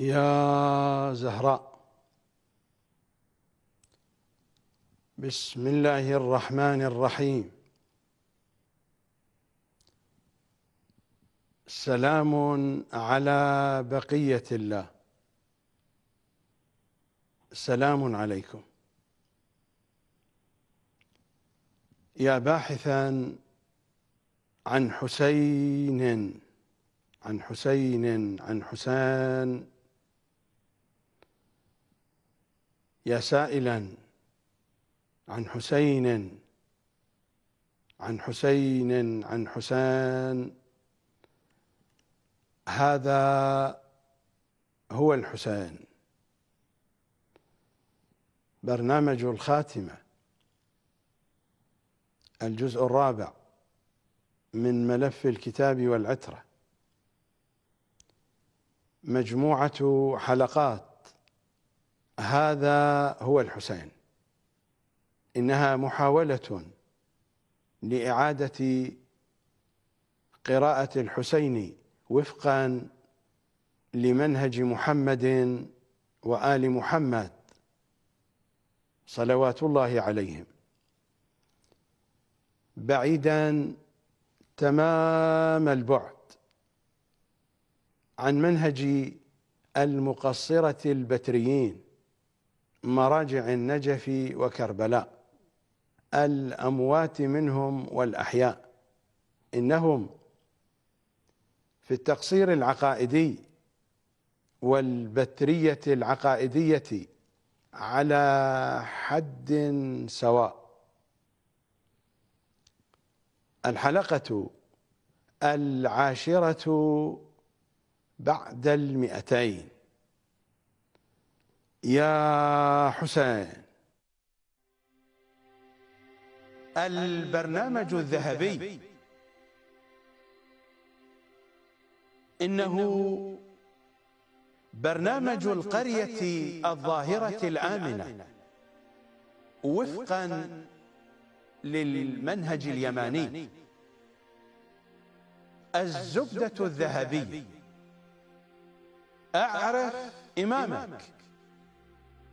يا زهراء بسم الله الرحمن الرحيم سلام على بقية الله سلام عليكم يا باحثا عن حسين عن حسين عن حسين يا سائلا عن حسين عن حسين عن حسان هذا هو الحسين برنامج الخاتمه الجزء الرابع من ملف الكتاب والعتره مجموعه حلقات هذا هو الحسين انها محاوله لاعاده قراءه الحسين وفقا لمنهج محمد وال محمد صلوات الله عليهم بعيدا تمام البعد عن منهج المقصره البتريين مراجع النجف وكربلاء الأموات منهم والأحياء إنهم في التقصير العقائدي والبترية العقائدية على حد سواء الحلقة العاشرة بعد المئتين يا حسين البرنامج الذهبي إنه برنامج القرية الظاهرة الآمنة وفقا للمنهج اليماني الزبدة الذهبي أعرف إمامك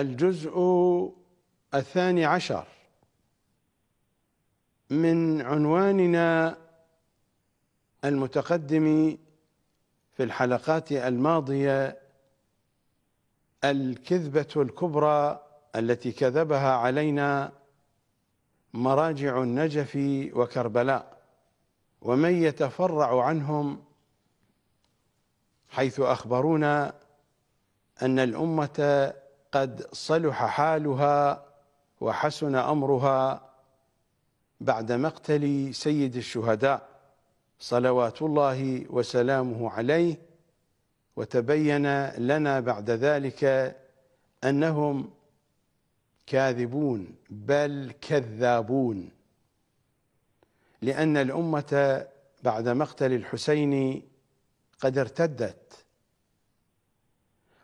الجزء الثاني عشر من عنواننا المتقدم في الحلقات الماضيه الكذبه الكبرى التي كذبها علينا مراجع النجف وكربلاء ومن يتفرع عنهم حيث اخبرونا ان الامه قد صلح حالها وحسن أمرها بعد مقتل سيد الشهداء صلوات الله وسلامه عليه وتبين لنا بعد ذلك أنهم كاذبون بل كذابون لأن الأمة بعد مقتل الحسين قد ارتدت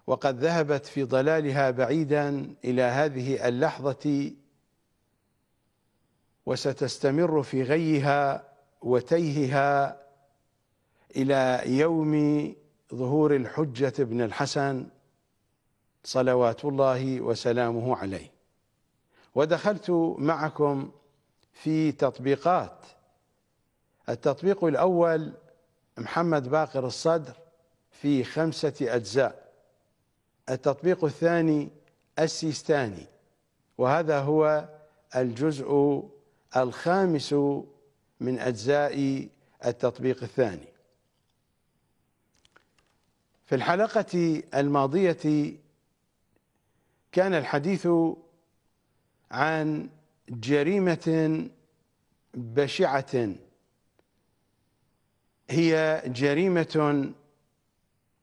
وقد ذهبت في ضلالها بعيدا إلى هذه اللحظة وستستمر في غيها وتيهها إلى يوم ظهور الحجة بن الحسن صلوات الله وسلامه عليه ودخلت معكم في تطبيقات التطبيق الأول محمد باقر الصدر في خمسة أجزاء التطبيق الثاني السيستاني وهذا هو الجزء الخامس من أجزاء التطبيق الثاني في الحلقة الماضية كان الحديث عن جريمة بشعة هي جريمة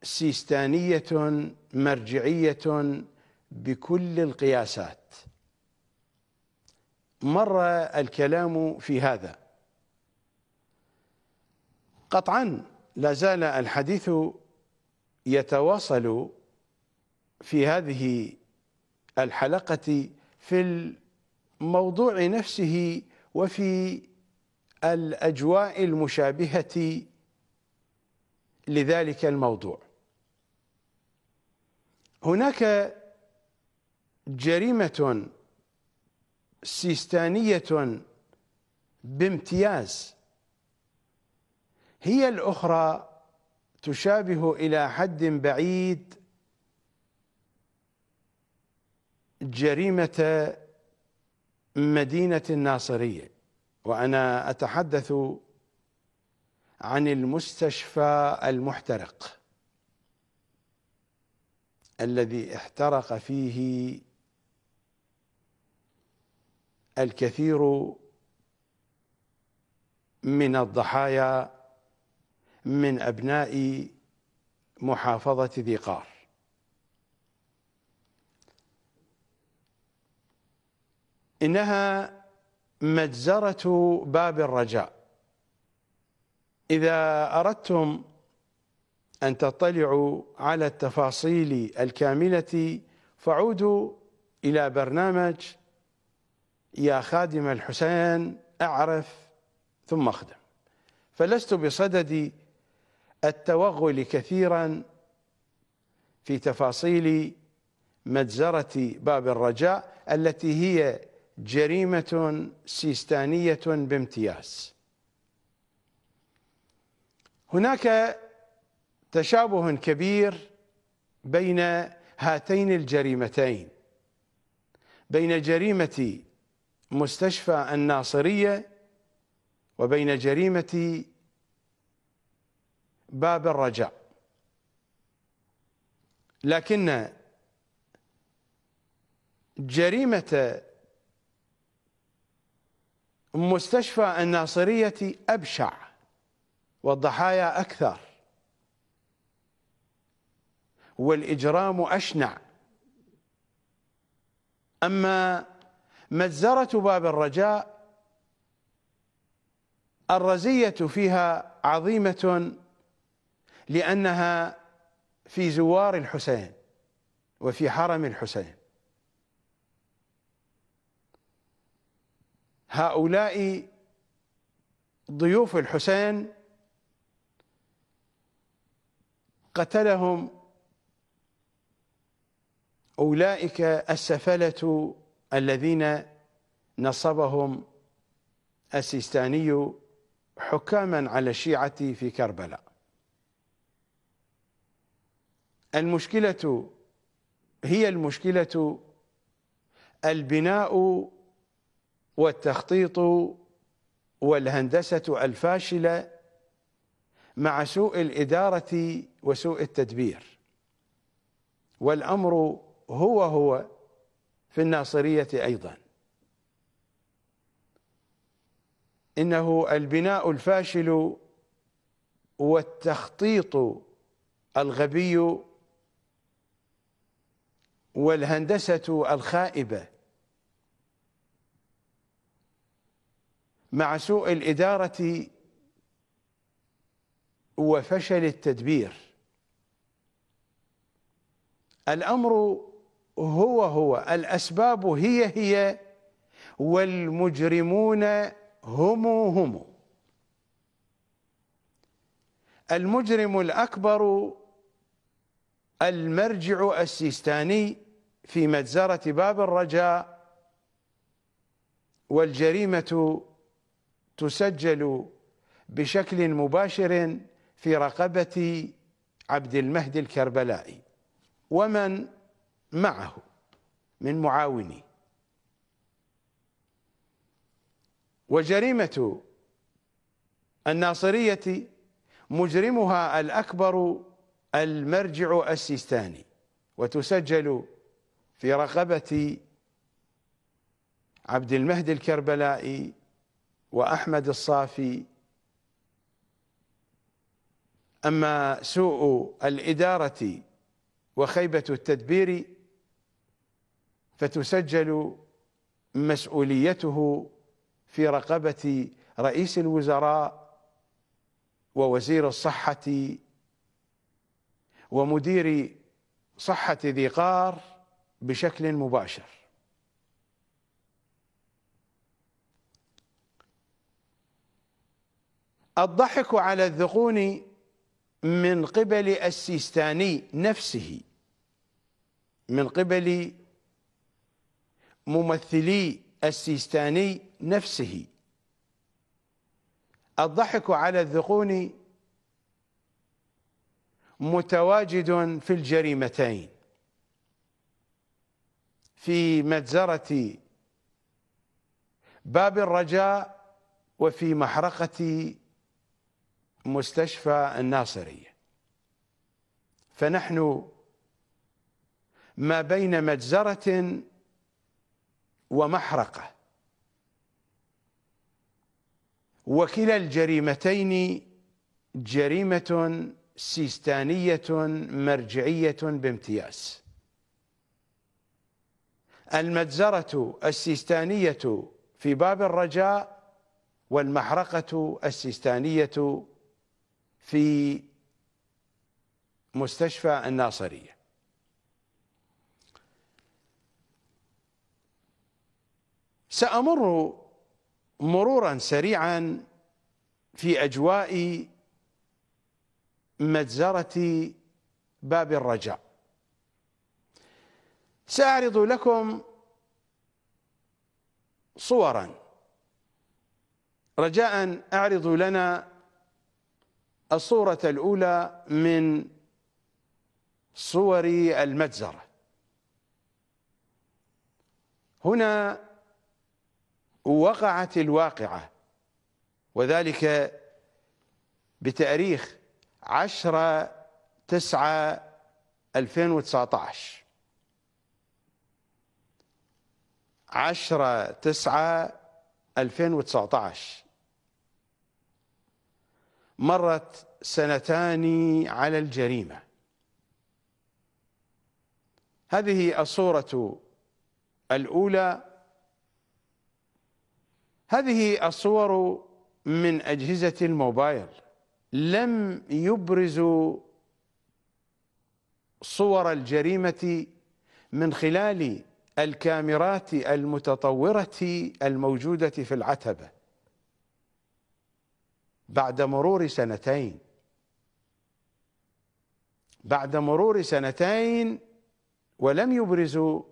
سيستانية مرجعية بكل القياسات مر الكلام في هذا قطعا لا زال الحديث يتواصل في هذه الحلقة في الموضوع نفسه وفي الأجواء المشابهة لذلك الموضوع هناك جريمة سيستانية بامتياز هي الأخرى تشابه إلى حد بعيد جريمة مدينة الناصرية وأنا أتحدث عن المستشفى المحترق الذي احترق فيه الكثير من الضحايا من أبناء محافظة ذي قار إنها مجزرة باب الرجاء إذا أردتم أن تطلعوا على التفاصيل الكاملة فعودوا إلى برنامج يا خادم الحسين أعرف ثم أخدم فلست بصدد التوغل كثيرا في تفاصيل مجزرة باب الرجاء التي هي جريمة سيستانية بامتياز هناك تشابه كبير بين هاتين الجريمتين بين جريمه مستشفى الناصريه وبين جريمه باب الرجاء لكن جريمه مستشفى الناصريه ابشع والضحايا اكثر والإجرام أشنع أما مجزرة باب الرجاء الرزية فيها عظيمة لأنها في زوار الحسين وفي حرم الحسين هؤلاء ضيوف الحسين قتلهم أولئك السفلة الذين نصبهم السيستاني حكاما على الشيعة في كربلاء المشكلة هي المشكلة البناء والتخطيط والهندسة الفاشلة مع سوء الإدارة وسوء التدبير والأمر هو هو في الناصرية أيضا إنه البناء الفاشل والتخطيط الغبي والهندسة الخائبة مع سوء الإدارة وفشل التدبير الأمر هو هو الأسباب هي هي والمجرمون هم هم المجرم الأكبر المرجع السيستاني في مجزرة باب الرجاء والجريمة تسجل بشكل مباشر في رقبة عبد المهدي الكربلائي ومن معه من معاونيه وجريمة الناصرية مجرمها الأكبر المرجع السيستاني وتسجل في رقبة عبد المهدي الكربلائي وأحمد الصافي أما سوء الإدارة وخيبة التدبير فتسجل مسؤوليته في رقبة رئيس الوزراء ووزير الصحة ومدير صحة ذي قار بشكل مباشر الضحك على الذقون من قبل السيستاني نفسه من قبل ممثلي السيستاني نفسه الضحك على الذقون متواجد في الجريمتين في مجزرة باب الرجاء وفي محرقة مستشفى الناصرية فنحن ما بين مجزرة ومحرقة وكلا الجريمتين جريمة سيستانية مرجعية بامتياز المجزرة السيستانية في باب الرجاء والمحرقة السيستانية في مستشفى الناصريه سأمر مرورا سريعا في أجواء مجزرة باب الرجاء سأعرض لكم صورا رجاء أعرض لنا الصورة الأولى من صور المجزرة هنا وقعت الواقعة وذلك بتاريخ 10 9 2019 10 9 2019 مرت سنتان على الجريمة هذه الصورة الأولى هذه الصور من أجهزة الموبايل لم يبرزوا صور الجريمة من خلال الكاميرات المتطورة الموجودة في العتبة بعد مرور سنتين بعد مرور سنتين ولم يبرزوا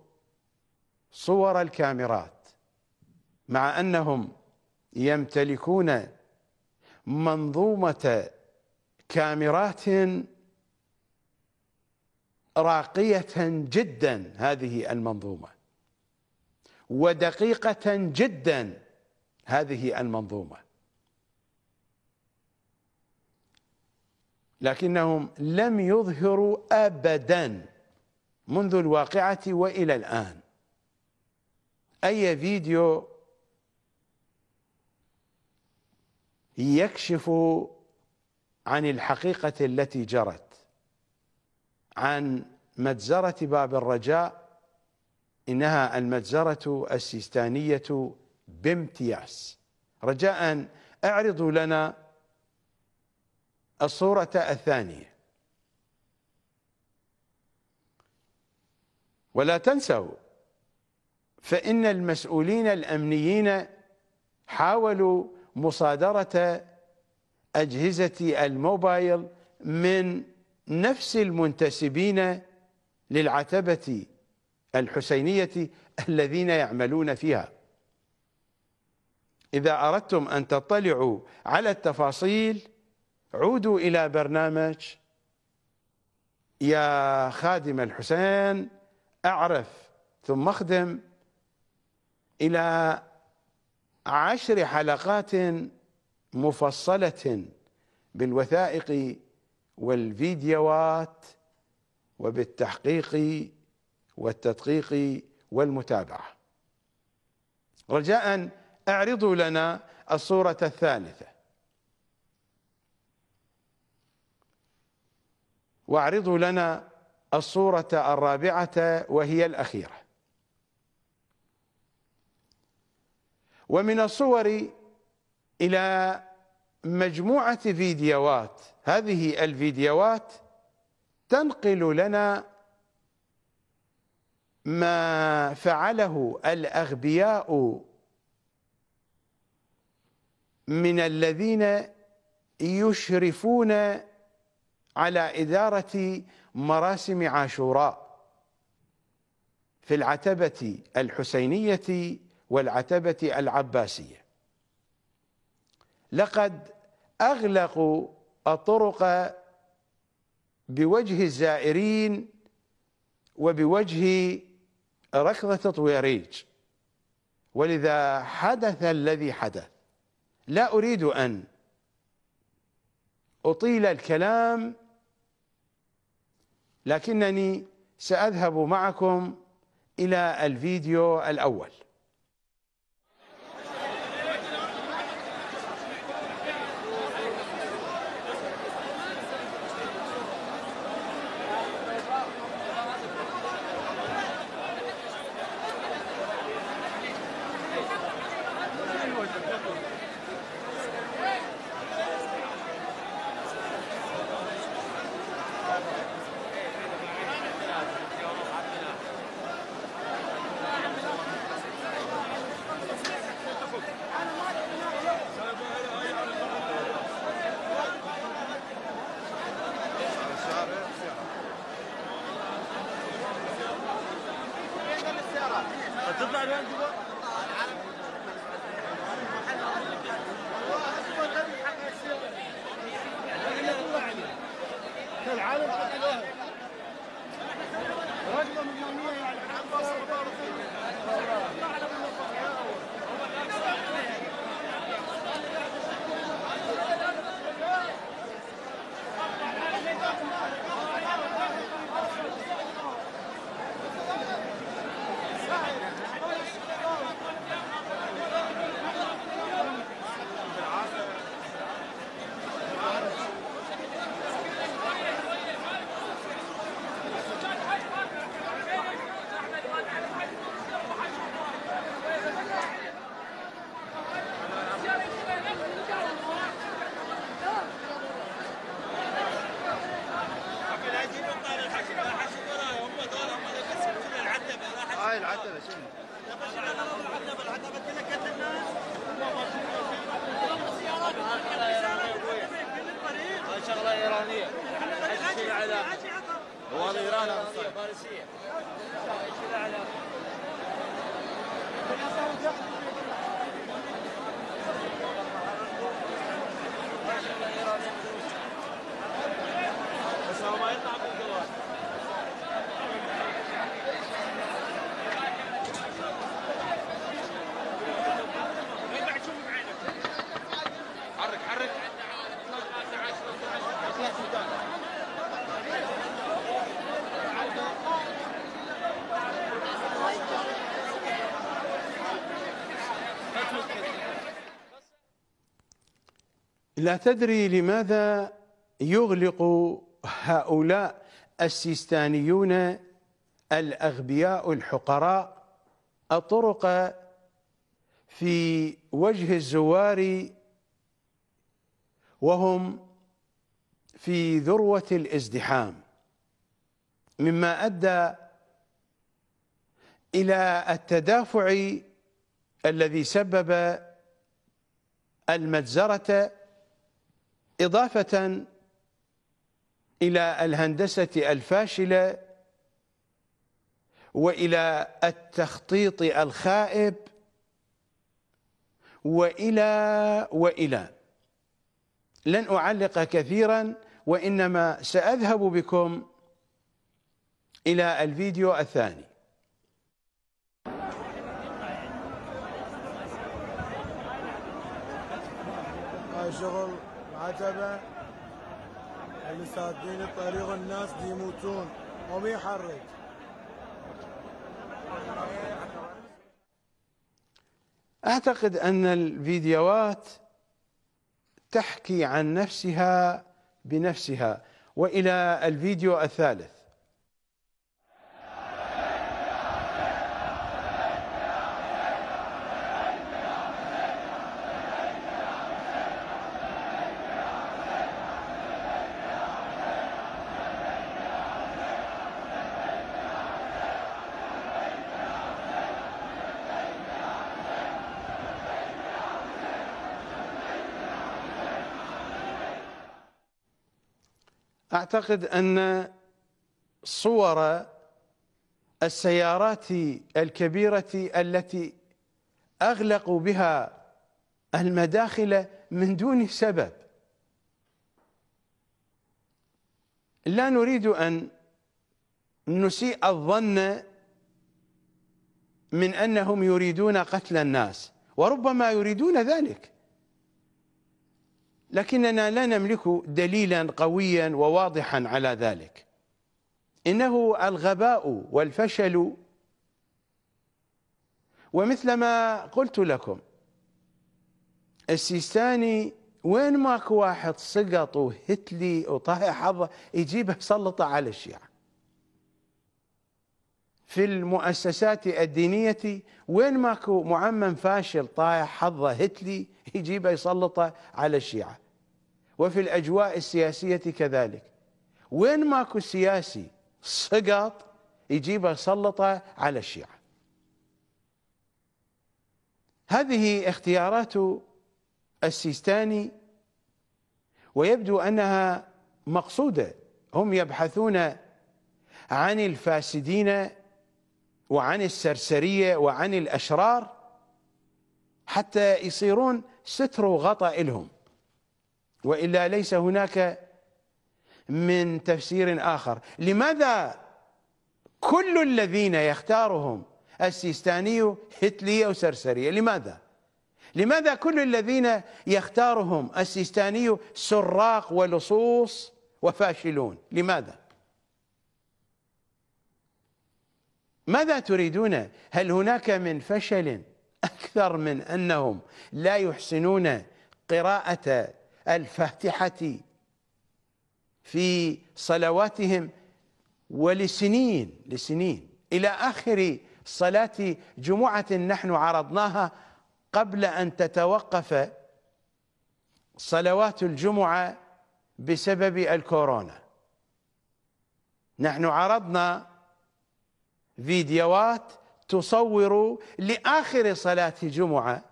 صور الكاميرات مع أنهم يمتلكون منظومة كاميرات راقية جدا هذه المنظومة ودقيقة جدا هذه المنظومة لكنهم لم يظهروا أبدا منذ الواقعة وإلى الآن أي فيديو يكشف عن الحقيقة التي جرت عن مجزرة باب الرجاء إنها المجزرة السيستانية بامتياز رجاء اعرضوا لنا الصورة الثانية ولا تنسوا فإن المسؤولين الأمنيين حاولوا مصادرة أجهزة الموبايل من نفس المنتسبين للعتبة الحسينية الذين يعملون فيها إذا أردتم أن تطلعوا على التفاصيل عودوا إلى برنامج يا خادم الحسين أعرف ثم أخدم إلى عشر حلقات مفصلة بالوثائق والفيديوهات وبالتحقيق والتدقيق والمتابعة رجاء اعرضوا لنا الصورة الثالثة واعرضوا لنا الصورة الرابعة وهي الأخيرة ومن الصور إلى مجموعة فيديوهات هذه الفيديوهات تنقل لنا ما فعله الأغبياء من الذين يشرفون على إدارة مراسم عاشوراء في العتبة الحسينية والعتبة العباسية لقد أغلقوا الطرق بوجه الزائرين وبوجه ركضة طويريج ولذا حدث الذي حدث لا أريد أن أطيل الكلام لكنني سأذهب معكم إلى الفيديو الأول Kızlar ben لا تدري لماذا يغلق هؤلاء السيستانيون الأغبياء الحقراء الطرق في وجه الزوار وهم في ذروة الازدحام مما أدى إلى التدافع الذي سبب المجزرة إضافة إلى الهندسة الفاشلة وإلى التخطيط الخائب وإلى وإلى لن أعلق كثيرا وإنما سأذهب بكم إلى الفيديو الثاني شغل عتبة اللي سادين الطريق الناس دي يموتون وما يحرك أعتقد أن الفيديوهات تحكي عن نفسها بنفسها وإلى الفيديو الثالث اعتقد ان صور السيارات الكبيره التي اغلقوا بها المداخل من دون سبب لا نريد ان نسيء الظن من انهم يريدون قتل الناس وربما يريدون ذلك لكننا لا نملك دليلا قويا وواضحا على ذلك إنه الغباء والفشل ومثل ما قلت لكم السيستاني وين ماكو واحد سقط وهتلي وطايح حظه يجيبه سلطه على الشيعه في المؤسسات الدينية وين ماكو معمم فاشل طايح حظه هتلي يجيبه يسلطه على الشيعة وفي الأجواء السياسية كذلك وين ماكو سياسي سقط يجيبه يسلطه على الشيعة هذه اختيارات السيستاني ويبدو أنها مقصودة هم يبحثون عن الفاسدين وعن السرسرية وعن الأشرار حتى يصيرون ستر وغطاء إلهم وإلا ليس هناك من تفسير آخر لماذا كل الذين يختارهم السيستاني هتلية وسرسرية لماذا؟ لماذا كل الذين يختارهم السيستاني سراق ولصوص وفاشلون لماذا؟ ماذا تريدون هل هناك من فشل أكثر من أنهم لا يحسنون قراءة الفاتحة في صلواتهم ولسنين لسنين إلى آخر صلاة جمعة نحن عرضناها قبل أن تتوقف صلوات الجمعة بسبب الكورونا نحن عرضنا فيديوهات تصور لآخر صلاة جمعة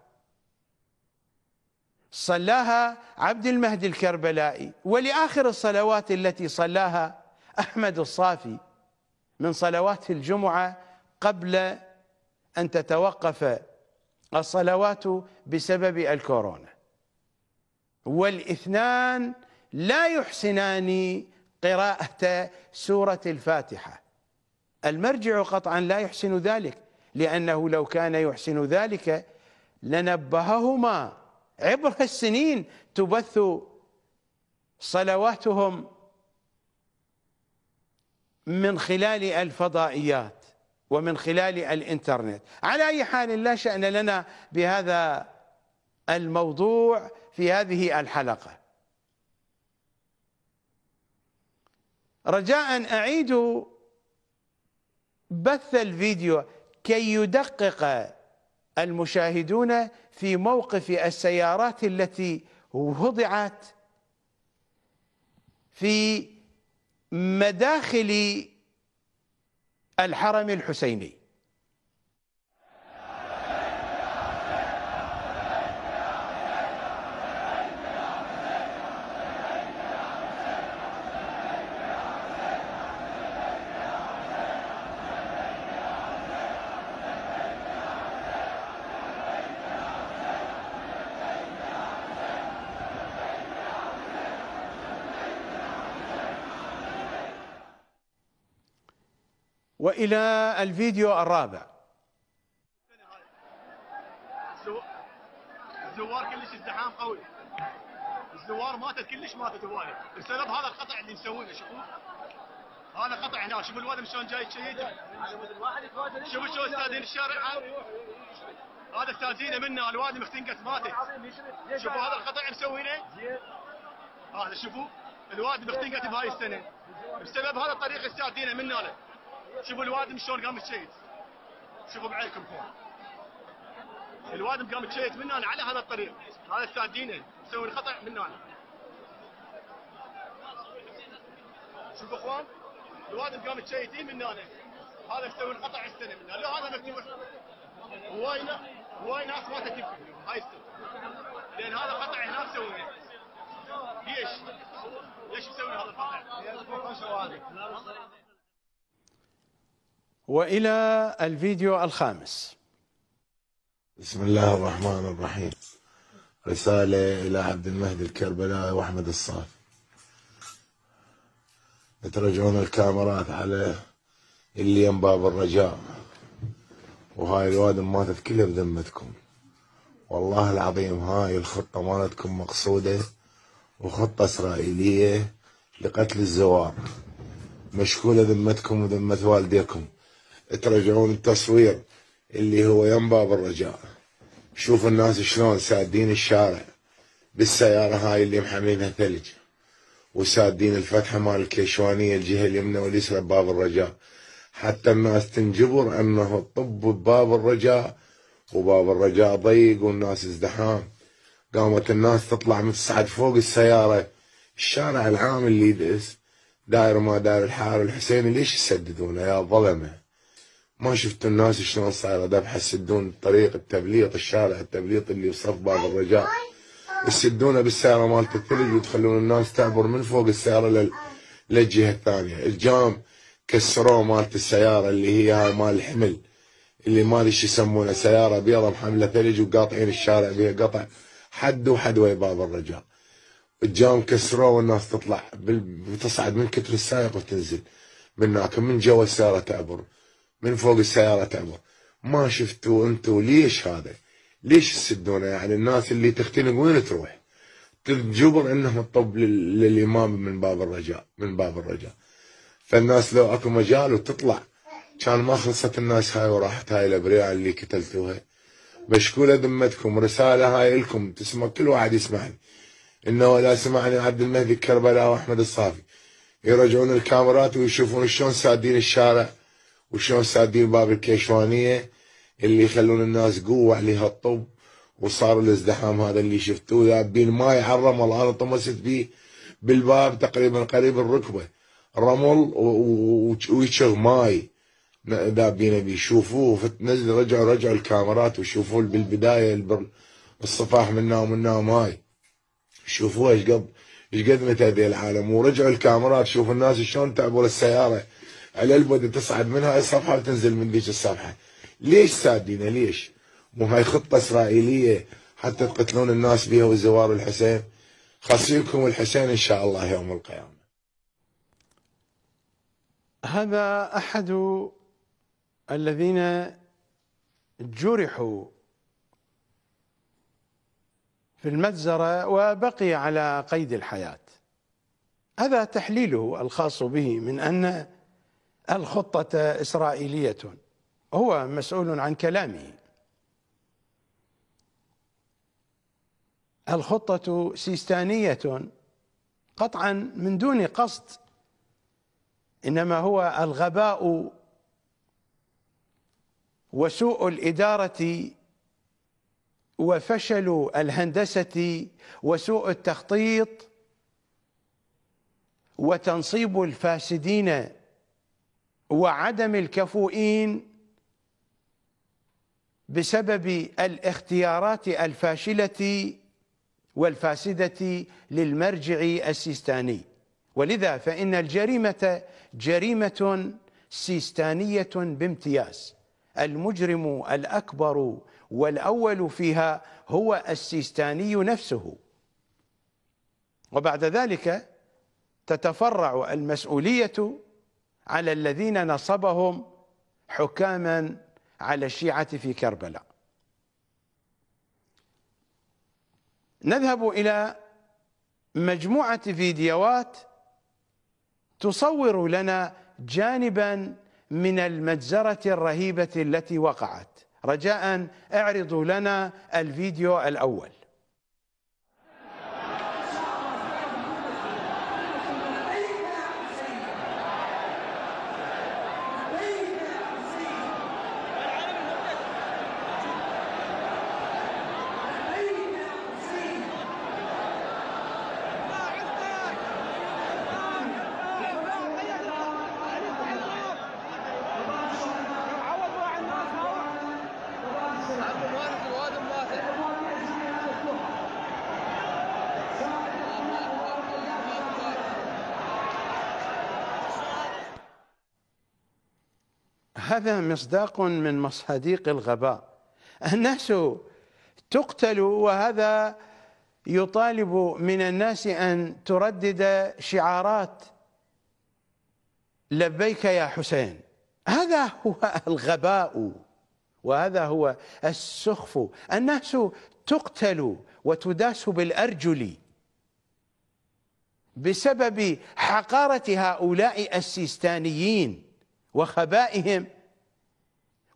صلاها عبد المهدي الكربلائي ولآخر الصلوات التي صلاها أحمد الصافي من صلوات الجمعة قبل أن تتوقف الصلوات بسبب الكورونا والاثنان لا يحسنان قراءة سورة الفاتحة المرجع قطعا لا يحسن ذلك لأنه لو كان يحسن ذلك لنبههما عبر السنين تبث صلواتهم من خلال الفضائيات ومن خلال الانترنت على أي حال لا شأن لنا بهذا الموضوع في هذه الحلقة رجاء أعيدوا بث الفيديو كي يدقق المشاهدون في موقف السيارات التي وضعت في مداخل الحرم الحسيني إلى الفيديو الرابع الزوار كلش ازدحام قوي الزوار ماتت كلش ماتت هواي بسبب هذا القطع اللي مسوينه شوفوا هذا قطع هنا شوفوا الوادم شلون جاي تشيده شوفوا شلون استاذين الشارع هذا استاذينه منه الوادم اختنقت ماتت شوفوا هذا القطع مسوينه هذا شوفوا الوادم اختنقت بهاي السنه بسبب هذا الطريق استاذينه منه له شوفوا الوادم شلون قام يتشيت شوفوا بعينكم هون الوادم قام يتشيت من هنا على هذا الطريق هذا السادينه مسوي الخطا من هنا شوفوا اخوان الوادم قام يتشيت من هنا هذا مسوي القطع السنه من هنا لو هذا مكتوب هواي هواي ناس ما تكتب هاي السنه لان هذا قطع هنا مسوي ليش؟ ليش مسوي هذا القطع؟ لان وإلى الفيديو الخامس بسم الله الرحمن الرحيم رسالة إلى عبد المهدي الكربلاء وأحمد الصافي يترجعون الكاميرات على اللي ينباب باب الرجاء وهاي الوادم ماتت كلها بذمتكم والله العظيم هاي الخطة مالتكم مقصودة وخطة إسرائيلية لقتل الزوار مشكولة ذمتكم وذمة والديكم ترجعون التصوير اللي هو ينبع بالرجاء شوف الناس شلون سادين الشارع بالسيارة هاي اللي محملينها ثلج وسادين الفتحة مال الكيشوانية الجهة اليمنى واليسرى باب الرجاء حتى الناس تنجبر انه الطب بباب الرجاء وباب الرجاء ضيق والناس ازدحام قامت الناس تطلع متصعد فوق السيارة الشارع العام اللي داير ما داير الحار الحسيني ليش يسددونه يا ظلمه ما شفت الناس شلون صايره ذبح السدون طريق التبليط الشارع التبليط اللي بصف باب الرجاء السدونه بالسياره مالت الثلج وتخلون الناس تعبر من فوق السياره لل... للجهه الثانيه الجام كسروه مالت السياره اللي هي هاي مال الحمل اللي ما ادري شو يسمونه سياره بيضة محمله ثلج وقاطعين الشارع بها قطع حد وحد ويا باب الرجاء الجام كسروه والناس تطلع بتصعد من كثر السائق وتنزل من هناك من جوا السياره تعبر من فوق السيارة تعبر ما شفتوا انتوا ليش هذا ليش تسدونه يعني الناس اللي تختنق وين تروح تجبر انهم تطب للامام من باب الرجاء من باب الرجاء فالناس لو اكو مجال وتطلع كان ما خلصت الناس هاي وراحت هاي الابرياء اللي قتلتوها مشكوله ذمتكم رساله هاي لكم تسمع كل واحد يسمعني انه لا سمعني عبد المهدي كربلاء واحمد الصافي يرجعون الكاميرات ويشوفون شلون سادين الشارع وشلون سادين باب الكيشوانيه اللي يخلون الناس قوه عليها الطب وصار الازدحام هذا اللي شفتوه ذابين ماي على الرمل انا طمست به بالباب تقريبا قريب الركبه رمل ويشغ ماي ذابين بيه شوفوه نزل رجعوا رجعوا الكاميرات وشوفوه بالبدايه الصفاح منا ومنا ماي شوفوه ايش قد ايش قد متى العالم ورجعوا الكاميرات شوفوا الناس شلون تعبر السياره على البد تصعد من هاي الصفحه وتنزل من ذيك الصفحه ليش سادينا ليش مو هاي خطه اسرائيليه حتى تقتلون الناس بها والزوار الحسين خصيكم الحسين ان شاء الله يوم القيامه هذا احد الذين جرحوا في المجزرة وبقي على قيد الحياة هذا تحليله الخاص به من أن الخطة إسرائيلية هو مسؤول عن كلامه الخطة سيستانية قطعا من دون قصد إنما هو الغباء وسوء الإدارة وفشل الهندسة وسوء التخطيط وتنصيب الفاسدين وعدم الكفؤين بسبب الاختيارات الفاشلة والفاسدة للمرجع السيستاني ولذا فإن الجريمة جريمة سيستانية بامتياز المجرم الأكبر والأول فيها هو السيستاني نفسه وبعد ذلك تتفرع المسؤولية على الذين نصبهم حكاما على الشيعة في كربلاء نذهب إلى مجموعة فيديوهات تصور لنا جانبا من المجزرة الرهيبة التي وقعت رجاء اعرضوا لنا الفيديو الأول هذا مصداق من مصاديق الغباء الناس تقتل وهذا يطالب من الناس أن تردد شعارات لبيك يا حسين هذا هو الغباء وهذا هو السخف الناس تقتل وتداس بالأرجل بسبب حقارة هؤلاء السيستانيين وخبائهم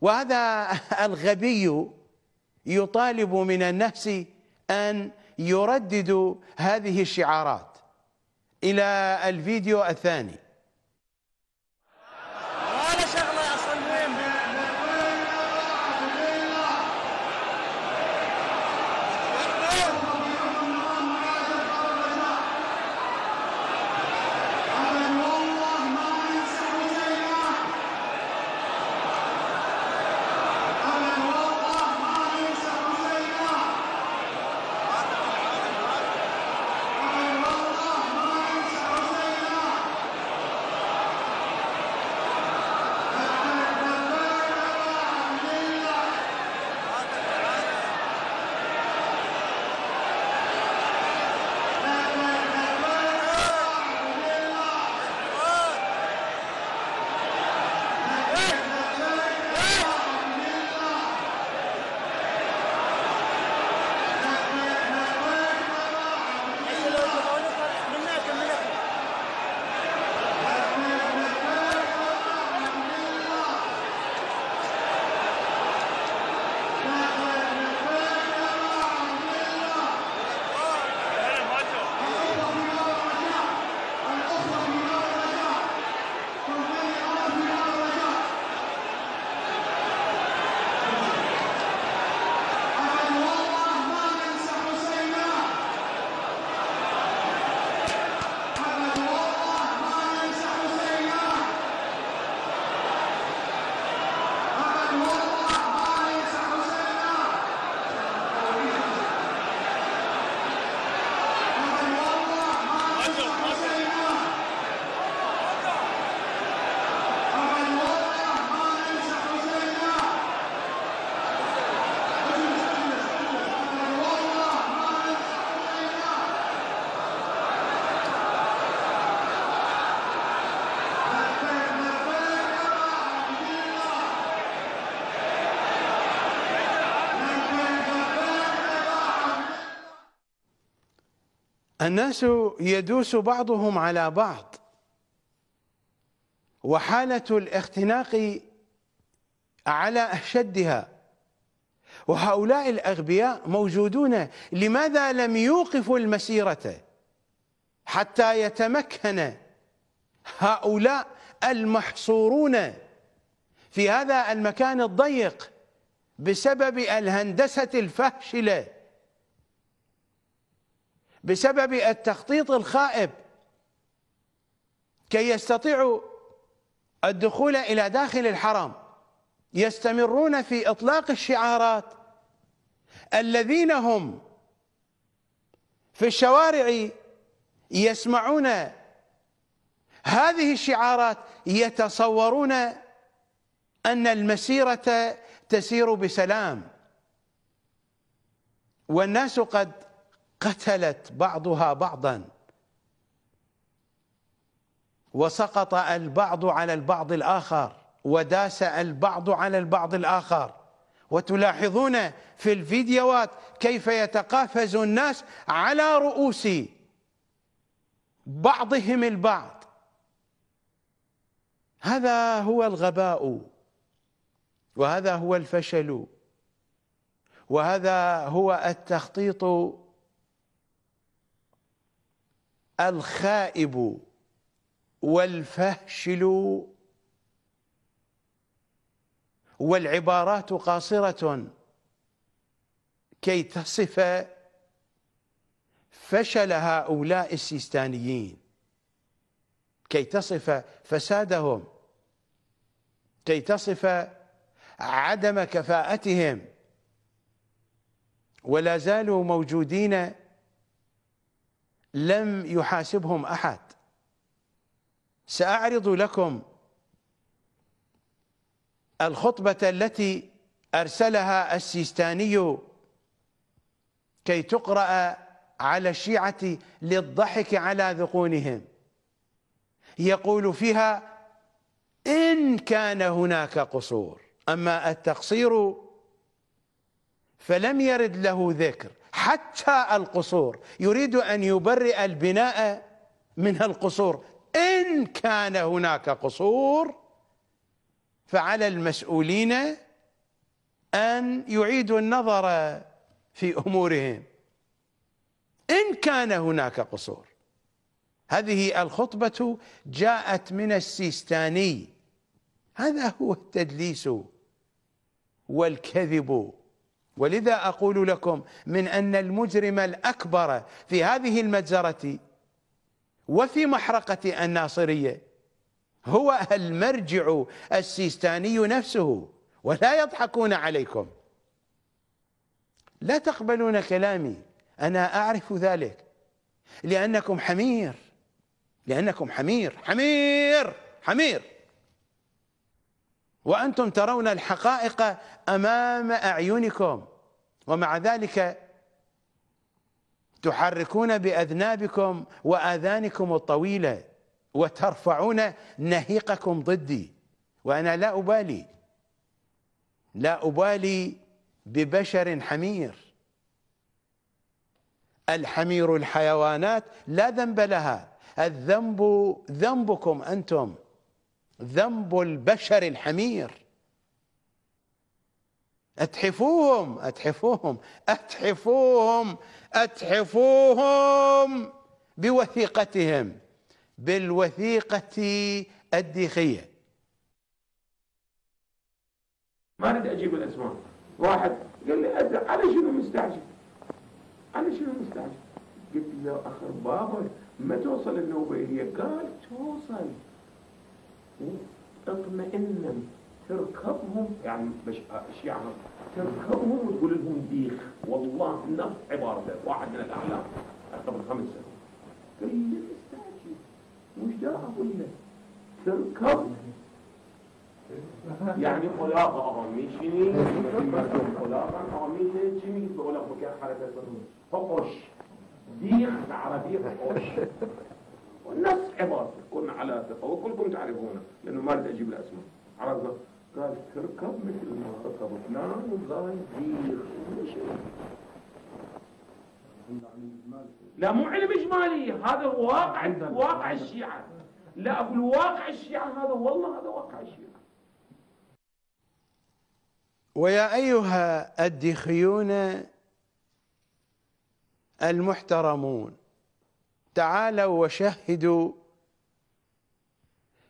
وهذا الغبي يطالب من الناس أن يرددوا هذه الشعارات إلى الفيديو الثاني الناس يدوس بعضهم على بعض وحالة الاختناق على أشدها وهؤلاء الأغبياء موجودون لماذا لم يوقفوا المسيرة حتى يتمكن هؤلاء المحصورون في هذا المكان الضيق بسبب الهندسة الفاشلة بسبب التخطيط الخائب كي يستطيعوا الدخول إلى داخل الحرم يستمرون في إطلاق الشعارات الذين هم في الشوارع يسمعون هذه الشعارات يتصورون أن المسيرة تسير بسلام والناس قد قتلت بعضها بعضا وسقط البعض على البعض الآخر وداس البعض على البعض الآخر وتلاحظون في الفيديوهات كيف يتقافز الناس على رؤوس بعضهم البعض هذا هو الغباء وهذا هو الفشل وهذا هو التخطيط الخائب والفهشل والعبارات قاصرة كي تصف فشل هؤلاء السيستانيين كي تصف فسادهم كي تصف عدم كفاءتهم ولا زالوا موجودين لم يحاسبهم احد ساعرض لكم الخطبه التي ارسلها السيستاني كي تقرا على الشيعه للضحك على ذقونهم يقول فيها ان كان هناك قصور اما التقصير فلم يرد له ذكر حتى القصور يريد أن يبرئ البناء من القصور إن كان هناك قصور فعلى المسؤولين أن يعيدوا النظر في أمورهم إن كان هناك قصور هذه الخطبة جاءت من السيستاني هذا هو التدليس والكذب ولذا أقول لكم من أن المجرم الأكبر في هذه المجزرة وفي محرقة الناصرية هو المرجع السيستاني نفسه ولا يضحكون عليكم لا تقبلون كلامي أنا أعرف ذلك لأنكم حمير لأنكم حمير حمير حمير وأنتم ترون الحقائق أمام أعينكم ومع ذلك تحركون بأذنابكم وآذانكم الطويلة وترفعون نهيقكم ضدي وأنا لا أبالي لا أبالي ببشر حمير الحمير الحيوانات لا ذنب لها الذنب ذنبكم أنتم ذنب البشر الحمير اتحفوهم اتحفوهم اتحفوهم اتحفوهم بوثيقتهم بالوثيقة الديخية ما اريد اجيب الاسماء واحد قال لي أزرق على شنو مستعجل على شنو مستعجل قلت له اخر بابا ما توصل النوبه هي قال توصل تطمئنا تركبهم يعني مش يعني تركبهم وتقول لهم ديخ والله نفس عبارته واحد من الاعلام قبل خمس سنوات قال لي استاجي مش دا اقول لك تركب يعني خلاقه آمیشینی مردم خلاقا آمینه چی میگید به حركه فقش ديخ بالعربيه فقش والنص عبارة كن على ثقة وكلكم تعرفونه لأنه ما أريد أجيب الأسماء عرفنا قال تركب مثل ما ركب فلان وقال دير لا مو علم إجمالي هذا واقع واقع الشيعة لا أقول واقع الشيعة هذا والله هذا واقع الشيعة ويا أيها الدخيون المحترمون تعالوا وشاهدوا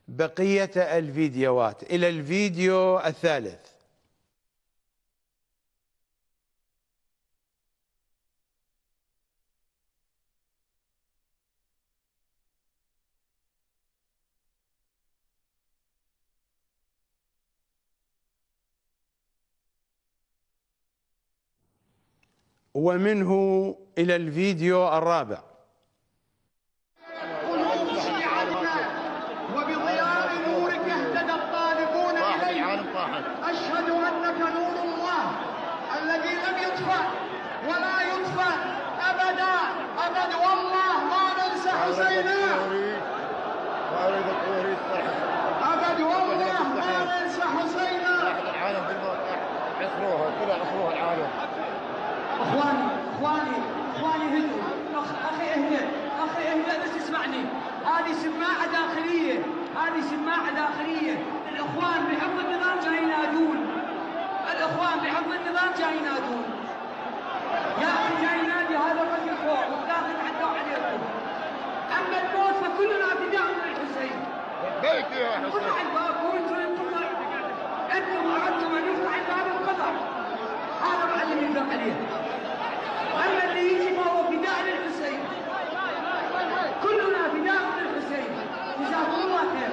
بقية الفيديوهات إلى الفيديو الثالث ومنه إلى الفيديو الرابع جاي ينادون يا اخي جاي ينادي هذا الرجل فوق والناس يتعدوا عليكم اما الموت فكلنا فداء للحسين لبيك يا حسين اطلع الباب وانتم انتم انتم اردتم ان يفتح الباب انقطع هذا معلم يدق عليه اما اللي يجي فهو فداء للحسين كلنا فداء للحسين جزاكم الله خير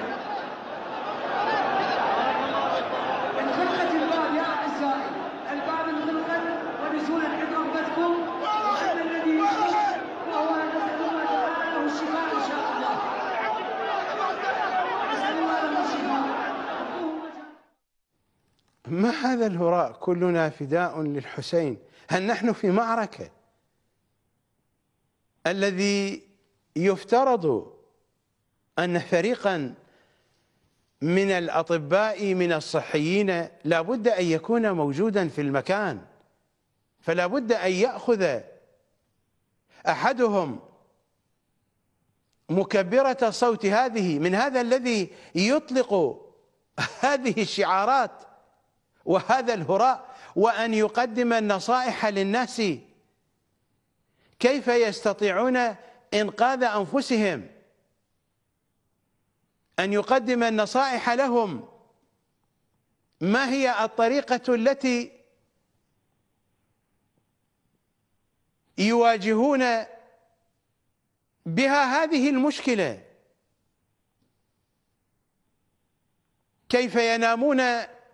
ما هذا الهراء كلنا فداء للحسين هل نحن في معركة الذي يفترض أن فريقا من الأطباء من الصحيين لا بد أن يكون موجودا في المكان فلا بد أن يأخذ أحدهم مكبرة صوت هذه من هذا الذي يطلق هذه الشعارات وهذا الهراء وأن يقدم النصائح للناس كيف يستطيعون إنقاذ أنفسهم أن يقدم النصائح لهم ما هي الطريقة التي يواجهون بها هذه المشكلة كيف ينامون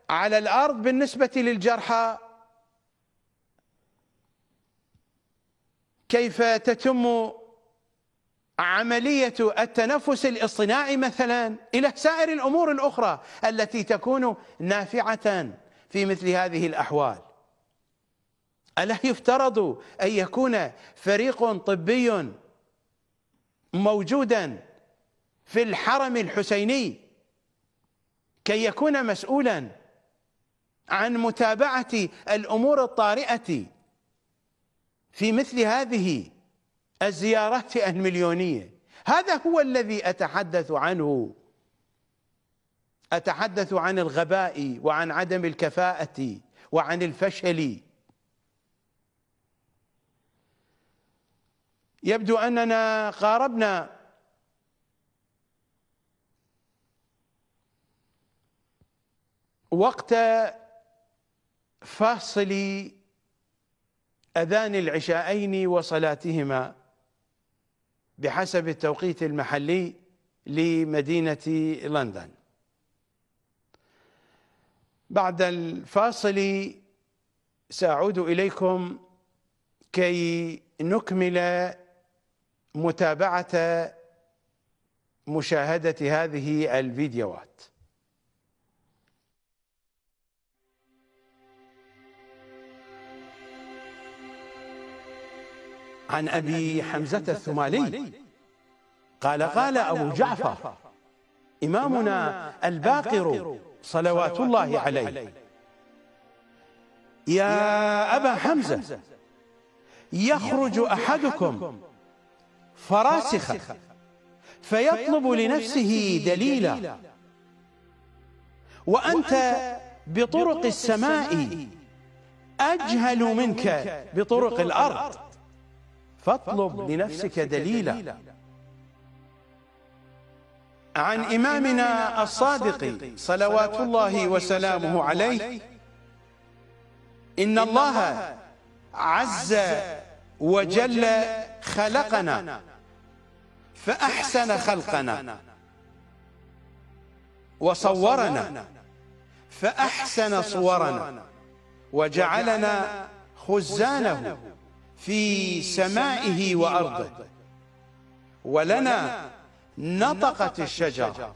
على الأرض بالنسبة للجرحى كيف تتم عملية التنفس الاصطناعي مثلا إلى سائر الأمور الأخرى التي تكون نافعة في مثل هذه الأحوال ألا يفترض أن يكون فريق طبي موجودا في الحرم الحسيني كي يكون مسؤولا عن متابعة الأمور الطارئة في مثل هذه الزيارات المليونية هذا هو الذي أتحدث عنه أتحدث عن الغباء وعن عدم الكفاءة وعن الفشل يبدو أننا قاربنا وقت فاصل أذان العشاءين وصلاتهما بحسب التوقيت المحلي لمدينة لندن بعد الفاصل سأعود إليكم كي نكمل متابعة مشاهدة هذه الفيديوهات عن أبي حمزة الثمالي قال قال أبو جعفر إمامنا الباقر صلوات الله عليه يا أبا حمزة يخرج أحدكم فراسخة فيطلب لنفسه دليلا وأنت بطرق السماء أجهل منك بطرق الأرض فاطلب لنفسك دليلا عن إمامنا الصادق صلوات الله وسلامه عليه إن الله عز وجل خلقنا فأحسن خلقنا وصورنا فأحسن صورنا وجعلنا خزانه في سمائه وأرضه ولنا نطقت الشجرة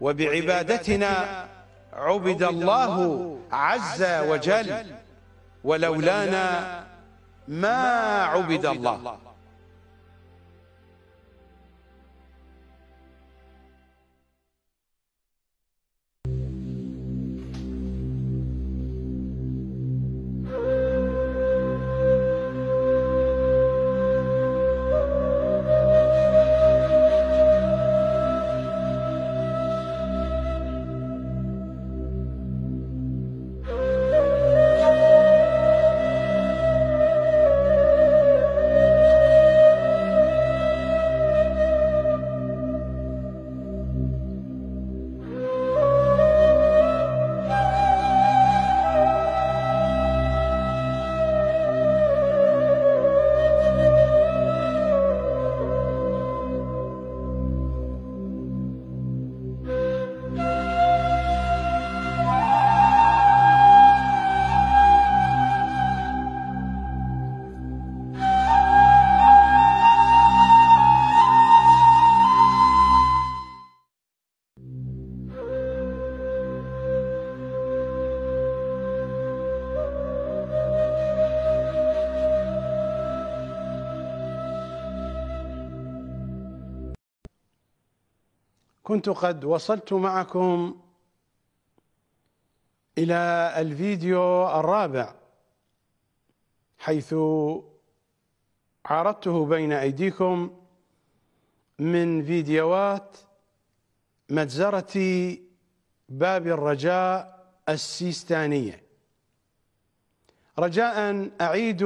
وبعبادتنا عبد الله عز وجل ولولانا ما عبد الله كنت قد وصلت معكم إلى الفيديو الرابع حيث عرضته بين أيديكم من فيديوهات مجزرة باب الرجاء السيستانية رجاء اعيد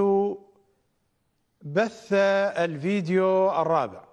بث الفيديو الرابع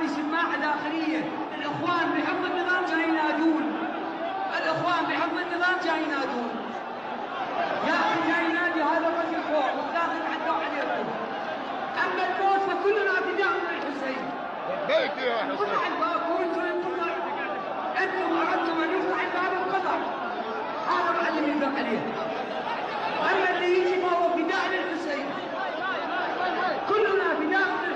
هذه سماعة داخلية الإخوان بحفظ النظام جاي ينادون الإخوان بحفظ النظام جاي ينادون يا أخي جاي ينادي هذا الرجل فوق والداخل حتى عليكم أما الموت فكلنا فداء من الحسين لبيك يا حسين انقطع الباب وأنتم انقطع أنتم أردتم أن يفتح الباب انقطع هذا معلم اللي عليه أما اللي يجي فهو فداء للحسين كلنا فداء للحسين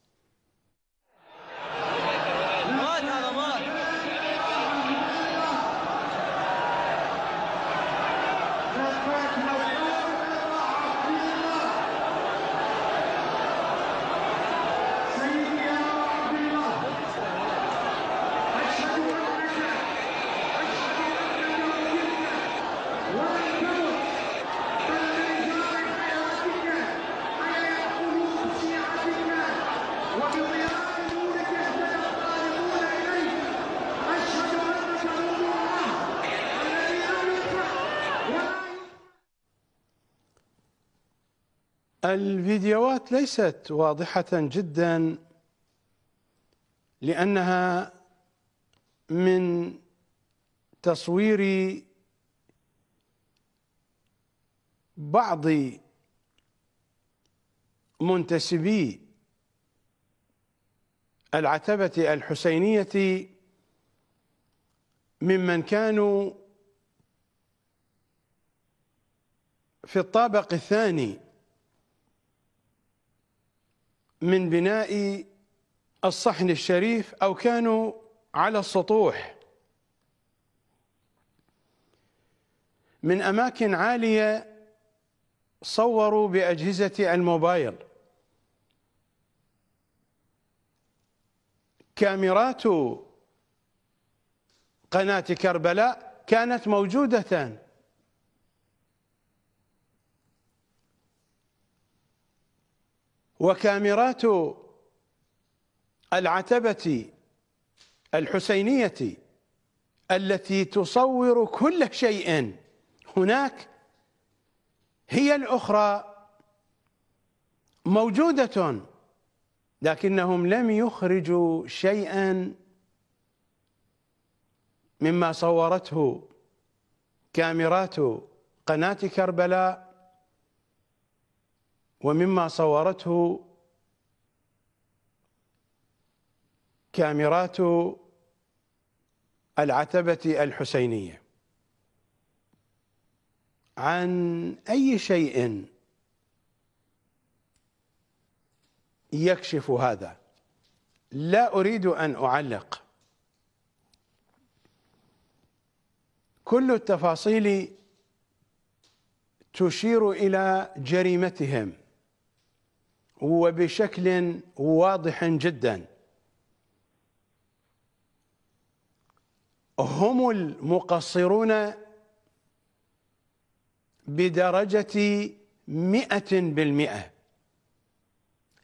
الفيديوهات ليست واضحة جدا لأنها من تصوير بعض منتسبي العتبة الحسينية ممن كانوا في الطابق الثاني من بناء الصحن الشريف أو كانوا على السطوح من أماكن عالية صوروا بأجهزة الموبايل كاميرات قناة كربلاء كانت موجودة وكاميرات العتبة الحسينية التي تصور كل شيء هناك هي الأخرى موجودة لكنهم لم يخرجوا شيئا مما صورته كاميرات قناة كربلاء ومما صورته كاميرات العتبة الحسينية عن أي شيء يكشف هذا لا أريد أن أعلق كل التفاصيل تشير إلى جريمتهم وبشكل واضح جدا هم المقصرون بدرجة مئة بالمئة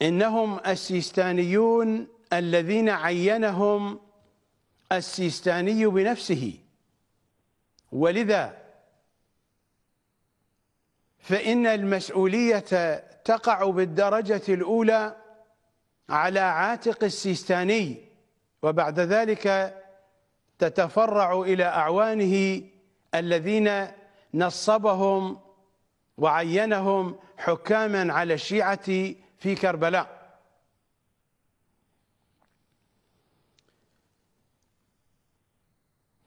إنهم السيستانيون الذين عينهم السيستاني بنفسه ولذا فإن المسؤولية تقع بالدرجة الأولى على عاتق السيستاني وبعد ذلك تتفرع إلى أعوانه الذين نصبهم وعينهم حكاما على الشيعة في كربلاء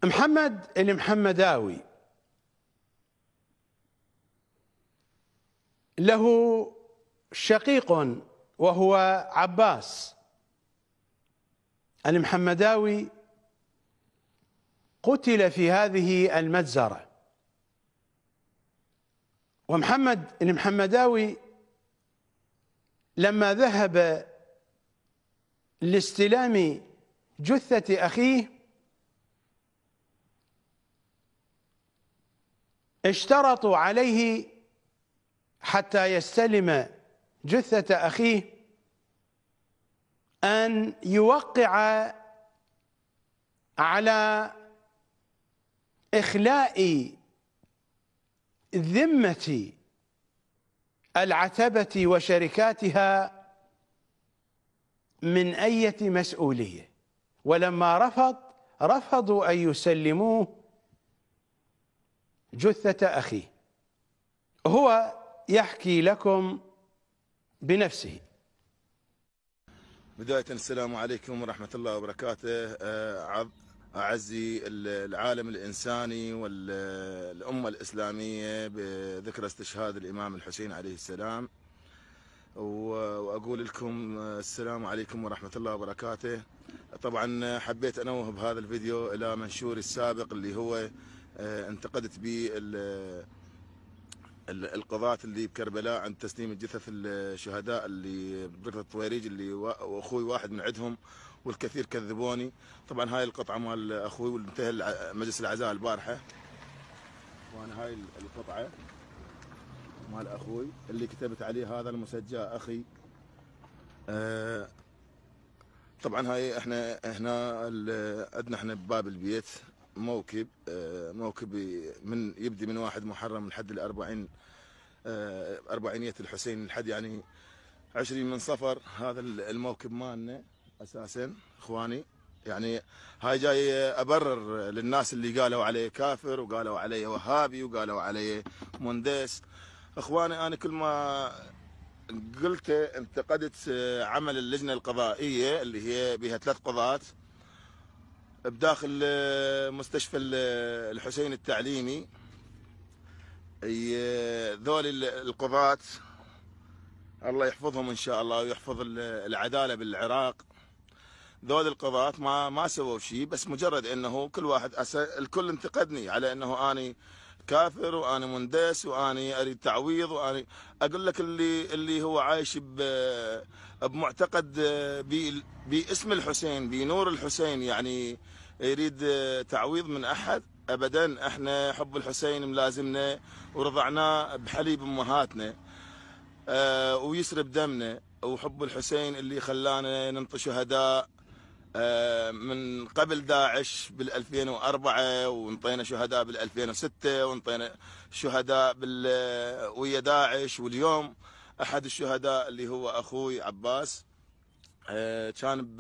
محمد المحمداوي له شقيق وهو عباس المحمداوي قتل في هذه المجزرة ومحمد المحمداوي لما ذهب لاستلام جثة أخيه اشترطوا عليه حتى يستلم جثة أخيه أن يوقع على إخلاء ذمة العتبة وشركاتها من أية مسؤولية ولما رفض رفضوا أن يسلموه جثة أخيه هو يحكي لكم بنفسه بداية السلام عليكم ورحمة الله وبركاته آه، أعزي العالم الإنساني والأمة الإسلامية بذكرى استشهاد الإمام الحسين عليه السلام وأقول لكم السلام عليكم ورحمة الله وبركاته طبعا حبيت أنوه بهذا الفيديو إلى منشوري السابق اللي هو آه، انتقدت به القضاة اللي بكربلاء عند تسليم جثث الشهداء اللي بركة الطويريج اللي واخوي واحد من عندهم والكثير كذبوني طبعا هاي القطعة مال اخوي وانتهى مجلس العزاء البارحة وانا هاي القطعة مال اخوي اللي كتبت عليه هذا المسجى اخي آه، طبعا هاي احنا هنا عندنا احنا بباب البيت موكب آه، موكب من يبدي من واحد محرم لحد الأربعين آه، أربعينية الحسين لحد يعني عشرين من صفر هذا الموكب مالنا أساسا إخواني يعني هاي جاي أبرر للناس اللي قالوا عليه كافر وقالوا عليه وهابي وقالوا عليه مندس إخواني أنا كل ما قلت انتقدت آه، عمل اللجنة القضائية اللي هي بها ثلاث قضاة بداخل آه، مستشفى آه، الحسين التعليمي آه، ذول القضاة الله يحفظهم ان شاء الله ويحفظ العداله بالعراق ذول القضاة ما ما سووا شيء بس مجرد انه كل واحد أس... الكل انتقدني على انه اني كافر واني مندس واني اريد تعويض واني اقول لك اللي اللي هو عايش ب بمعتقد آه، باسم الحسين بنور الحسين يعني يريد آه، تعويض من احد ابدا احنا حب الحسين ملازمنا ورضعناه بحليب امهاتنا آه، ويسرب دمنا وحب الحسين اللي خلانا ننطي شهداء من قبل داعش بال 2004 وانطينا شهداء بال 2006 وانطينا شهداء ويا داعش واليوم احد الشهداء اللي هو اخوي عباس آه، كان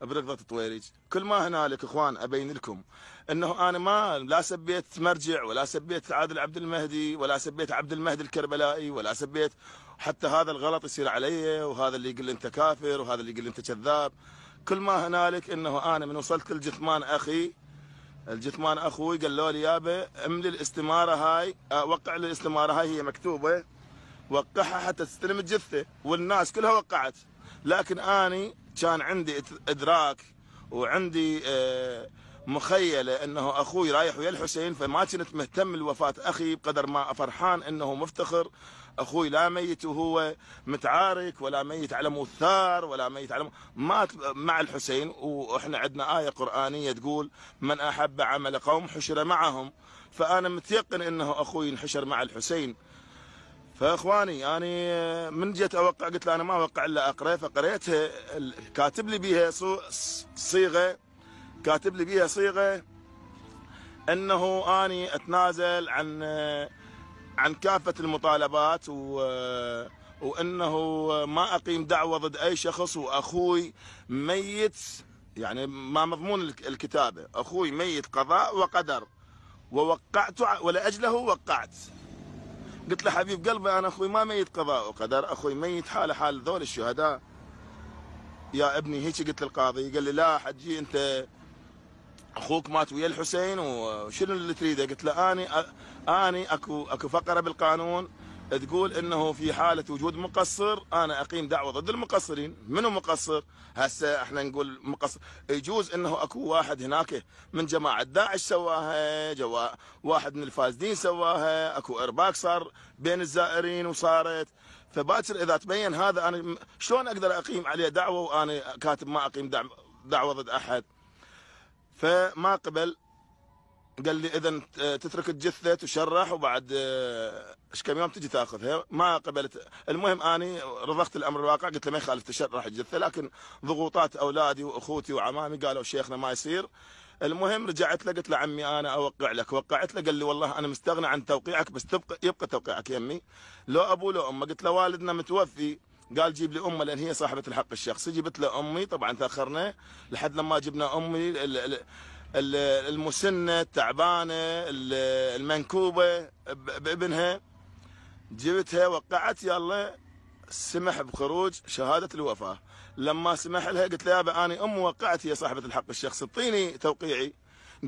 بركضه طويريج كل ما هنالك اخوان ابين لكم انه انا ما لا سبيت مرجع ولا سبيت عادل عبد المهدي ولا سبيت عبد المهدي الكربلائي ولا سبيت حتى هذا الغلط يصير علي وهذا اللي يقول انت كافر وهذا اللي يقول انت كذاب كل ما هنالك انه انا من وصلت لجثمان اخي الجثمان اخوي قالوا لي يابا املي الاستماره هاي آه، وقع الاستماره هاي هي مكتوبه وقعها حتى تستلم الجثه والناس كلها وقعت لكن اني كان عندي ادراك وعندي آه، مخيله انه اخوي رايح ويا الحسين فما كنت مهتم لوفاه اخي بقدر ما فرحان انه مفتخر اخوي لا ميت وهو متعارك ولا ميت على مثار ولا ميت على مات مع الحسين واحنا عندنا ايه قرانيه تقول من احب عمل قوم حشر معهم فانا متيقن انه اخوي انحشر مع الحسين فاخواني يعني من جيت اوقع قلت له انا ما اوقع الا اقرا فقريتها آه، كاتب لي بيها صيغه كاتب لي بيها صيغه انه اني اتنازل عن آه، عن كافه المطالبات و وانه ما اقيم دعوه ضد اي شخص واخوي ميت يعني ما مضمون الكتابه اخوي ميت قضاء وقدر ووقعت ولاجله وقعت قلت له حبيب قلبي انا اخوي ما ميت قضاء وقدر اخوي ميت حاله حال ذول الشهداء يا ابني هيك قلت للقاضي قال لي لا حجي انت اخوك مات ويا الحسين وشنو اللي تريده؟ قلت له اني اني اكو اكو فقره بالقانون تقول انه في حاله وجود مقصر انا اقيم دعوه ضد المقصرين، منو مقصر؟ هسه احنا نقول مقصر، يجوز انه اكو واحد هناك من جماعه داعش سواها، جوا واحد من الفاسدين سواها، اكو ارباك صار بين الزائرين وصارت، فباكر اذا تبين هذا انا شلون اقدر اقيم عليه دعوه وانا كاتب ما اقيم دعوه ضد احد؟ فما قبل قال لي اذا آه، تترك الجثه تشرح وبعد آه، ايش كم يوم تجي تاخذها ما قبلت المهم اني رضخت الامر الواقع قلت له ما يخالف تشر راح الجثه لكن ضغوطات اولادي واخوتي وعمامي قالوا شيخنا ما يصير المهم رجعت له قلت له عمي انا اوقع لك وقعت له قال لي والله انا مستغني عن توقيعك بس تبقى يبقى توقيعك يمي لو ابوه لو امه قلت له والدنا متوفي قال جيب لي امه لان هي صاحبه الحق الشخصي جبت له امي طبعا تاخرنا لحد لما جبنا امي المسنه التعبانه المنكوبه بابنها جبتها وقعت يلا سمح بخروج شهادة الوفاة لما سمح لها قلت له يابا أنا أم وقعت هي صاحبة الحق الشخص اعطيني توقيعي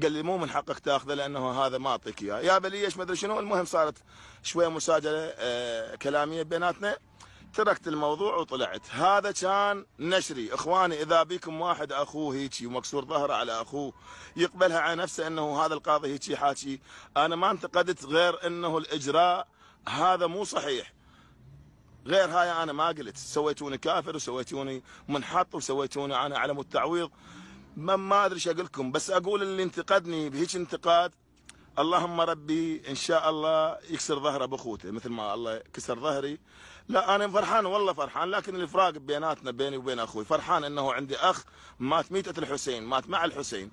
قال لي مو من حقك تاخذه لانه هذا ما اعطيك اياه يابا ليش ما ادري شنو المهم صارت شويه مساجله آه كلاميه بيناتنا تركت الموضوع وطلعت هذا كان نشري اخواني اذا بيكم واحد اخوه هيجي ومكسور ظهره على اخوه يقبلها على نفسه انه هذا القاضي هيجي حاكي انا ما انتقدت غير انه الاجراء هذا مو صحيح غير هاي انا ما قلت سويتوني كافر وسويتوني منحط وسويتوني انا علم التعويض ما ما ادري ايش اقول لكم بس اقول اللي انتقدني بهيك انتقاد اللهم ربي ان شاء الله يكسر ظهره باخوته مثل ما الله كسر ظهري لا انا فرحان والله فرحان لكن الفراق بيناتنا بيني وبين اخوي فرحان انه عندي اخ مات ميتة الحسين مات مع الحسين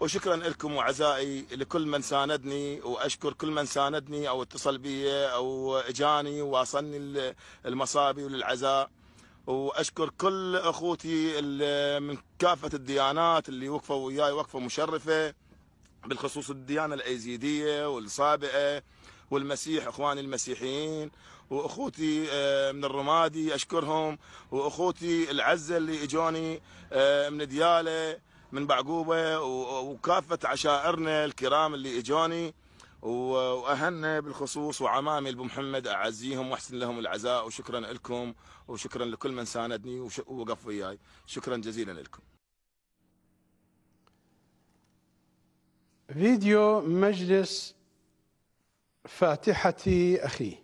وشكرا لكم وعزائي لكل من ساندني واشكر كل من ساندني او اتصل بي او اجاني وواصلني المصابي وللعزاء واشكر كل اخوتي من كافه الديانات اللي وقفوا وياي وقفه مشرفه بالخصوص الديانه الايزيديه والصابئه والمسيح اخواني المسيحيين واخوتي آه، من الرمادي اشكرهم واخوتي العزه اللي اجوني آه، من دياله من بعقوبه وكافه عشائرنا الكرام اللي اجوني واهلنا بالخصوص وعمامي ابو محمد اعزيهم واحسن لهم العزاء وشكرا لكم وشكرا لكل من ساندني ووقف وياي شكرا جزيلا لكم. فيديو مجلس فاتحه اخي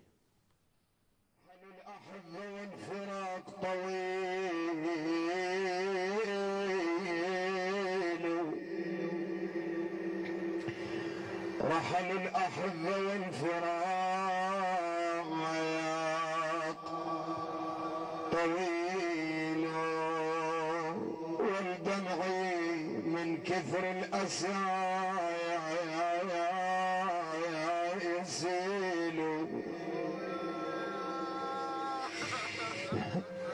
رحم الأحب والفراق طويل والدمع من كثر الأسى يسيل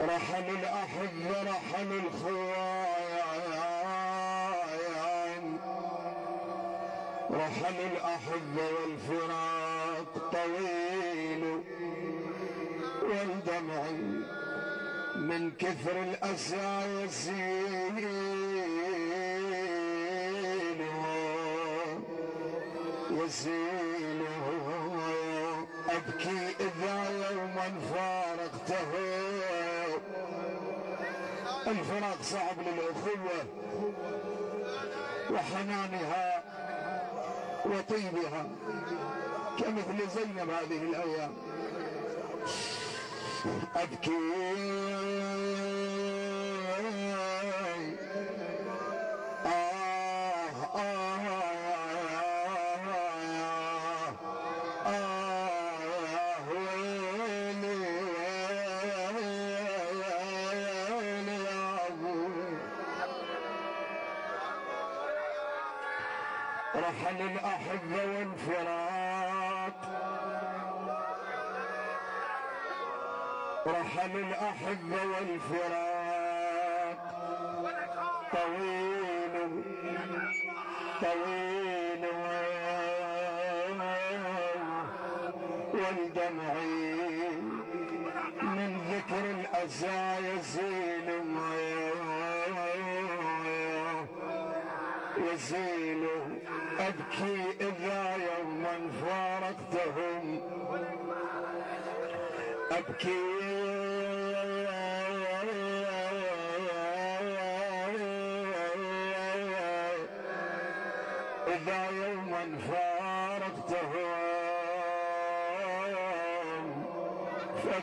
رحم الأحب رحم الخوان رحم الأحب والفراق طويل والدمع من كثر الأسى يسيل يسيل أبكي إذا يوما فارقته الفراق صعب للأخوة وحنانها وطيبها كمثل زينب هذه الأيام أبكي رحل الأحب والفراق طويل طويل والدمع من ذكر الأزى يزيل يزيل أبكي إذا يوما فارقتهم أبكي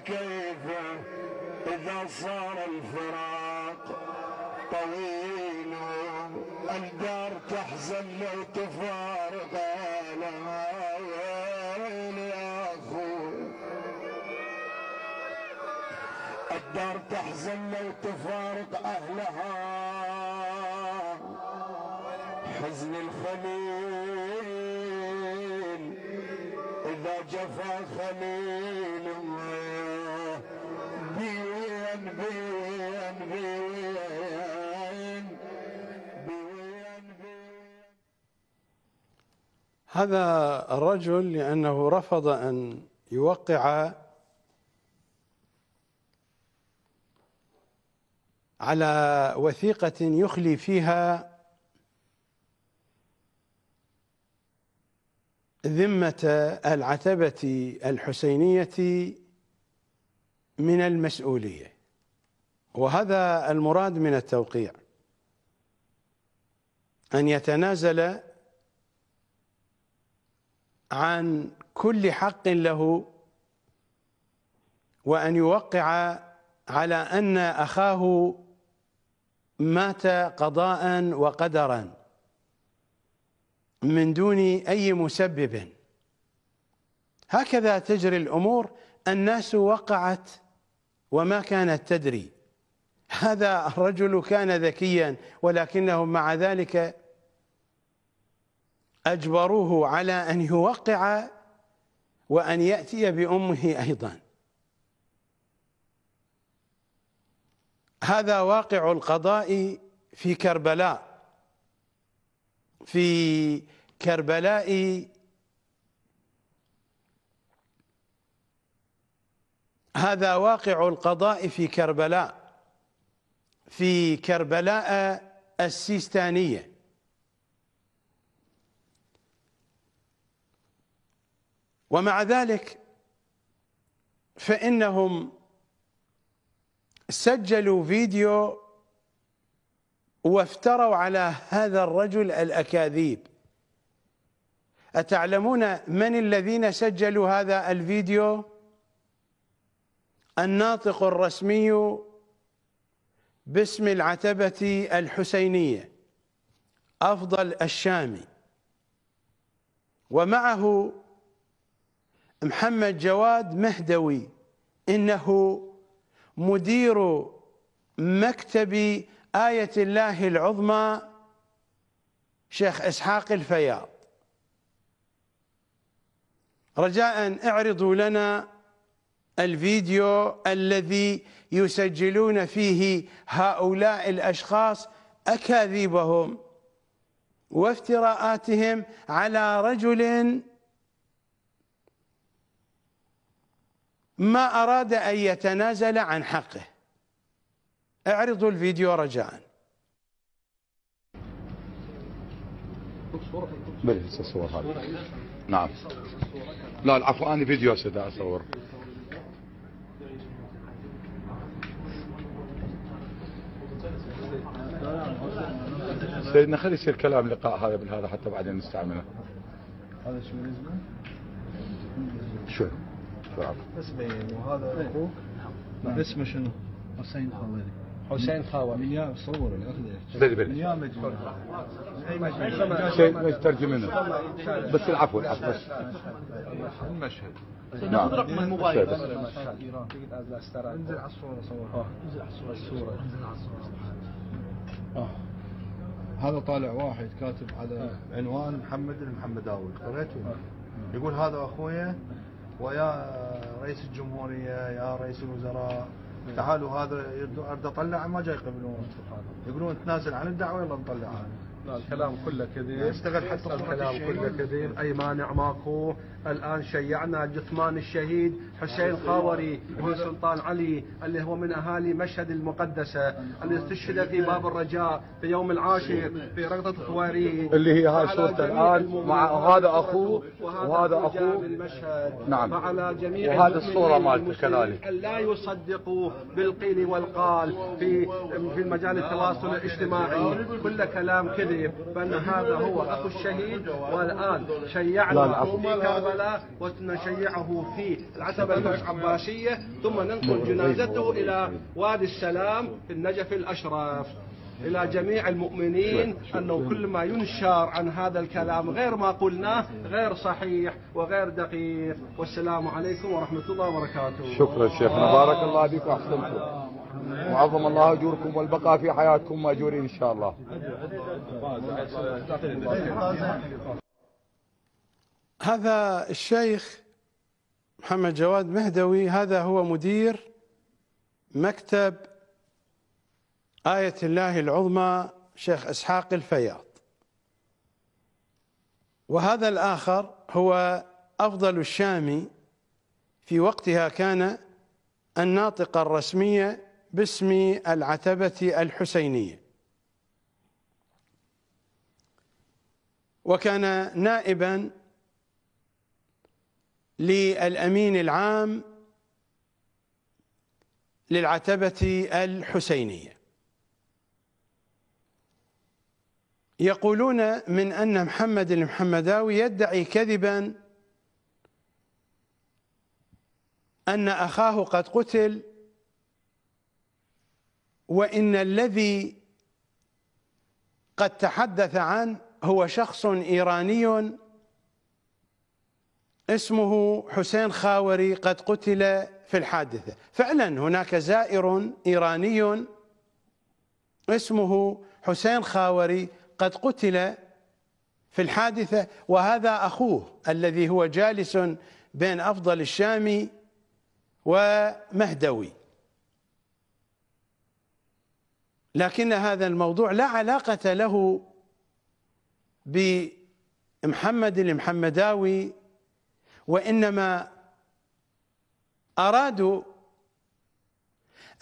فكيف إذا صار الفراق طويل الدار تحزن لو تفارق لها يا أخوي الدار تحزن لو تفارق أهلها حزن الخليل إذا جفا خليل هذا الرجل لأنه رفض أن يوقع على وثيقة يخلي فيها ذمة العتبة الحسينية من المسؤولية وهذا المراد من التوقيع أن يتنازل عن كل حق له وأن يوقع على أن أخاه مات قضاء وقدرا من دون أي مسبب هكذا تجري الأمور الناس وقعت وما كانت تدري هذا الرجل كان ذكيا ولكنه مع ذلك أجبروه على أن يوقع وأن يأتي بأمه أيضا هذا واقع القضاء في كربلاء في كربلاء هذا واقع القضاء في كربلاء في كربلاء السيستانيه ومع ذلك فإنهم سجلوا فيديو وافتروا على هذا الرجل الأكاذيب أتعلمون من الذين سجلوا هذا الفيديو الناطق الرسمي باسم العتبة الحسينية أفضل الشامي ومعه محمد جواد مهدوي إنه مدير مكتب آية الله العظمى شيخ إسحاق الفياض رجاء اعرضوا لنا الفيديو الذي يسجلون فيه هؤلاء الأشخاص أكاذيبهم وافتراءاتهم على رجل ما أراد أن يتنازل عن حقه اعرضوا الفيديو رجاء الصور هذه نعم لا العفو أنا فيديو سيدا أصور سيدنا خلي يصير كلام لقاء هذا بالهذا حتى بعدين نستعمله هذا شو شو نعم اسمي وهذا اخوك؟ نعم اسمه شنو؟ حسين خوالي حسين خاور من يا صور بلي بلي من يا مجنون شيء نترجم منه بس العفو العفو بس المشهد نعم رقم الموبايل انزل على الصوره صورها انزل على الصوره انزل على الصوره هذا طالع واحد كاتب على عنوان محمد المحمداوي قريته يقول هذا اخويا ويا رئيس الجمهورية يا رئيس الوزراء تعالوا هذا ارد اطلع ما جاي يقبلون يقولون تنازل عن الدعوه يلا نطلعها الكلام كله كذب يشتغل حتى الكلام كله كذب اي مانع ماكو الان شيعنا جثمان الشهيد حسين آه، خاوري بن آه، سلطان علي اللي هو من اهالي مشهد المقدسه اللي استشهد في باب الرجاء في يوم العاشر في رغده خواري اللي هي هاي صورته الان مع وهذا اخوه وهذا اخوه نعم فعلى جميع وهذا الصوره مالته كذلك لا يصدقوا بالقيل والقال في في مجال التواصل الاجتماعي كل كلام كذب الكذب بل هذا هو أخو الشهيد والآن شيعنا في كربلاء ونشيعه في العتبة العباسية ثم ننقل جنازته إلى وادي السلام في النجف الأشرف إلى جميع المؤمنين أنه كل ما ينشر عن هذا الكلام غير ما قلناه غير صحيح وغير دقيق والسلام عليكم ورحمة الله وبركاته شكرا شيخنا بارك الله بك وأحسنتم وعظم الله اجوركم والبقاء في حياتكم ماجورين ان شاء الله هذا الشيخ محمد جواد مهدوي هذا هو مدير مكتب آية الله العظمى شيخ إسحاق الفياض وهذا الآخر هو أفضل الشامي في وقتها كان الناطقة الرسمية باسم العتبة الحسينية وكان نائبا للأمين العام للعتبة الحسينية يقولون من أن محمد المحمداوي يدعي كذبا أن أخاه قد قتل وإن الذي قد تحدث عنه هو شخص إيراني اسمه حسين خاوري قد قتل في الحادثة فعلا هناك زائر إيراني اسمه حسين خاوري قد قتل في الحادثة وهذا أخوه الذي هو جالس بين أفضل الشامي ومهدوي لكن هذا الموضوع لا علاقة له بمحمد المحمداوي وإنما أرادوا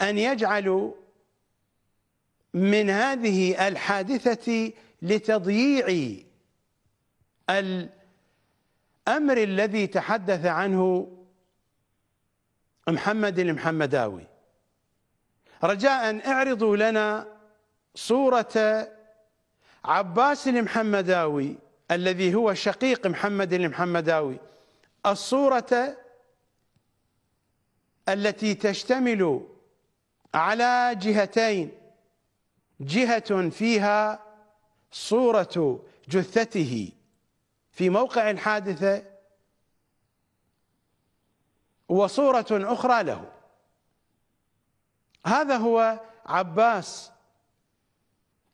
أن يجعلوا من هذه الحادثة لتضييع الأمر الذي تحدث عنه محمد المحمداوي رجاء اعرضوا لنا صورة عباس المحمداوي الذي هو شقيق محمد المحمداوي الصورة التي تشتمل على جهتين جهة فيها صورة جثته في موقع الحادثة وصورة أخرى له هذا هو عباس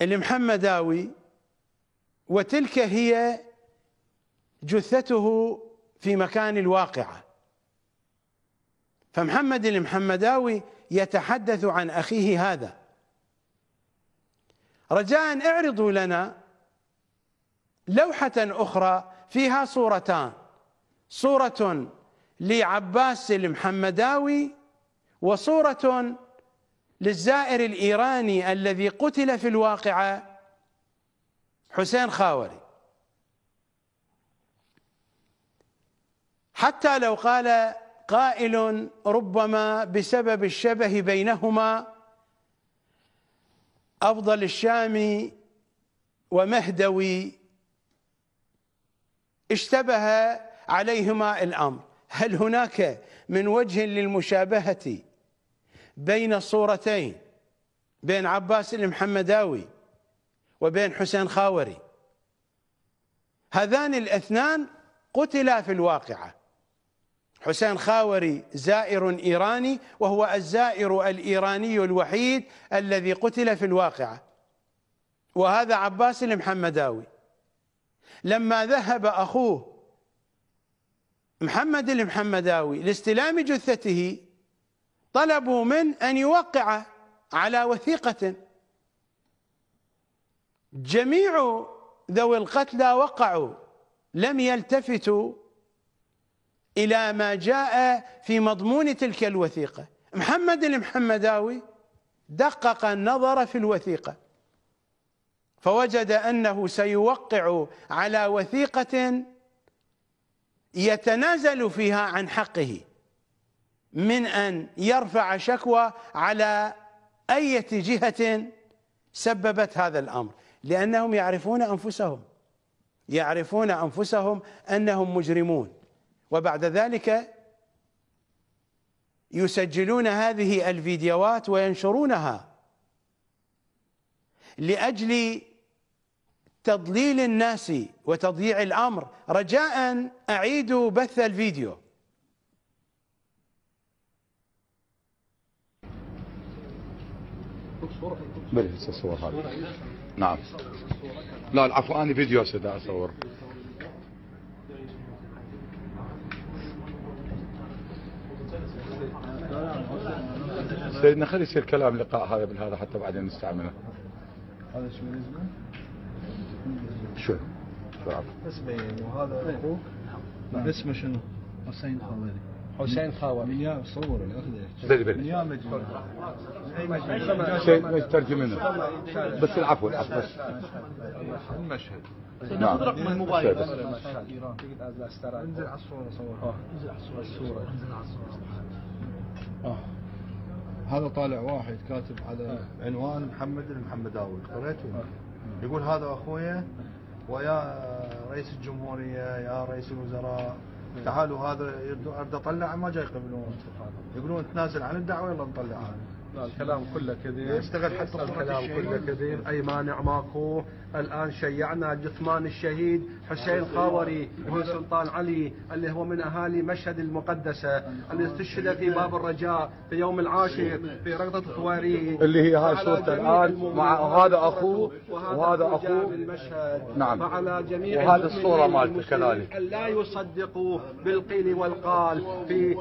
المحمداوي وتلك هي جثته في مكان الواقعة فمحمد المحمداوي يتحدث عن أخيه هذا رجاء اعرضوا لنا لوحة أخرى فيها صورتان صورة لعباس المحمداوي وصورة للزائر الإيراني الذي قتل في الواقعة حسين خاوري حتى لو قال قائل ربما بسبب الشبه بينهما أفضل الشامي ومهدوي اشتبه عليهما الأمر هل هناك من وجه للمشابهة بين صورتين بين عباس المحمداوي وبين حسين خاوري هذان الاثنان قتلا في الواقعة حسين خاوري زائر إيراني وهو الزائر الإيراني الوحيد الذي قتل في الواقعة وهذا عباس المحمداوي لما ذهب أخوه محمد المحمداوي لاستلام جثته طلبوا من أن يوقع على وثيقة جميع ذوي القتلى وقعوا لم يلتفتوا إلى ما جاء في مضمون تلك الوثيقة محمد المحمداوي دقق النظر في الوثيقة فوجد أنه سيوقع على وثيقة يتنازل فيها عن حقه من أن يرفع شكوى على أية جهة سببت هذا الأمر لأنهم يعرفون أنفسهم يعرفون أنفسهم أنهم مجرمون وبعد ذلك يسجلون هذه الفيديوهات وينشرونها لأجل تضليل الناس وتضييع الأمر رجاء أعيدوا بث الفيديو بلي الصور هذه نعم لا العفو انا فيديو هسه اصور سيدنا خلي يصير كلام لقاء هذا بالهذا حتى بعدين نستعمله هذا شو اسمه شو شو اسمه يعني، وهذا اخوك نعم. اسمه شنو حسين حضري حسين خاور من يوم صور بلي من يوم يا شيء ما يترجم منه بس العفو العفو بس المشهد نعم نضرب من الموبايل بس انزل آه، على الصوره انزل على الصوره انزل على الصوره هذا طالع واحد كاتب على عنوان محمد المحمداوي قريته آه. يقول هذا اخويا ويا رئيس الجمهوريه يا رئيس الوزراء تعالوا هذا اريد اطلع ما جاي يقبلون يقولون تنازل عن الدعوه يلا نطلع هذا الكلام كله كذب يشتغل حتى الكلام كله كذب اي مانع ماكو الان شيعنا جثمان الشهيد حسين أيوة. خاوري بن أيوة. سلطان علي اللي هو من اهالي مشهد المقدسه أيوة. اللي استشهد في باب الرجاء في يوم العاشر في رغده الخواري اللي هي هاي صورته الان مع هذا اخوه وهذا اخوه نعم على جميع وهذه الصوره مالته كذلك لا يصدقوا بالقيل والقال في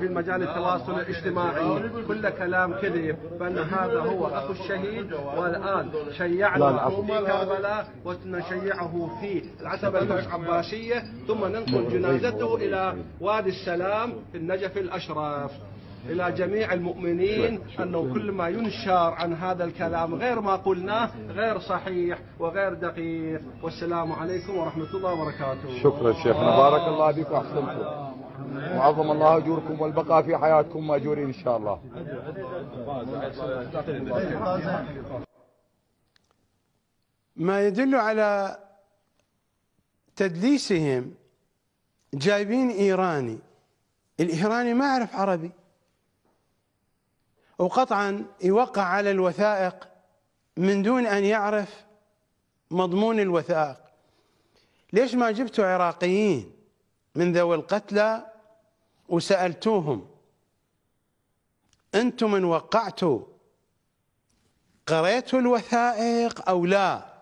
في مجال التواصل الاجتماعي كل كلام كذب طيب بل هذا هو أخو الشهيد والآن شيعنا في كربلاء ونشيعه في العتبة العباسية ثم ننقل جنازته إلى وادي السلام في النجف الأشرف إلى جميع المؤمنين أنه كل ما ينشر عن هذا الكلام غير ما قلناه غير صحيح وغير دقيق والسلام عليكم ورحمة الله وبركاته شكرا شيخنا بارك الله فيك وأحسنتم وعظم الله أجوركم والبقاء في حياتكم مأجورين إن شاء الله ما يدل على تدليسهم جايبين إيراني الإيراني ما يعرف عربي وقطعا يوقع على الوثائق من دون أن يعرف مضمون الوثائق ليش ما جبتوا عراقيين من ذوي القتلى وسألتوهم أنتم إن وقعتوا قريتوا الوثائق أو لا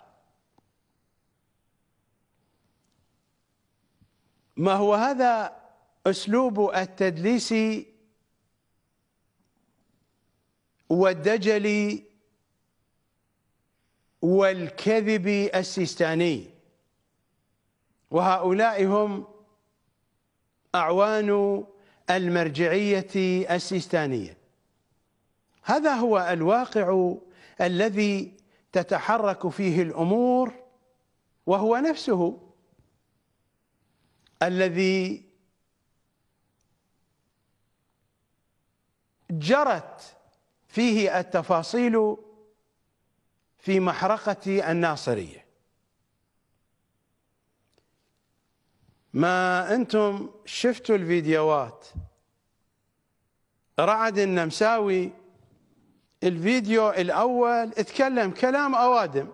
ما هو هذا أسلوب التدليس والدجل والكذب السيستاني وهؤلاء هم أعوان المرجعية السيستانية هذا هو الواقع الذي تتحرك فيه الأمور وهو نفسه الذي جرت فيه التفاصيل في محرقة الناصرية ما انتم شفتوا الفيديوهات رعد النمساوي الفيديو الاول اتكلم كلام اوادم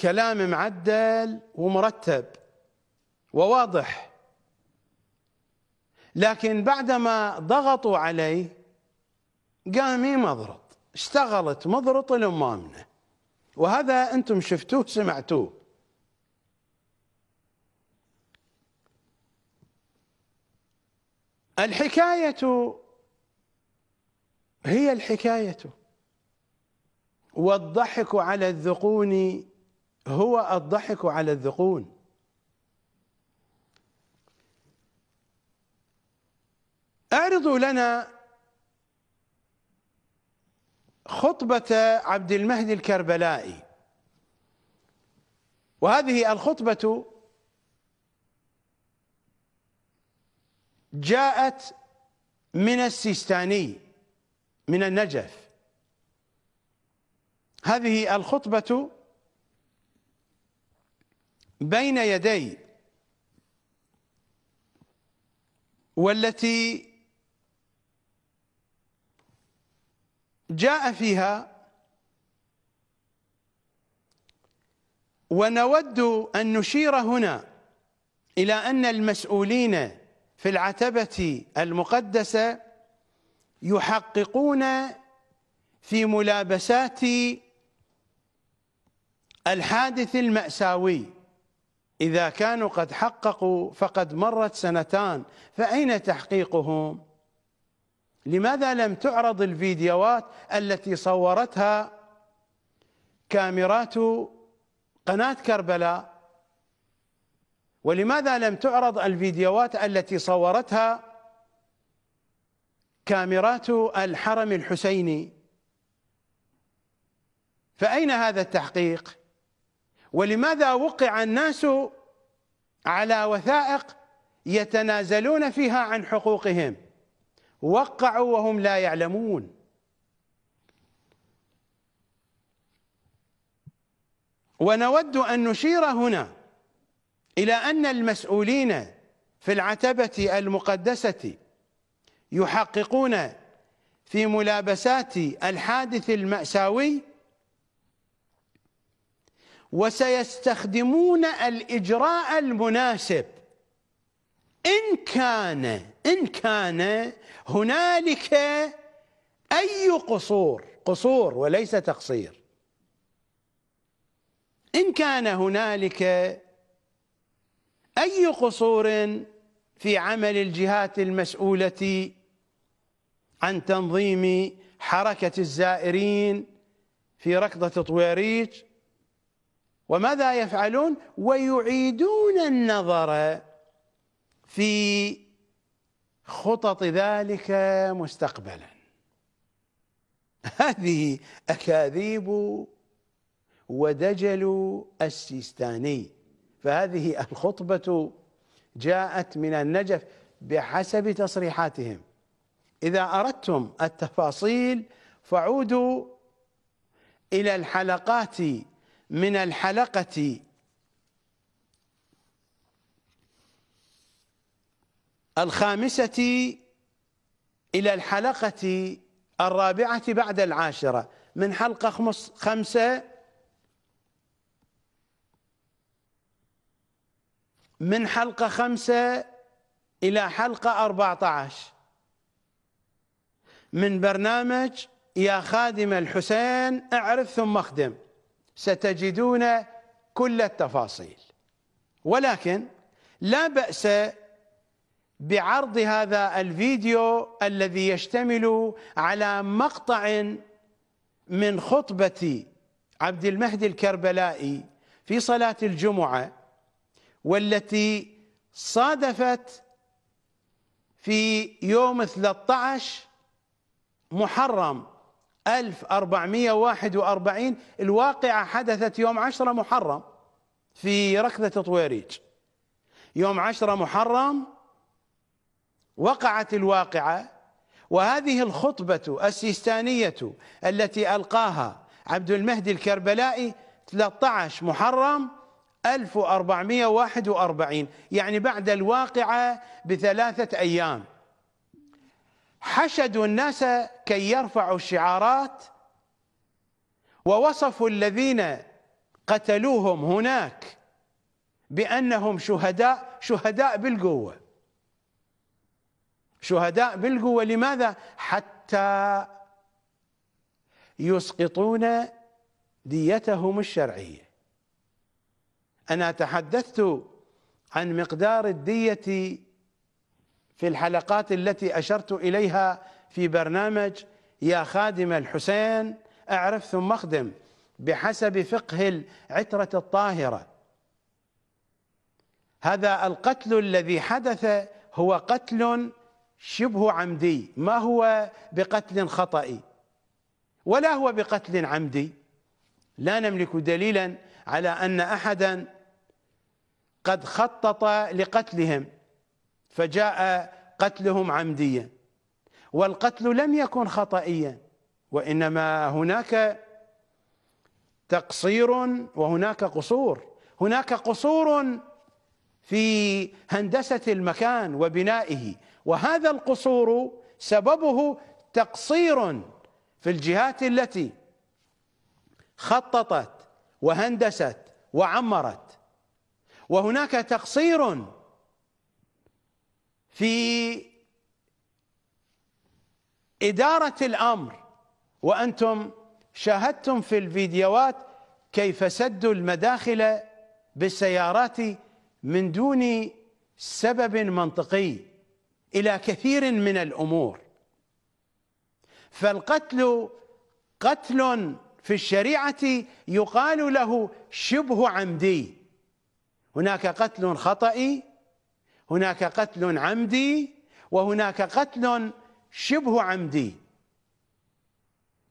كلام معدل ومرتب وواضح لكن بعدما ضغطوا عليه قام يمضرط اشتغلت مضرط الامامنه وهذا انتم شفتوه سمعتوه الحكاية هي الحكاية والضحك على الذقون هو الضحك على الذقون اعرضوا لنا خطبة عبد المهدي الكربلائي وهذه الخطبة جاءت من السيستاني من النجف هذه الخطبة بين يدي والتي جاء فيها ونود أن نشير هنا إلى أن المسؤولين في العتبة المقدسة يحققون في ملابسات الحادث المأساوي إذا كانوا قد حققوا فقد مرت سنتان فأين تحقيقهم؟ لماذا لم تعرض الفيديوهات التي صورتها كاميرات قناة كربلاء ولماذا لم تعرض الفيديوهات التي صورتها كاميرات الحرم الحسيني فأين هذا التحقيق ولماذا وقع الناس على وثائق يتنازلون فيها عن حقوقهم وقعوا وهم لا يعلمون ونود أن نشير هنا إلى أن المسؤولين في العتبة المقدسة يحققون في ملابسات الحادث المأساوي وسيستخدمون الإجراء المناسب إن كان إن كان هنالك أي قصور قصور وليس تقصير إن كان هنالك أي قصور في عمل الجهات المسؤولة عن تنظيم حركة الزائرين في ركضة طويريج وماذا يفعلون ويعيدون النظر في خطط ذلك مستقبلا هذه أكاذيب ودجل السيستاني فهذه الخطبة جاءت من النجف بحسب تصريحاتهم إذا أردتم التفاصيل فعودوا إلى الحلقات من الحلقة الخامسة إلى الحلقة الرابعة بعد العاشرة من حلقة خمسة من حلقة خمسة إلى حلقة أربعة عشر من برنامج يا خادم الحسين اعرف ثم اخدم ستجدون كل التفاصيل ولكن لا بأس بعرض هذا الفيديو الذي يشتمل على مقطع من خطبة عبد المهدي الكربلائي في صلاة الجمعة والتي صادفت في يوم 13 محرم 1441 الواقعة حدثت يوم 10 محرم في ركضة طويريج يوم 10 محرم وقعت الواقعة وهذه الخطبة السيستانية التي ألقاها عبد المهدي الكربلائي 13 محرم 1441 يعني بعد الواقعة بثلاثة أيام حشدوا الناس كي يرفعوا الشعارات ووصفوا الذين قتلوهم هناك بأنهم شهداء شهداء بالقوة شهداء بالقوة لماذا؟ حتى يسقطون ديتهم الشرعية أنا تحدثت عن مقدار الدية في الحلقات التي أشرت إليها في برنامج يا خادم الحسين أعرف ثم أخدم بحسب فقه العترة الطاهرة هذا القتل الذي حدث هو قتل شبه عمدي ما هو بقتل خطأ ولا هو بقتل عمدي لا نملك دليلا على أن أحدا قد خطط لقتلهم فجاء قتلهم عمديا والقتل لم يكن خطئيا وإنما هناك تقصير وهناك قصور هناك قصور في هندسة المكان وبنائه وهذا القصور سببه تقصير في الجهات التي خططت وهندست وعمرت وهناك تقصير في إدارة الأمر وأنتم شاهدتم في الفيديوهات كيف سدوا المداخل بالسيارات من دون سبب منطقي إلى كثير من الأمور فالقتل قتل في الشريعة يقال له شبه عمدي هناك قتل خطئي هناك قتل عمدي وهناك قتل شبه عمدي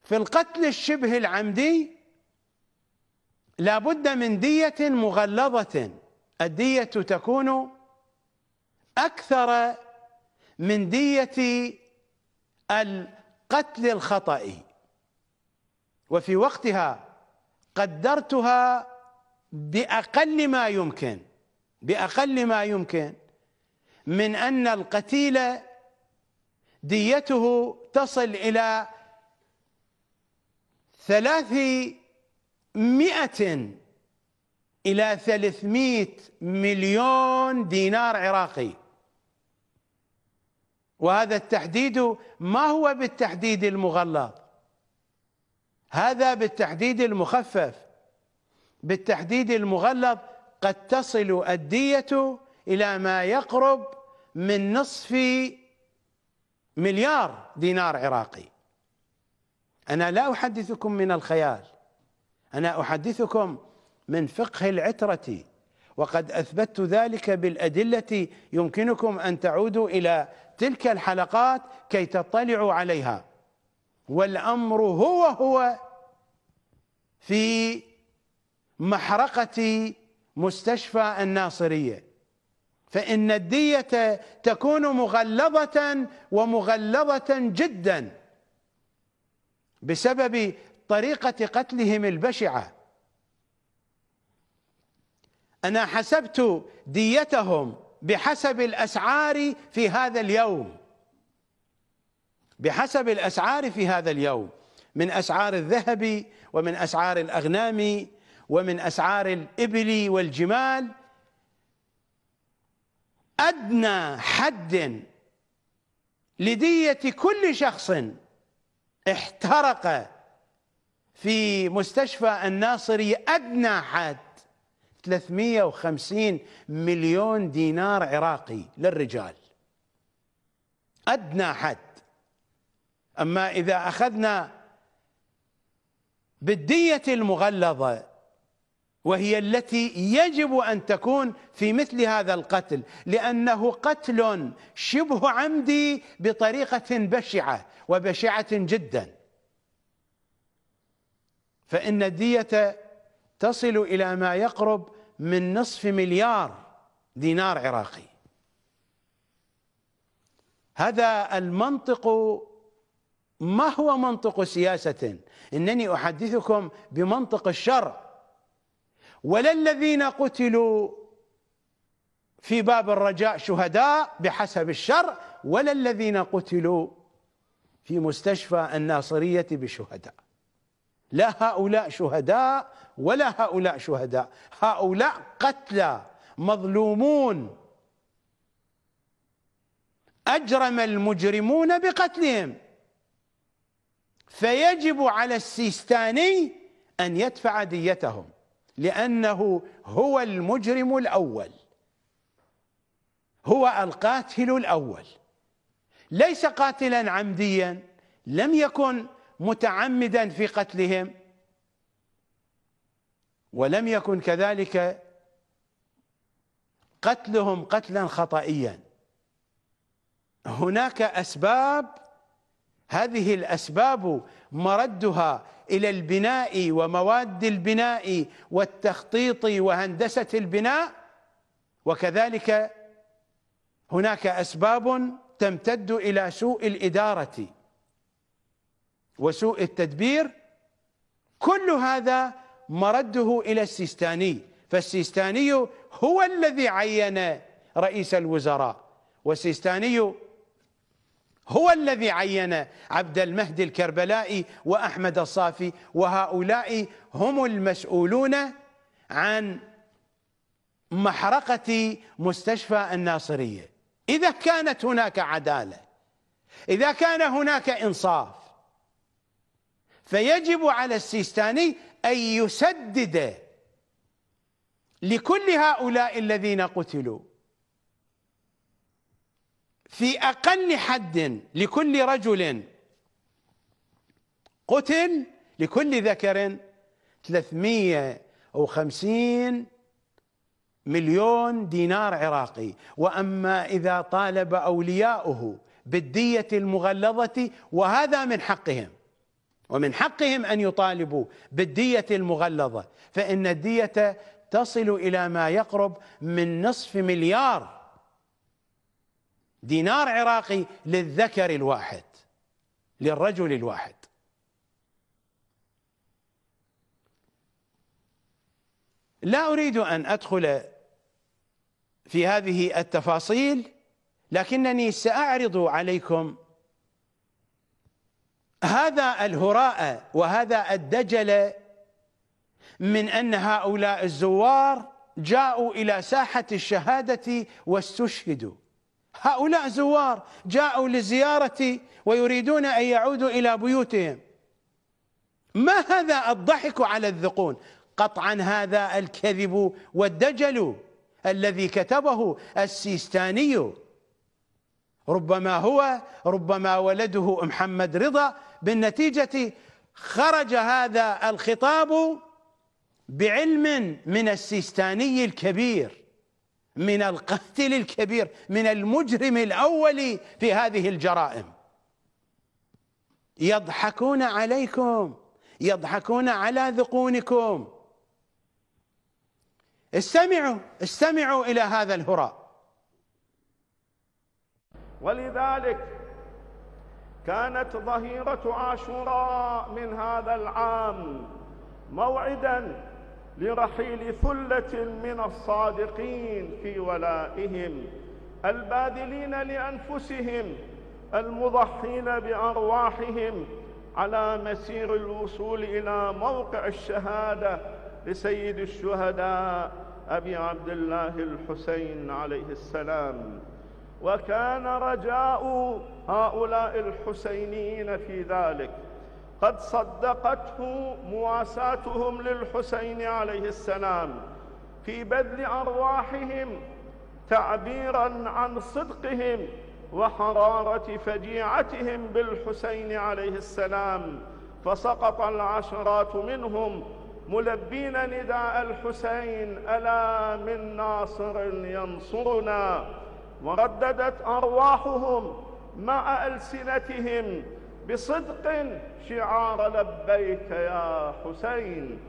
في القتل الشبه العمدي لا بد من دية مغلظة الدية تكون أكثر من دية القتل الخطأي وفي وقتها قدرتها باقل ما يمكن باقل ما يمكن من ان القتيل ديته تصل الى ثلاثمائة إلى ثلاثمائة مليون دينار عراقي وهذا التحديد ما هو بالتحديد المغلط هذا بالتحديد المخفف بالتحديد المغلظ قد تصل الدية إلى ما يقرب من نصف مليار دينار عراقي أنا لا أحدثكم من الخيال أنا أحدثكم من فقه العترة وقد أثبتت ذلك بالأدلة يمكنكم أن تعودوا إلى تلك الحلقات كي تطلعوا عليها والامر هو هو في محرقه مستشفى الناصريه فان الديه تكون مغلظه ومغلظه جدا بسبب طريقه قتلهم البشعه انا حسبت ديتهم بحسب الاسعار في هذا اليوم بحسب الأسعار في هذا اليوم من أسعار الذهب ومن أسعار الأغنام ومن أسعار الإبل والجمال أدنى حد لدية كل شخص احترق في مستشفى الناصري أدنى حد 350 مليون دينار عراقي للرجال أدنى حد أما إذا أخذنا بالدية المغلظة وهي التي يجب أن تكون في مثل هذا القتل لأنه قتل شبه عمدي بطريقة بشعة وبشعة جدا فإن الدية تصل إلى ما يقرب من نصف مليار دينار عراقي هذا المنطق ما هو منطق سياسة إنني أحدثكم بمنطق الشرع ولا الذين قتلوا في باب الرجاء شهداء بحسب الشرع ولا الذين قتلوا في مستشفى الناصرية بشهداء لا هؤلاء شهداء ولا هؤلاء شهداء هؤلاء قتلى مظلومون أجرم المجرمون بقتلهم فيجب على السيستاني أن يدفع ديتهم لأنه هو المجرم الأول هو القاتل الأول ليس قاتلا عمديا لم يكن متعمدا في قتلهم ولم يكن كذلك قتلهم قتلا خطئيا هناك أسباب هذه الاسباب مردها الى البناء ومواد البناء والتخطيط وهندسه البناء وكذلك هناك اسباب تمتد الى سوء الاداره وسوء التدبير كل هذا مرده الى السيستاني فالسيستاني هو الذي عين رئيس الوزراء والسيستاني هو الذي عين عبد المهدي الكربلائي وأحمد الصافي وهؤلاء هم المسؤولون عن محرقة مستشفى الناصرية إذا كانت هناك عدالة إذا كان هناك إنصاف فيجب على السيستاني أن يسدد لكل هؤلاء الذين قتلوا في أقل حد لكل رجل قتل لكل ذكر 350 مليون دينار عراقي وأما إذا طالب أولياؤه بالدية المغلظة وهذا من حقهم ومن حقهم أن يطالبوا بالدية المغلظة فإن الدية تصل إلى ما يقرب من نصف مليار دينار عراقي للذكر الواحد للرجل الواحد لا اريد ان ادخل في هذه التفاصيل لكنني ساعرض عليكم هذا الهراء وهذا الدجل من ان هؤلاء الزوار جاءوا الى ساحه الشهاده واستشهدوا هؤلاء زوار جاءوا لزيارتي ويريدون أن يعودوا إلى بيوتهم ما هذا الضحك على الذقون قطعا هذا الكذب والدجل الذي كتبه السيستاني ربما هو ربما ولده محمد رضا بالنتيجة خرج هذا الخطاب بعلم من السيستاني الكبير من القاتل الكبير من المجرم الأول في هذه الجرائم يضحكون عليكم يضحكون على ذقونكم استمعوا استمعوا إلى هذا الهراء ولذلك كانت ظهيرة عاشوراء من هذا العام موعدا لرحيل ثلة من الصادقين في ولائهم الباذلين لأنفسهم المضحين بأرواحهم على مسير الوصول إلى موقع الشهادة لسيد الشهداء أبي عبد الله الحسين عليه السلام وكان رجاء هؤلاء الحسينيين في ذلك قد صدقته مواساتهم للحسين عليه السلام في بذل أرواحهم تعبيرا عن صدقهم وحرارة فجيعتهم بالحسين عليه السلام فسقط العشرات منهم ملبين نداء الحسين ألا من ناصر ينصرنا ورددت أرواحهم مع ألسنتهم بصدق شعار لبيك يا حسين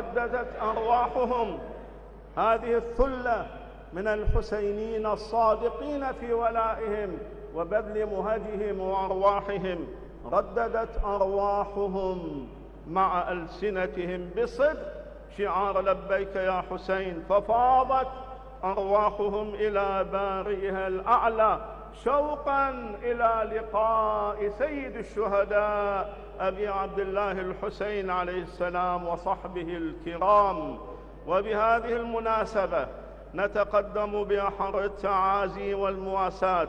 ترددت أرواحهم هذه الثلة من الحسينيين الصادقين في ولائهم وبذل مهجهم وأرواحهم رددت أرواحهم مع ألسنتهم بصدق شعار لبيك يا حسين ففاضت أرواحهم إلى بارئها الأعلى شوقا إلى لقاء سيد الشهداء أبي عبد الله الحسين عليه السلام وصحبه الكرام وبهذه المناسبة نتقدم بأحر التعازي والمواساة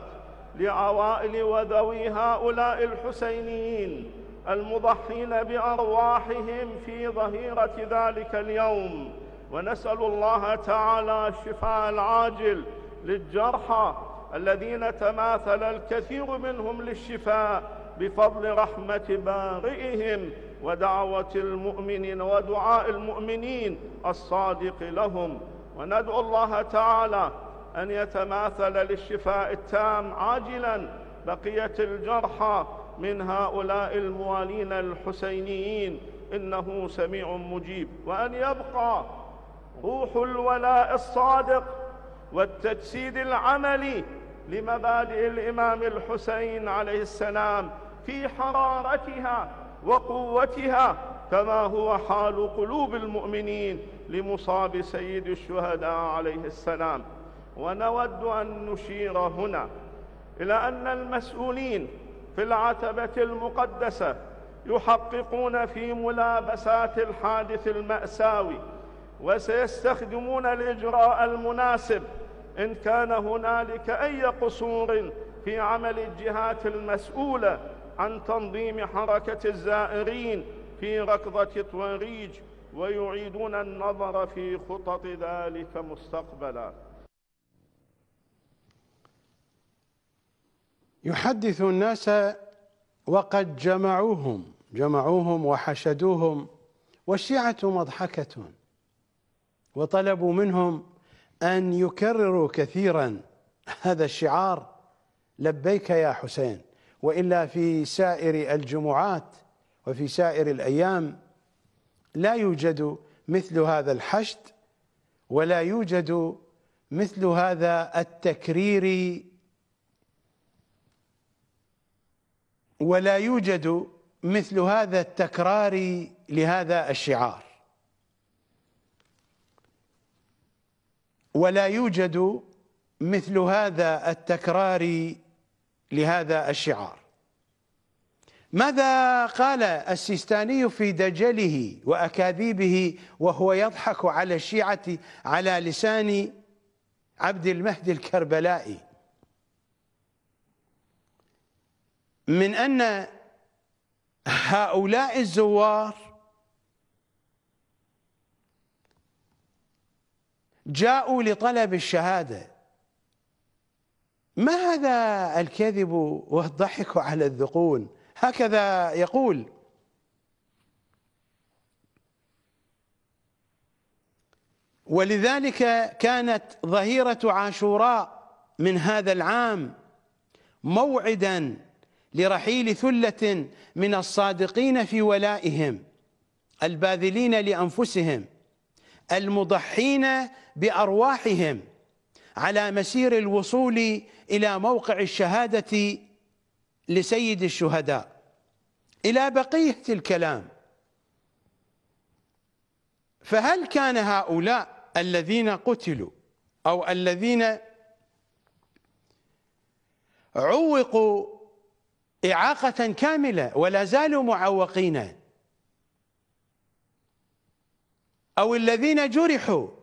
لعوائل وذوي هؤلاء الحسينيين المضحين بأرواحهم في ظهيرة ذلك اليوم ونسأل الله تعالى الشفاء العاجل للجرحى الذين تماثل الكثير منهم للشفاء بفضل رحمة بارئهم ودعوة المؤمنين ودعاء المؤمنين الصادق لهم وندعو الله تعالى أن يتماثل للشفاء التام عاجلا بقية الجرحى من هؤلاء الموالين الحسينيين إنه سميع مجيب وأن يبقى روح الولاء الصادق والتجسيد العملي لمبادئ الإمام الحسين عليه السلام في حرارتها وقوتها كما هو حال قلوب المؤمنين لمصاب سيد الشهداء عليه السلام ونود أن نشير هنا إلى أن المسؤولين في العتبة المقدسة يحققون في ملابسات الحادث المأساوي وسيستخدمون الإجراء المناسب إن كان هنالك أي قصور في عمل الجهات المسؤولة عن تنظيم حركة الزائرين في ركضة طواريج ويعيدون النظر في خطط ذلك مستقبلا يحدث الناس وقد جمعوهم جمعوهم وحشدوهم والشيعة مضحكة وطلبوا منهم أن يكرروا كثيرا هذا الشعار لبيك يا حسين والا في سائر الجمعات وفي سائر الايام لا يوجد مثل هذا الحشد ولا يوجد مثل هذا التكرير ولا يوجد مثل هذا التكرار لهذا الشعار ولا يوجد مثل هذا التكرار لهذا الشعار ماذا قال السيستاني في دجله وأكاذيبه وهو يضحك على الشيعة على لسان عبد المهدي الكربلائي من أن هؤلاء الزوار جاءوا لطلب الشهاده ما هذا الكذب والضحك على الذقون هكذا يقول ولذلك كانت ظهيرة عاشوراء من هذا العام موعدا لرحيل ثلة من الصادقين في ولائهم الباذلين لأنفسهم المضحين بأرواحهم على مسير الوصول إلى موقع الشهادة لسيد الشهداء إلى بقية الكلام فهل كان هؤلاء الذين قتلوا أو الذين عوقوا إعاقة كاملة ولا زالوا معوقين أو الذين جرحوا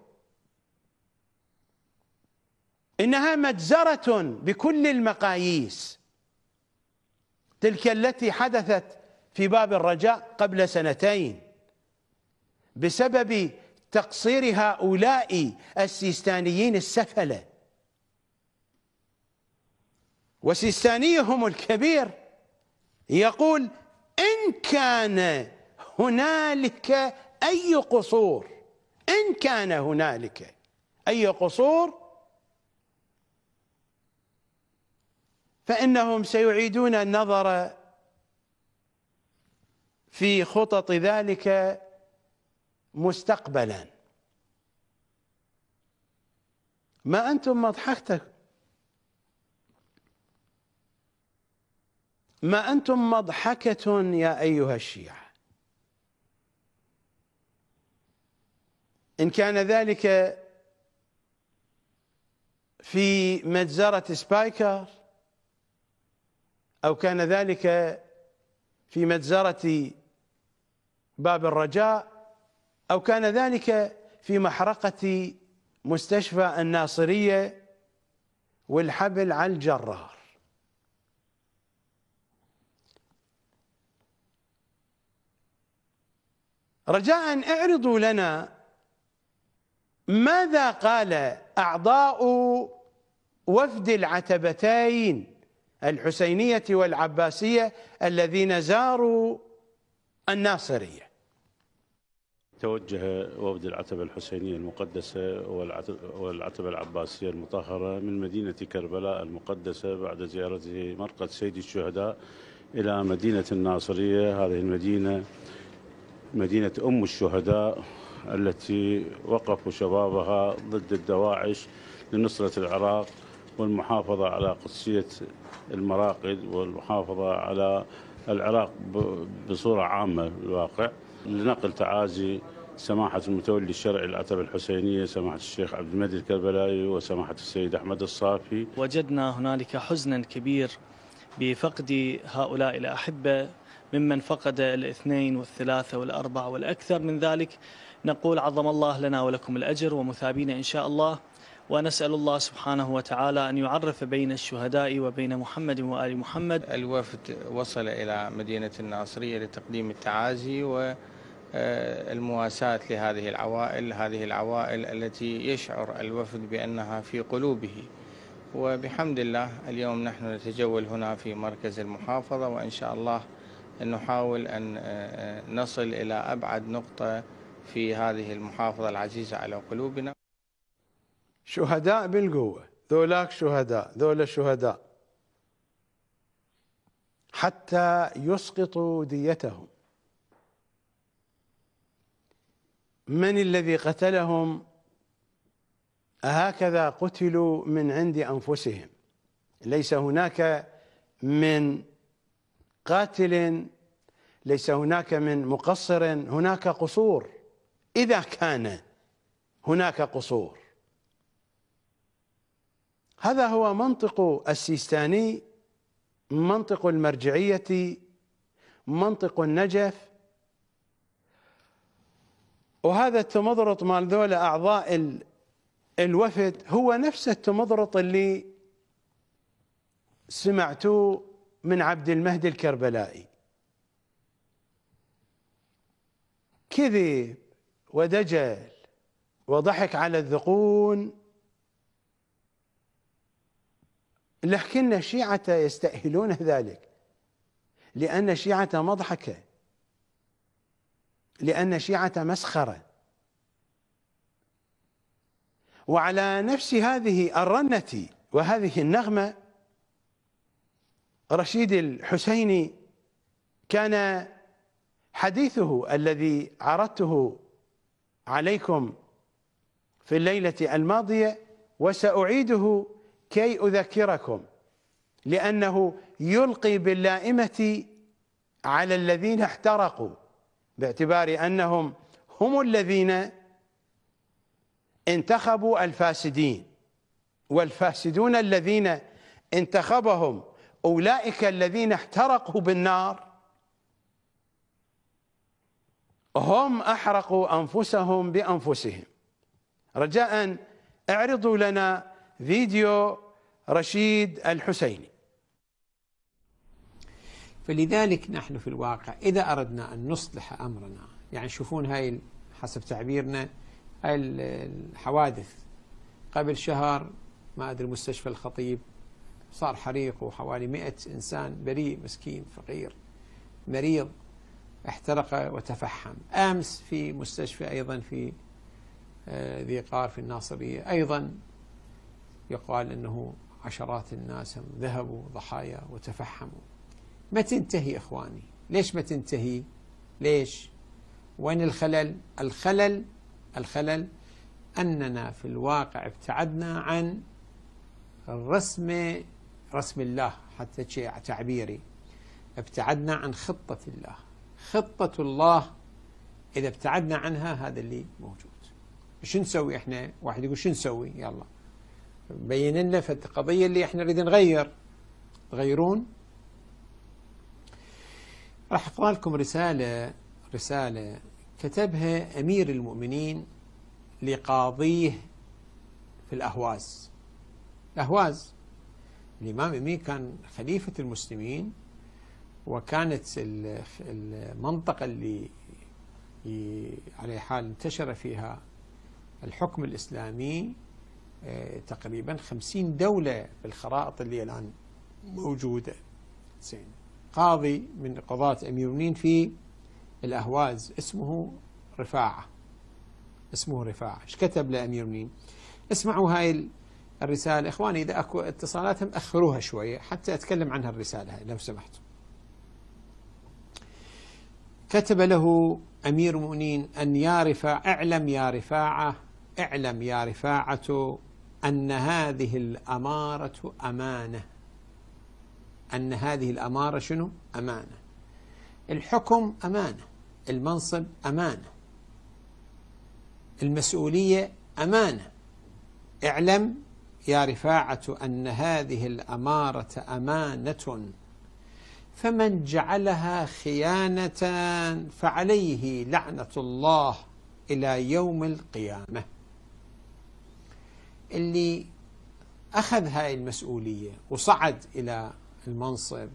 إنها مجزرة بكل المقاييس تلك التي حدثت في باب الرجاء قبل سنتين بسبب تقصير هؤلاء السيستانيين السفلة وسيستانيهم الكبير يقول إن كان هنالك أي قصور إن كان هنالك أي قصور فإنهم سيعيدون النظر في خطط ذلك مستقبلا ما أنتم مضحكتكم ما أنتم مضحكة يا أيها الشيعة إن كان ذلك في مجزرة سبايكر أو كان ذلك في مجزرة باب الرجاء أو كان ذلك في محرقة مستشفى الناصرية والحبل على الجرار رجاء اعرضوا لنا ماذا قال أعضاء وفد العتبتين الحسينية والعباسية الذين زاروا الناصرية توجه وفد العتبة الحسينية المقدسة والعتبة العباسية المطهرة من مدينة كربلاء المقدسة بعد زيارته مرقد سيد الشهداء إلى مدينة الناصرية هذه المدينة مدينة أم الشهداء التي وقفوا شبابها ضد الدواعش لنصرة العراق والمحافظة على قدسية المراقد والمحافظة على العراق بصورة عامة في الواقع لنقل تعازي سماحة المتولي الشرعي العتبة الحسينية سماحة الشيخ عبد المجيد الكربلائي وسماحة السيد أحمد الصافي وجدنا هنالك حزنا كبير بفقد هؤلاء الأحبة ممن فقد الاثنين والثلاثة والأربعة والأكثر من ذلك نقول عظم الله لنا ولكم الأجر ومثابين إن شاء الله ونسأل الله سبحانه وتعالى أن يعرف بين الشهداء وبين محمد وآل محمد الوفد وصل إلى مدينة الناصرية لتقديم التعازي و آه، المواساة لهذه العوائل هذه العوائل التي يشعر الوفد بأنها في قلوبه وبحمد الله اليوم نحن نتجول هنا في مركز المحافظة وإن شاء الله نحاول أن آه، آه، نصل إلى أبعد نقطة في هذه المحافظة العزيزة على قلوبنا شهداء بالقوة ذولاك شهداء ذولا شهداء حتى يسقطوا ديتهم من الذي قتلهم هكذا قتلوا من عند أنفسهم ليس هناك من قاتل ليس هناك من مقصر هناك قصور إذا كان هناك قصور هذا هو منطق السيستاني منطق المرجعية منطق النجف وهذا التمضرط مال ذولا أعضاء الوفد هو نفس التمضرط اللي سمعتوه من عبد المهدي الكربلائي كذب ودجل وضحك على الذقون لكن الشيعة يستأهلون ذلك لأن الشيعة مضحكة لأن الشيعة مسخرة وعلى نفس هذه الرنة وهذه النغمة رشيد الحسيني كان حديثه الذي عرضته عليكم في الليلة الماضية وسأعيده كي أذكركم لأنه يلقي باللائمة على الذين احترقوا باعتبار أنهم هم الذين انتخبوا الفاسدين والفاسدون الذين انتخبهم أولئك الذين احترقوا بالنار هم أحرقوا أنفسهم بأنفسهم رجاء اعرضوا لنا فيديو رشيد الحسيني فلذلك نحن في الواقع إذا أردنا أن نصلح أمرنا يعني شوفون هاي حسب تعبيرنا الحوادث قبل شهر ما أدري مستشفى الخطيب صار حريق وحوالي 100 إنسان بريء مسكين فقير مريض احترق وتفحم أمس في مستشفى أيضا في آه، ذي قار في الناصرية أيضا يقال أنه عشرات الناس هم ذهبوا ضحايا وتفحموا ما تنتهي إخواني ليش ما تنتهي ليش وين الخلل الخلل الخلل أننا في الواقع ابتعدنا عن الرسم رسم الله حتى تعبيري ابتعدنا عن خطة الله خطة الله إذا ابتعدنا عنها هذا اللي موجود شو نسوي احنا واحد يقول شو نسوي يلا بين لنا في القضية اللي احنا نريد نغير تغيرون راح اقرا لكم رسالة رسالة كتبها أمير المؤمنين لقاضيه في الأهواز الأهواز الإمام أمير كان خليفة المسلمين وكانت المنطقة اللي على حال انتشر فيها الحكم الإسلامي آه، تقريبا خمسين دولة بالخرائط اللي الآن موجودة زين قاضي من قضاة أميرونين في الأهواز اسمه رفاعة اسمه رفاعة ايش كتب لأميرونين اسمعوا هاي الرسالة إخواني إذا أكو اتصالات أخروها شوية حتى أتكلم عنها الرسالة هاي لو سمحتوا كتب له أمير المؤمنين أن يا رفاع اعلم يا رفاعة اعلم يا رفاعة أن هذه الأمارة أمانة أن هذه الأمارة شنو؟ أمانة الحكم أمانة المنصب أمانة المسؤولية أمانة اعلم يا رفاعة أن هذه الأمارة أمانة فمن جعلها خيانة فعليه لعنة الله إلى يوم القيامة اللي أخذ هاي المسؤولية وصعد إلى المنصب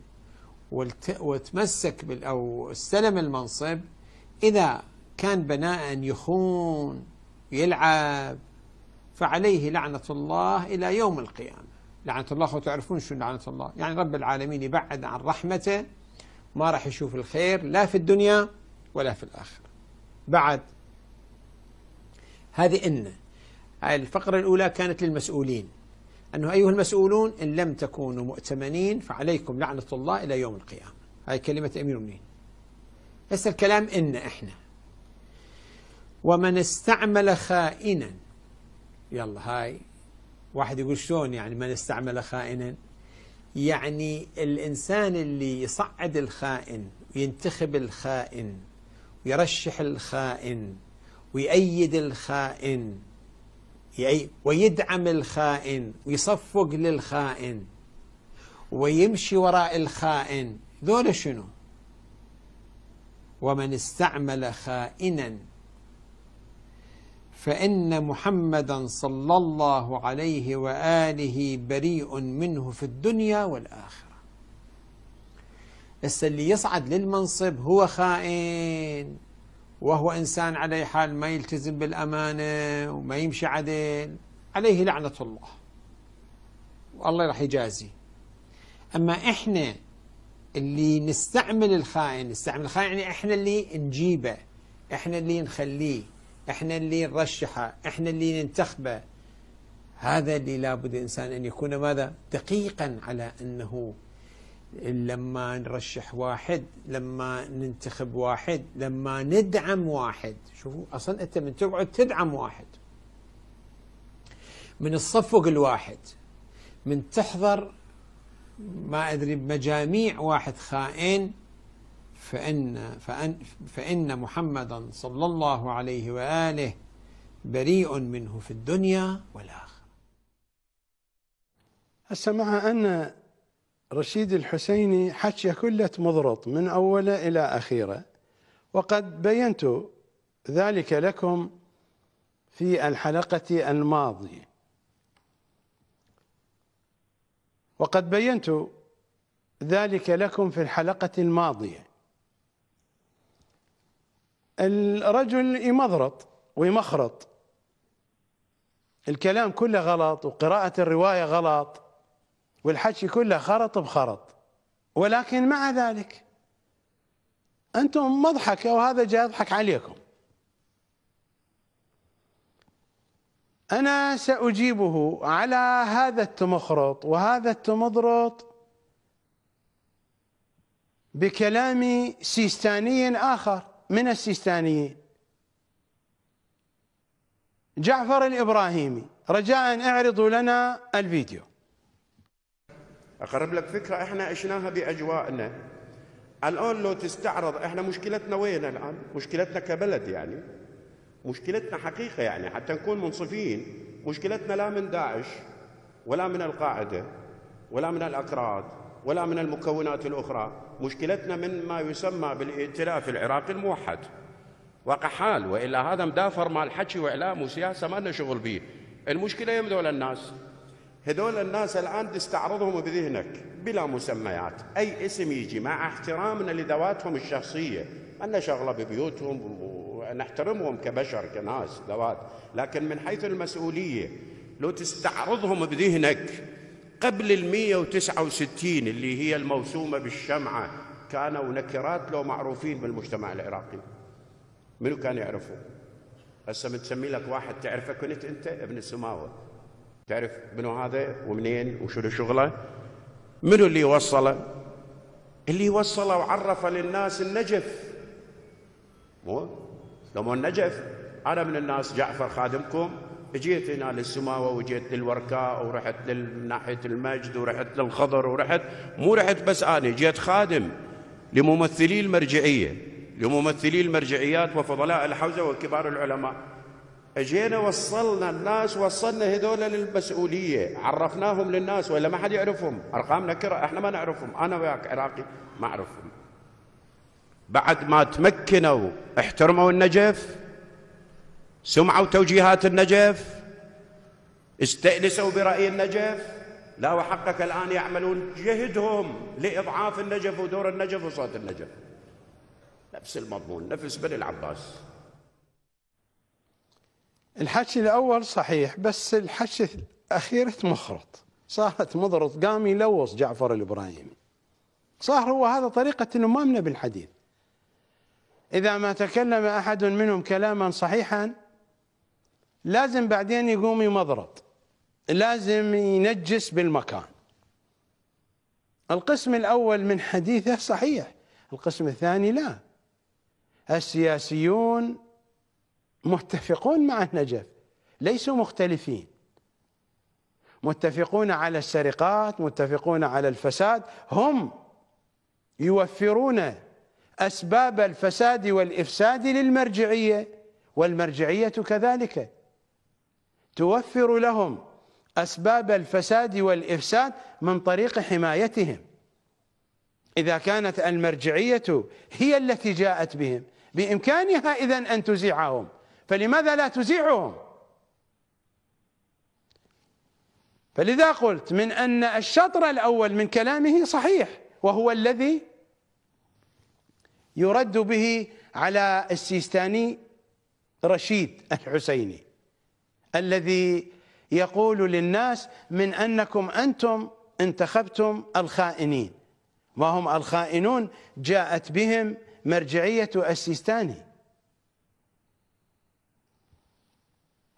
وتمسك بال أو استلم المنصب إذا كان بناء يخون يلعب فعليه لعنة الله إلى يوم القيامة لعنة الله وتعرفون شو لعنة الله يعني رب العالمين يبعد عن رحمته ما راح يشوف الخير لا في الدنيا ولا في الآخرة بعد هذه إنه الفقرة الأولى كانت للمسؤولين أنه أيها المسؤولون إن لم تكونوا مؤتمنين فعليكم لعنة الله إلى يوم القيامة هاي كلمة أمير المؤمنين هسه الكلام إن إحنا ومن استعمل خائنا يلا هاي واحد يقول شلون يعني من استعمل خائنا يعني الإنسان اللي يصعد الخائن وينتخب الخائن ويرشح الخائن ويأيد الخائن يعني ويدعم الخائن ويصفق للخائن ويمشي وراء الخائن ذول شنو ومن استعمل خائنا فإن محمدا صلى الله عليه وآله بريء منه في الدنيا والآخرة بس اللي يصعد للمنصب هو خائن وهو إنسان عليه حال ما يلتزم بالأمانة وما يمشي عدل عليه لعنة الله والله راح يجازي أما إحنا اللي نستعمل الخائن نستعمل الخائن يعني إحنا اللي نجيبه إحنا اللي نخليه إحنا اللي نرشحه إحنا اللي ننتخبه هذا اللي لابد الإنسان أن يكون ماذا دقيقا على أنه لما نرشح واحد لما ننتخب واحد لما ندعم واحد شوفوا أصلا أنت من تقعد تدعم واحد من تصفق الواحد من تحضر ما أدري بمجاميع واحد خائن فإن, فإن, فإن محمدا صلى الله عليه وآله بريء منه في الدنيا والآخرة هسه مع أن رشيد الحسيني حكي كله مضرط من أوله إلى أخيره وقد بينت ذلك لكم في الحلقة الماضية وقد بينت ذلك لكم في الحلقة الماضية الرجل يمضرط ويمخرط الكلام كله غلط وقراءة الرواية غلط والحكي كله خرط بخرط ولكن مع ذلك أنتم مضحكة وهذا جاي يضحك عليكم أنا سأجيبه على هذا التمخرط وهذا التمضرط بكلام سيستاني آخر من السيستانيين جعفر الإبراهيمي رجاء اعرضوا لنا الفيديو اقرب لك فكره احنا عشناها باجوائنا الان لو تستعرض احنا مشكلتنا وين الان؟ مشكلتنا كبلد يعني مشكلتنا حقيقه يعني حتى نكون منصفين مشكلتنا لا من داعش ولا من القاعده ولا من الاكراد ولا من المكونات الاخرى، مشكلتنا من ما يسمى بالائتلاف العراقي الموحد واقع حال والا هذا مدافر مال حكي واعلام وسياسه ما لنا شغل به، المشكله يم الناس هذول الناس الآن تستعرضهم بذهنك بلا مسميات أي اسم يجي مع احترامنا لذواتهم الشخصية عندنا شغلة ببيوتهم ونحترمهم كبشر كناس ذوات لكن من حيث المسؤولية لو تستعرضهم بذهنك قبل المية وتسعة وستين اللي هي الموسومة بالشمعة كانوا نكرات لو معروفين بالمجتمع العراقي منو كان يعرفه هسه متسمي لك واحد تعرفه كنت انت ابن السماوه تعرف منو هذا ومنين وشنو شغله منو اللي وصله اللي وصله وعرف للناس النجف مو مو النجف انا من الناس جعفر خادمكم جيت هنا للسماوة وجيت للوركاء ورحت لناحية المجد ورحت للخضر ورحت مو رحت بس أنا جيت خادم لممثلي المرجعية لممثلي المرجعيات وفضلاء الحوزة وكبار العلماء اجينا وصلنا الناس وصلنا هذول للمسؤوليه عرفناهم للناس ولا ما حد يعرفهم ارقام نكره احنا ما نعرفهم انا وياك عراقي ما اعرفهم بعد ما تمكنوا احترموا النجف سمعوا توجيهات النجف استأنسوا برأي النجف لا وحقك الآن يعملون جهدهم لإضعاف النجف ودور النجف وصوت النجف نفس المضمون نفس بني العباس الحكي الاول صحيح بس الحكي الاخير تمخرط صارت مضرط قام يلوص جعفر الابراهيمي صار هو هذا طريقه انه ما من بالحديث اذا ما تكلم احد منهم كلاما صحيحا لازم بعدين يقوم يمضرط لازم ينجس بالمكان القسم الاول من حديثه صحيح القسم الثاني لا السياسيون متفقون مع النجف ليسوا مختلفين متفقون على السرقات متفقون على الفساد هم يوفرون أسباب الفساد والإفساد للمرجعية والمرجعية كذلك توفر لهم أسباب الفساد والإفساد من طريق حمايتهم إذا كانت المرجعية هي التي جاءت بهم بإمكانها إذن أن تزيعهم فلماذا لا تزيعهم فلذا قلت من أن الشطر الأول من كلامه صحيح وهو الذي يرد به على السيستاني رشيد الحسيني الذي يقول للناس من أنكم أنتم انتخبتم الخائنين وهم الخائنون جاءت بهم مرجعية السيستاني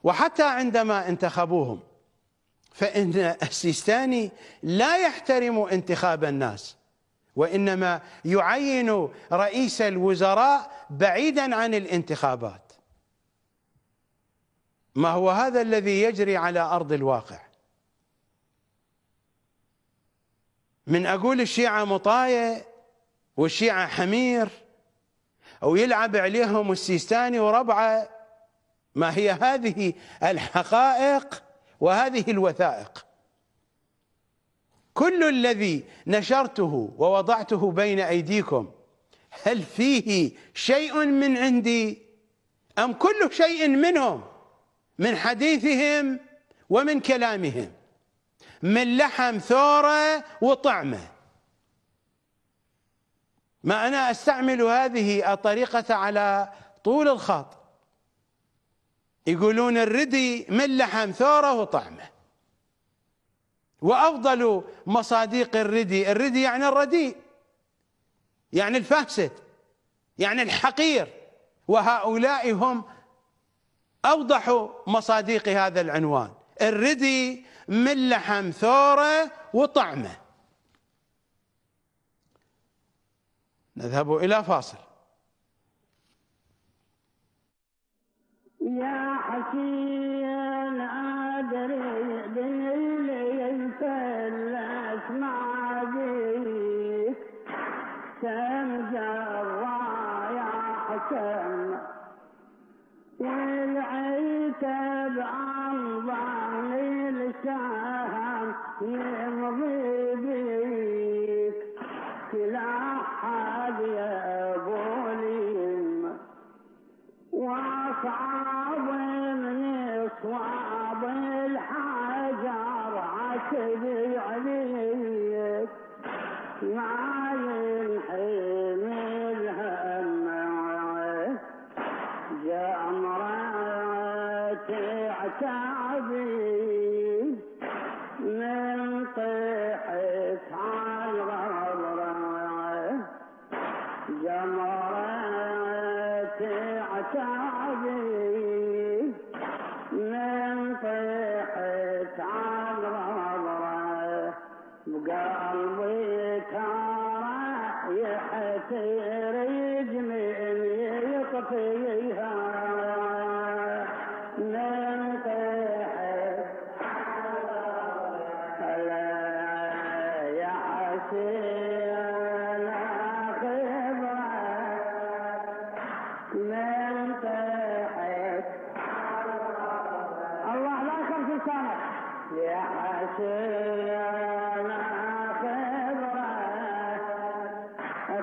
وحتى عندما انتخبوهم فإن السيستاني لا يحترم انتخاب الناس وإنما يعين رئيس الوزراء بعيدا عن الانتخابات ما هو هذا الذي يجري على أرض الواقع من أقول الشيعة مطاية والشيعة حمير ويلعب عليهم السيستاني وربعه ما هي هذه الحقائق وهذه الوثائق كل الذي نشرته ووضعته بين ايديكم هل فيه شيء من عندي ام كل شيء منهم من حديثهم ومن كلامهم من لحم ثوره وطعمه ما انا استعمل هذه الطريقه على طول الخط يقولون الردي من لحم ثوره وطعمه وافضل مصاديق الردي الردي يعني الرديء يعني الفاسد يعني الحقير وهؤلاء هم اوضح مصاديق هذا العنوان الردي من لحم ثوره وطعمه نذهب الى فاصل يا حكيم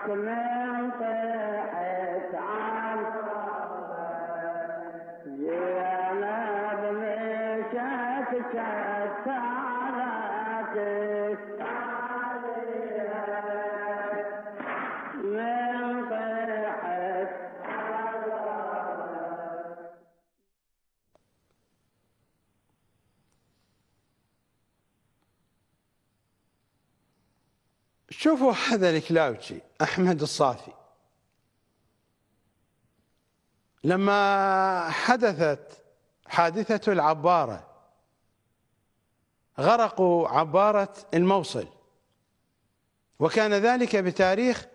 Thank you. شوفوا هذا الكلاوتشي أحمد الصافي لما حدثت حادثة العبارة غرقوا عبارة الموصل وكان ذلك بتاريخ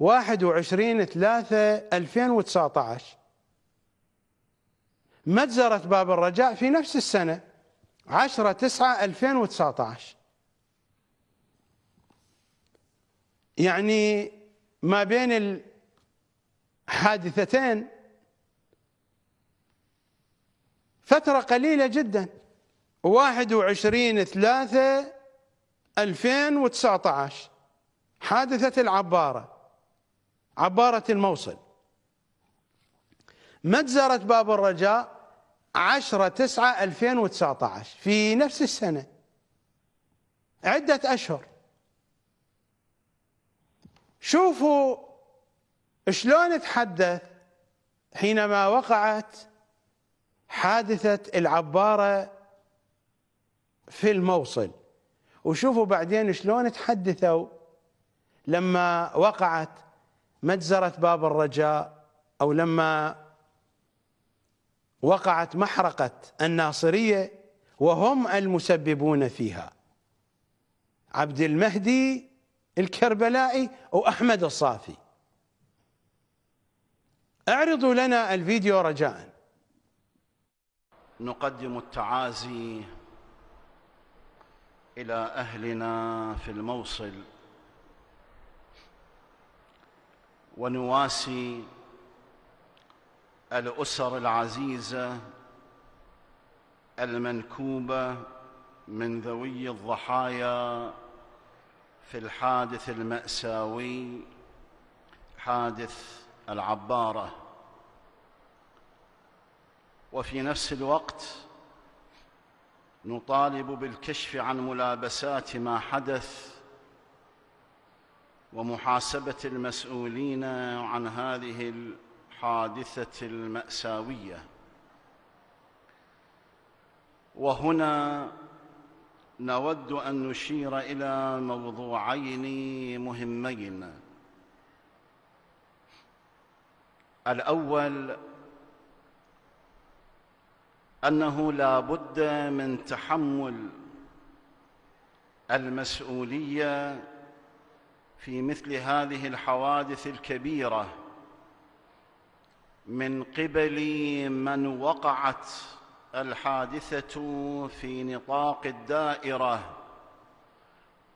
21 3 2019 مجزرة باب الرجاء في نفس السنة 10 9 2019 يعني ما بين الحادثتين فترة قليلة جدا 21 3 2019 حادثة العبارة عبارة الموصل مجزرة باب الرجاء 10 9 2019 في نفس السنة عدة أشهر شوفوا شلون تحدث حينما وقعت حادثة العبارة في الموصل وشوفوا بعدين شلون تحدثوا لما وقعت مجزرة باب الرجاء أو لما وقعت محرقة الناصرية وهم المسببون فيها عبد المهدي الكربلائي وأحمد الصافي اعرضوا لنا الفيديو رجاء نقدم التعازي إلى أهلنا في الموصل ونواسي الأسر العزيزة المنكوبة من ذوي الضحايا في الحادث المأساوي حادث العبارة وفي نفس الوقت نطالب بالكشف عن ملابسات ما حدث ومحاسبة المسؤولين عن هذه الحادثة المأساوية وهنا نود ان نشير الى موضوعين مهمين الاول انه لا بد من تحمل المسؤوليه في مثل هذه الحوادث الكبيره من قبل من وقعت الحادثه في نطاق الدائره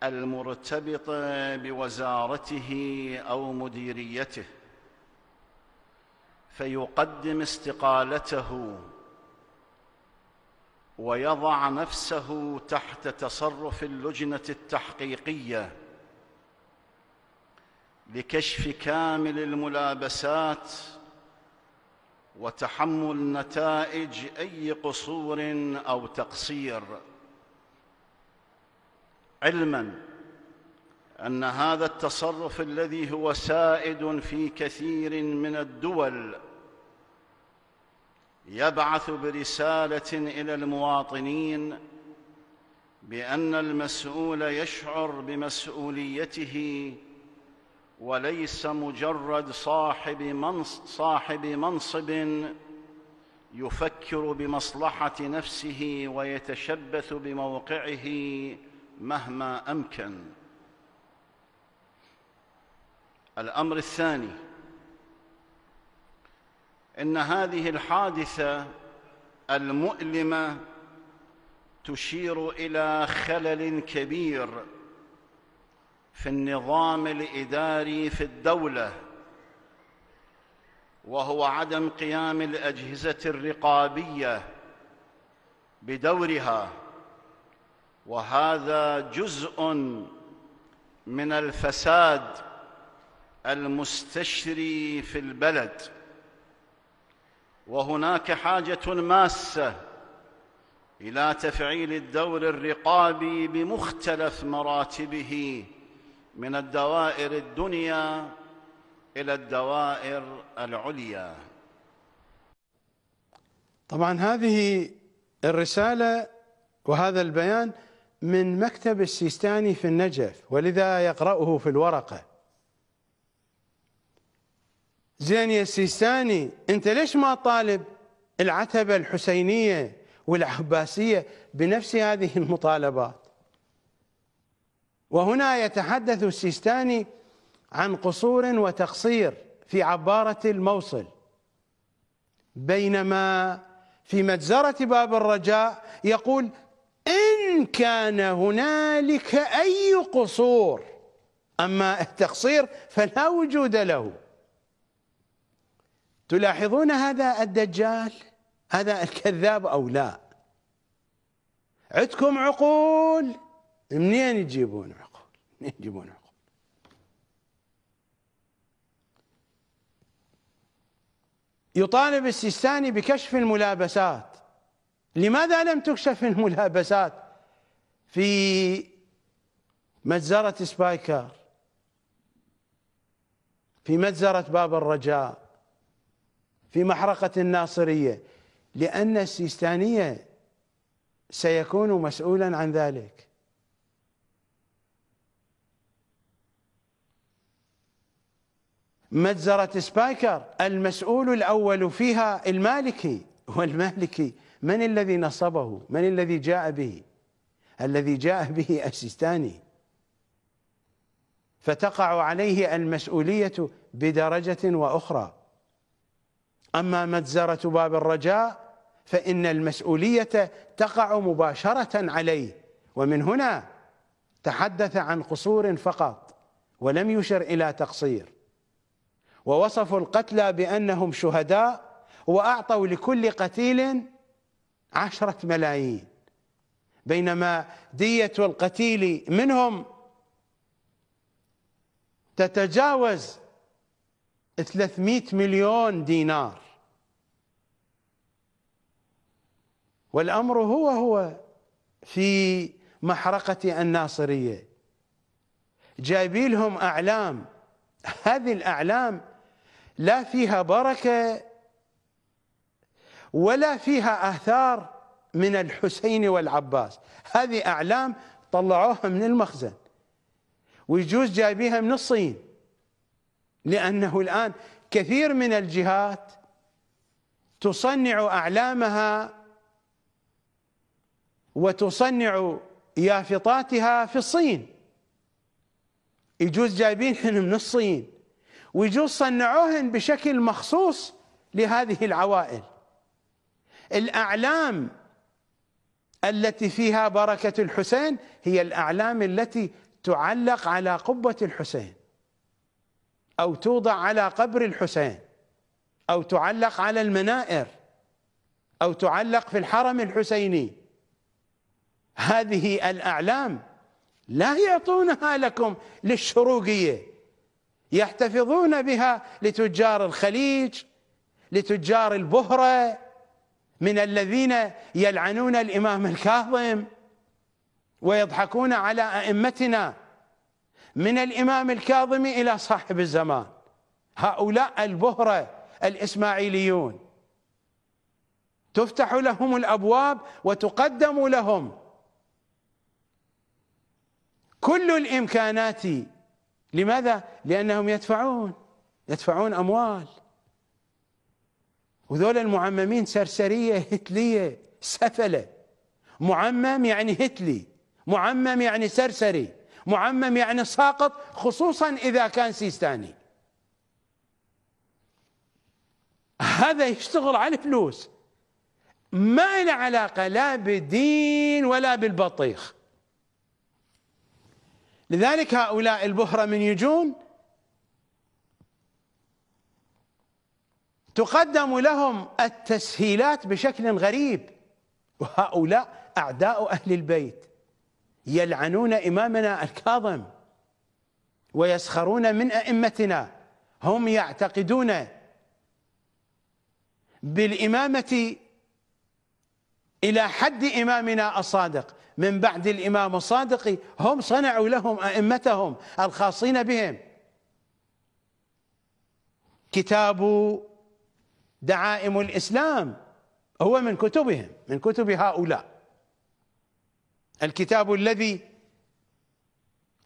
المرتبطه بوزارته او مديريته فيقدم استقالته ويضع نفسه تحت تصرف اللجنه التحقيقيه لكشف كامل الملابسات وتحمل نتائج اي قصور او تقصير علما ان هذا التصرف الذي هو سائد في كثير من الدول يبعث برساله الى المواطنين بان المسؤول يشعر بمسؤوليته وليس مجرد صاحب منصب, صاحب منصب يفكر بمصلحه نفسه ويتشبث بموقعه مهما امكن الامر الثاني ان هذه الحادثه المؤلمه تشير الى خلل كبير في النظام الاداري في الدوله وهو عدم قيام الاجهزه الرقابيه بدورها وهذا جزء من الفساد المستشري في البلد وهناك حاجه ماسه الى تفعيل الدور الرقابي بمختلف مراتبه من الدوائر الدنيا الى الدوائر العليا طبعا هذه الرساله وهذا البيان من مكتب السيستاني في النجف ولذا يقراه في الورقه زين يا السيستاني انت ليش ما طالب العتبه الحسينيه والعباسيه بنفس هذه المطالبات وهنا يتحدث السيستاني عن قصور وتقصير في عبارة الموصل بينما في مجزرة باب الرجاء يقول إن كان هنالك أي قصور أما التقصير فلا وجود له تلاحظون هذا الدجال هذا الكذاب أو لا عندكم عقول منين يجيبون عقول منين يجيبون عقول يطالب السيستاني بكشف الملابسات لماذا لم تكشف الملابسات في مجزرة سبايكر في مجزرة باب الرجاء في محرقة الناصرية لأن السيستانية سيكون مسؤولا عن ذلك مجزرة سبايكر المسؤول الأول فيها المالكي والمالكي من الذي نصبه من الذي جاء به الذي جاء به السيستاني فتقع عليه المسؤولية بدرجة وأخرى أما مجزرة باب الرجاء فإن المسؤولية تقع مباشرة عليه ومن هنا تحدث عن قصور فقط ولم يشر إلى تقصير ووصفوا القتلى بأنهم شهداء وأعطوا لكل قتيل عشرة ملايين بينما دية القتيل منهم تتجاوز 300 مليون دينار والأمر هو هو في محرقة الناصرية جايبين لهم أعلام هذه الأعلام لا فيها بركة ولا فيها آثار من الحسين والعباس هذه أعلام طلعوها من المخزن ويجوز جايبيها من الصين لأنه الآن كثير من الجهات تصنع أعلامها وتصنع يافطاتها في الصين يجوز جايبينها من الصين ويجوز صنعوهن بشكل مخصوص لهذه العوائل الاعلام التي فيها بركه الحسين هي الاعلام التي تعلق على قبه الحسين او توضع على قبر الحسين او تعلق على المنائر او تعلق في الحرم الحسيني هذه الاعلام لا يعطونها لكم للشروقيه يحتفظون بها لتجار الخليج لتجار البهرة من الذين يلعنون الإمام الكاظم ويضحكون على أئمتنا من الإمام الكاظم إلى صاحب الزمان هؤلاء البهرة الإسماعيليون تفتح لهم الأبواب وتقدم لهم كل الإمكانات لماذا؟ لأنهم يدفعون يدفعون أموال وذول المعممين سرسرية هتلية سفلة معمم يعني هتلي معمم يعني سرسري معمم يعني ساقط خصوصا إذا كان سيستاني هذا يشتغل على الفلوس ما له علاقة لا بالدين ولا بالبطيخ لذلك هؤلاء البهرة من يجون تقدم لهم التسهيلات بشكل غريب وهؤلاء أعداء أهل البيت يلعنون إمامنا الكاظم ويسخرون من أئمتنا هم يعتقدون بالإمامة إلى حد إمامنا الصادق من بعد الإمام الصادق هم صنعوا لهم أئمتهم الخاصين بهم كتاب دعائم الإسلام هو من كتبهم من كتب هؤلاء الكتاب الذي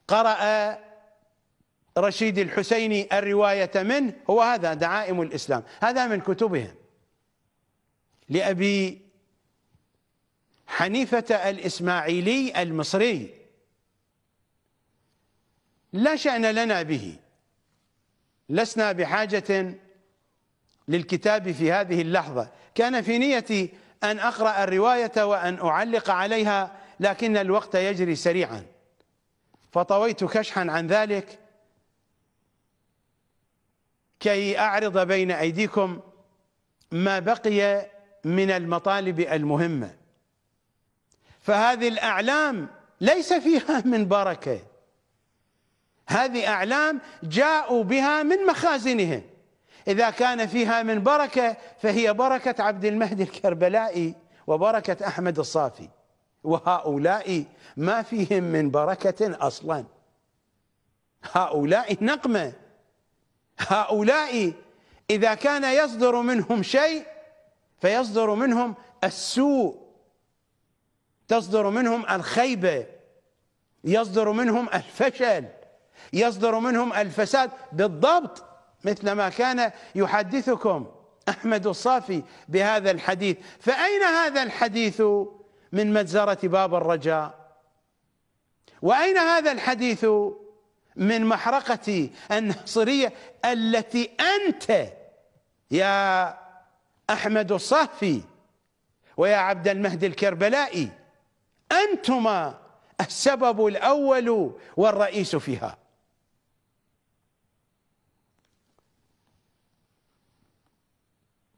قرأ رشيد الحسيني الرواية منه هو هذا دعائم الإسلام هذا من كتبهم لأبي حنيفة الإسماعيلي المصري لا شأن لنا به لسنا بحاجة للكتاب في هذه اللحظة كان في نيتي أن أقرأ الرواية وأن أعلق عليها لكن الوقت يجري سريعا فطويت كشحا عن ذلك كي أعرض بين أيديكم ما بقي من المطالب المهمه فهذه الأعلام ليس فيها من بركة هذه أعلام جاءوا بها من مخازنهم إذا كان فيها من بركة فهي بركة عبد المهدي الكربلائي وبركة أحمد الصافي وهؤلاء ما فيهم من بركة أصلا هؤلاء نقمة هؤلاء إذا كان يصدر منهم شيء فيصدر منهم السوء تصدر منهم الخيبه يصدر منهم الفشل يصدر منهم الفساد بالضبط مثل ما كان يحدثكم احمد الصافي بهذا الحديث فاين هذا الحديث من مجزره باب الرجاء واين هذا الحديث من محرقه الناصريه التي انت يا احمد الصافي ويا عبد المهدي الكربلائي أنتما السبب الأول والرئيس فيها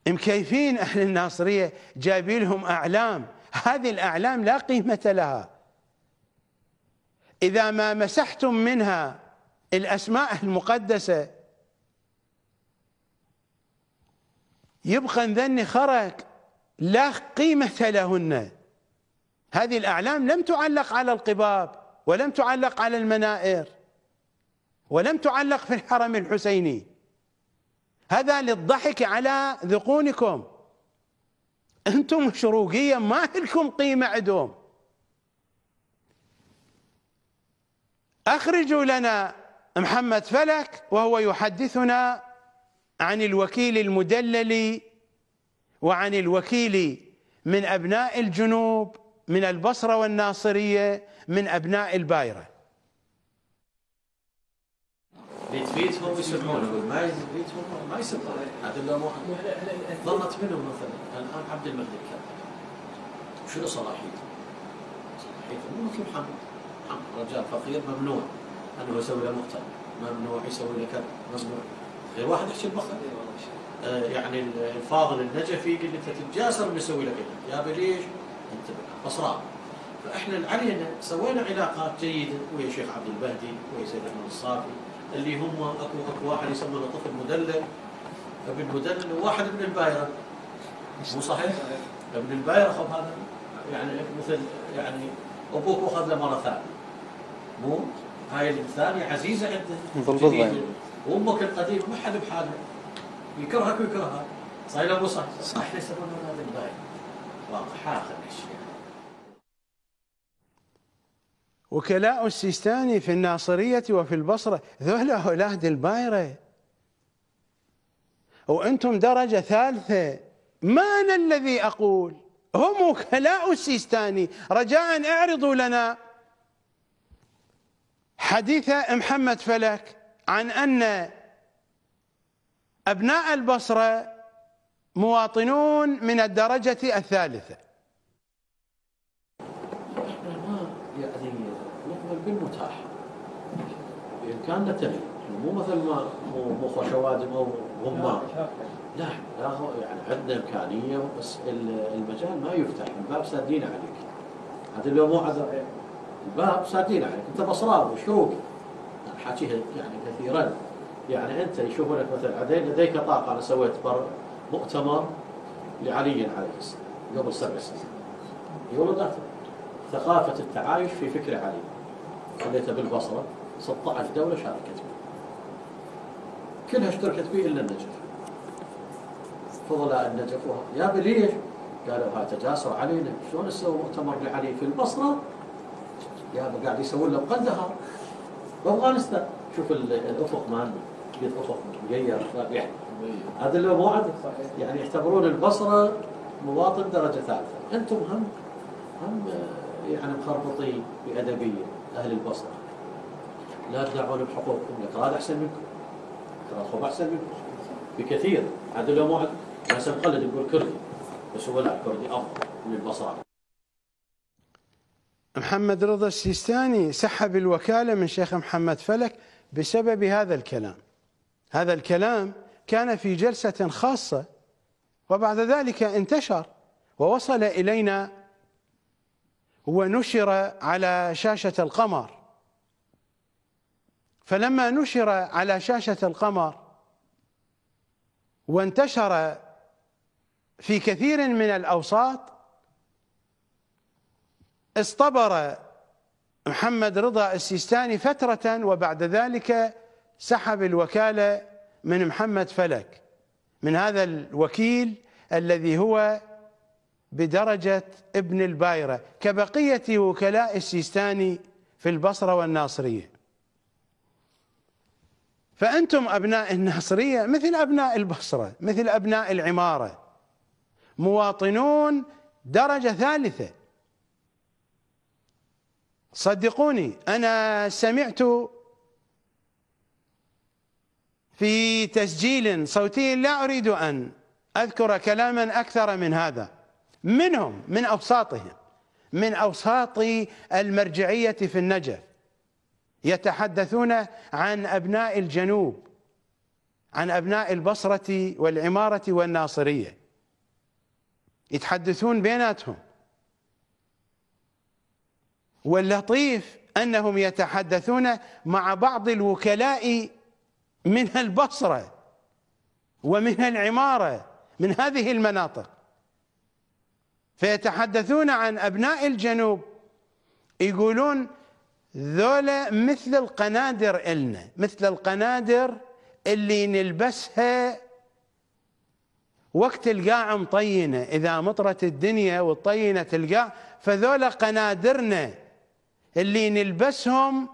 مكيفين أهل الناصرية جايبين لهم أعلام هذه الأعلام لا قيمة لها إذا ما مسحتم منها الأسماء المقدسة يبقى ذني خرق لا قيمة لهن هذه الأعلام لم تعلق على القباب ولم تعلق على المنائر ولم تعلق في الحرم الحسيني هذا للضحك على ذقونكم أنتم شروقية ما لكم قيمة عندهم أخرجوا لنا محمد فلك وهو يحدثنا عن الوكيل المدلل وعن الوكيل من أبناء الجنوب من البصرة والناصرية من أبناء البايرة بيتهم يسمعون ما يسمعون هذا لا ظلت منهم مثلا الان عبد الملك شنو صلاحيته؟ صلاحيته مو مثل محمد محمد رجال فقير ممنوع انه يسوي له مقتل ممنوع يسوي له كذا ممنوع غير واحد يحكي البخل يعني الفاضل النجفي يقول انت تتجاسر يسوي لك كذا يا ليش انتبه بصراء فاحنا علينا سوينا علاقات جيده ويا شيخ عبد البهدي ويا سيد احمد الصافي اللي هم اكو اكو واحد يسمونه طفل مدلل ابن مدلل وواحد ابن البايره مو صحيح؟ ابن البايره خب هذا يعني مثل يعني ابوك اخذ له مره ثانيه مو؟ هاي الثانيه عزيزه عنده وامك القديمه ما حد بحاله يكرهك ويكرهها صاير ابو صح صح احنا يسمونه هذا البايره واضح هذا الشيء وكلاء السيستاني في الناصرية وفي البصرة ذولا أولاد البايرة وأنتم درجة ثالثة ما أنا الذي أقول هم وكلاء السيستاني رجاء اعرضوا لنا حديث محمد فلك عن أن أبناء البصرة مواطنون من الدرجة الثالثة كان نتلف مو مثل ما مو مو خوشوادم او غمار لا لا يعني عندنا امكانيه بس المجال ما يفتح الباب سادين عليك هذا اللي مو عذر الباب سادين عليك انت بصراوي وشروق حاكيها يعني كثيرا يعني انت يشوفونك مثلا لديك طاقه انا سويت مؤتمر لعلي عليه السلام قبل سبع سنين يقولوا ثقافه التعايش في فكر علي خليته بالبصره 16 دولة شاركت فيه كلها اشتركت فيه إلا النجف فضلاء النجف يا ليش؟ قالوا ها تجاسر علينا شلون سووا مؤتمر لعلي في البصرة يا قاعد يسوون له بقندهار بأفغانستان شوف الأفق مالنا قد أفق مغير هذا اللي مو يعني يعتبرون البصرة مواطن درجة ثالثة أنتم هم هم يعني مخربطين بأدبية أهل البصرة لا تدعون بحقوقكم الأكراد أحسن منكم ترى خوف أحسن منكم بكثير عاد اليوم واحد بس مقلد يقول كردي بس هو لا كردي أفضل من البصرة محمد رضا السيستاني سحب الوكالة من شيخ محمد فلك بسبب هذا الكلام هذا الكلام كان في جلسة خاصة وبعد ذلك انتشر ووصل إلينا ونشر على شاشة القمر فلما نشر على شاشة القمر وانتشر في كثير من الأوساط اصطبر محمد رضا السيستاني فترة وبعد ذلك سحب الوكالة من محمد فلك من هذا الوكيل الذي هو بدرجة ابن البايرة كبقية وكلاء السيستاني في البصرة والناصرية فأنتم أبناء الناصرية مثل أبناء البصرة مثل أبناء العمارة مواطنون درجة ثالثة صدقوني أنا سمعت في تسجيل صوتي لا أريد أن أذكر كلاما أكثر من هذا منهم من أوساطهم من أوساط المرجعية في النجف يتحدثون عن أبناء الجنوب عن أبناء البصرة والعمارة والناصرية يتحدثون بيناتهم واللطيف أنهم يتحدثون مع بعض الوكلاء من البصرة ومن العمارة من هذه المناطق فيتحدثون عن أبناء الجنوب يقولون ذولا مثل القنادر إلنا مثل القنادر اللي نلبسها وقت القاع مطينة إذا مطرت الدنيا وطينت القاع فذولا قنادرنا اللي نلبسهم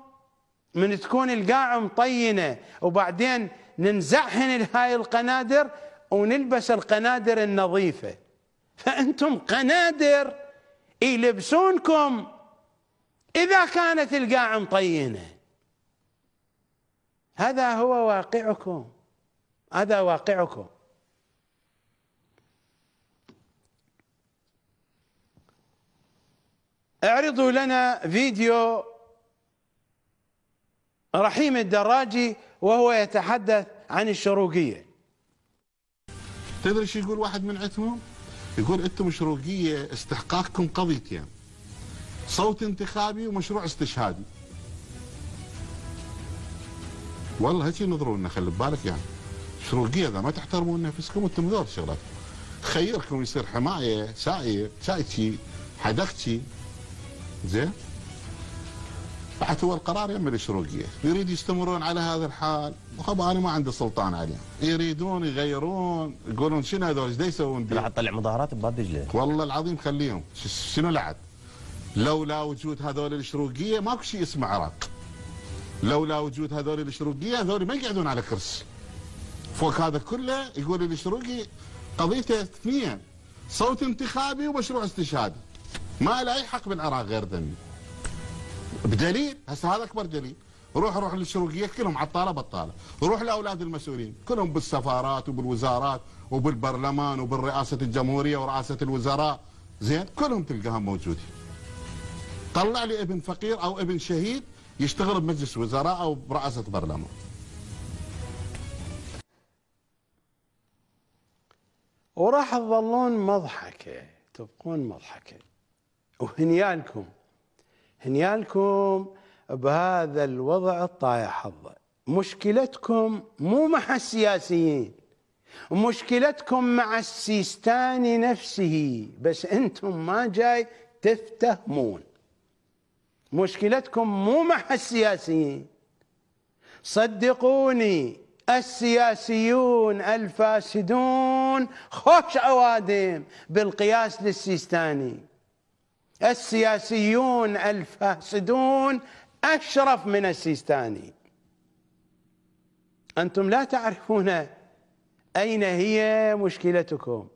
من تكون القاع مطينة وبعدين ننزعهن هاي القنادر ونلبس القنادر النظيفة فأنتم قنادر يلبسونكم إذا كانت القاع مطينة هذا هو واقعكم هذا واقعكم اعرضوا لنا فيديو رحيم الدراجي وهو يتحدث عن الشروقية تدري شو يقول واحد من عندهم يقول أنتم شروقية استحقاقكم قضيتين صوت انتخابي ومشروع استشهادي والله هيك لنا خلي ببالك يعني شروقية اذا ما تحترمون نفسكم انتم ذول شغلات خيركم يصير حمايه سائر سائتي حدقتي زين بعد هو القرار يم الشروقيه يريد يستمرون على هذا الحال وخبا انا ما عندي سلطان عليهم يريدون يغيرون يقولون شنو هذول ايش يسوون؟ راح تطلع مظاهرات بباب دجله والله العظيم خليهم شنو لعب لولا وجود هذول الشروقيه ماكو شيء اسمه عراق لولا وجود هذول الشروقيه هذول ما يقعدون على كرسي فوق هذا كله يقول الشروقي قضيته اثنين صوت انتخابي ومشروع استشهادي ما له اي حق بالعراق غير ذمي بدليل هسه هذا اكبر دليل روح روح للشروقيه كلهم عطاله بطاله روح لاولاد المسؤولين كلهم بالسفارات وبالوزارات وبالبرلمان وبالرئاسه الجمهوريه ورئاسه الوزراء زين كلهم تلقاهم موجودين طلع لي ابن فقير او ابن شهيد يشتغل بمجلس وزراء او برئاسه برلمان وراح تظلون مضحكه تبقون مضحكه وهنيالكم هنيالكم بهذا الوضع الطايح حظه مشكلتكم مو مع السياسيين مشكلتكم مع السيستاني نفسه بس انتم ما جاي تفتهمون مشكلتكم مو مع السياسيين صدقوني السياسيون الفاسدون خوش اوادم بالقياس للسيستاني السياسيون الفاسدون اشرف من السيستاني انتم لا تعرفون اين هي مشكلتكم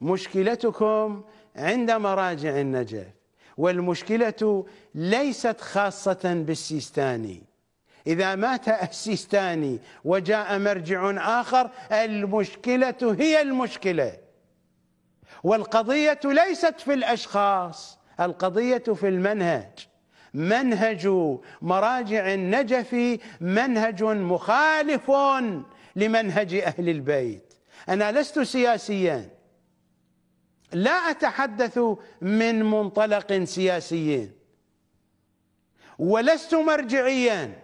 مشكلتكم عند مراجع النجف والمشكلة ليست خاصة بالسيستاني إذا مات السيستاني وجاء مرجع آخر المشكلة هي المشكلة والقضية ليست في الأشخاص القضية في المنهج منهج مراجع النجفي منهج مخالف لمنهج أهل البيت أنا لست سياسياً لا أتحدث من منطلق سياسي ولست مرجعيا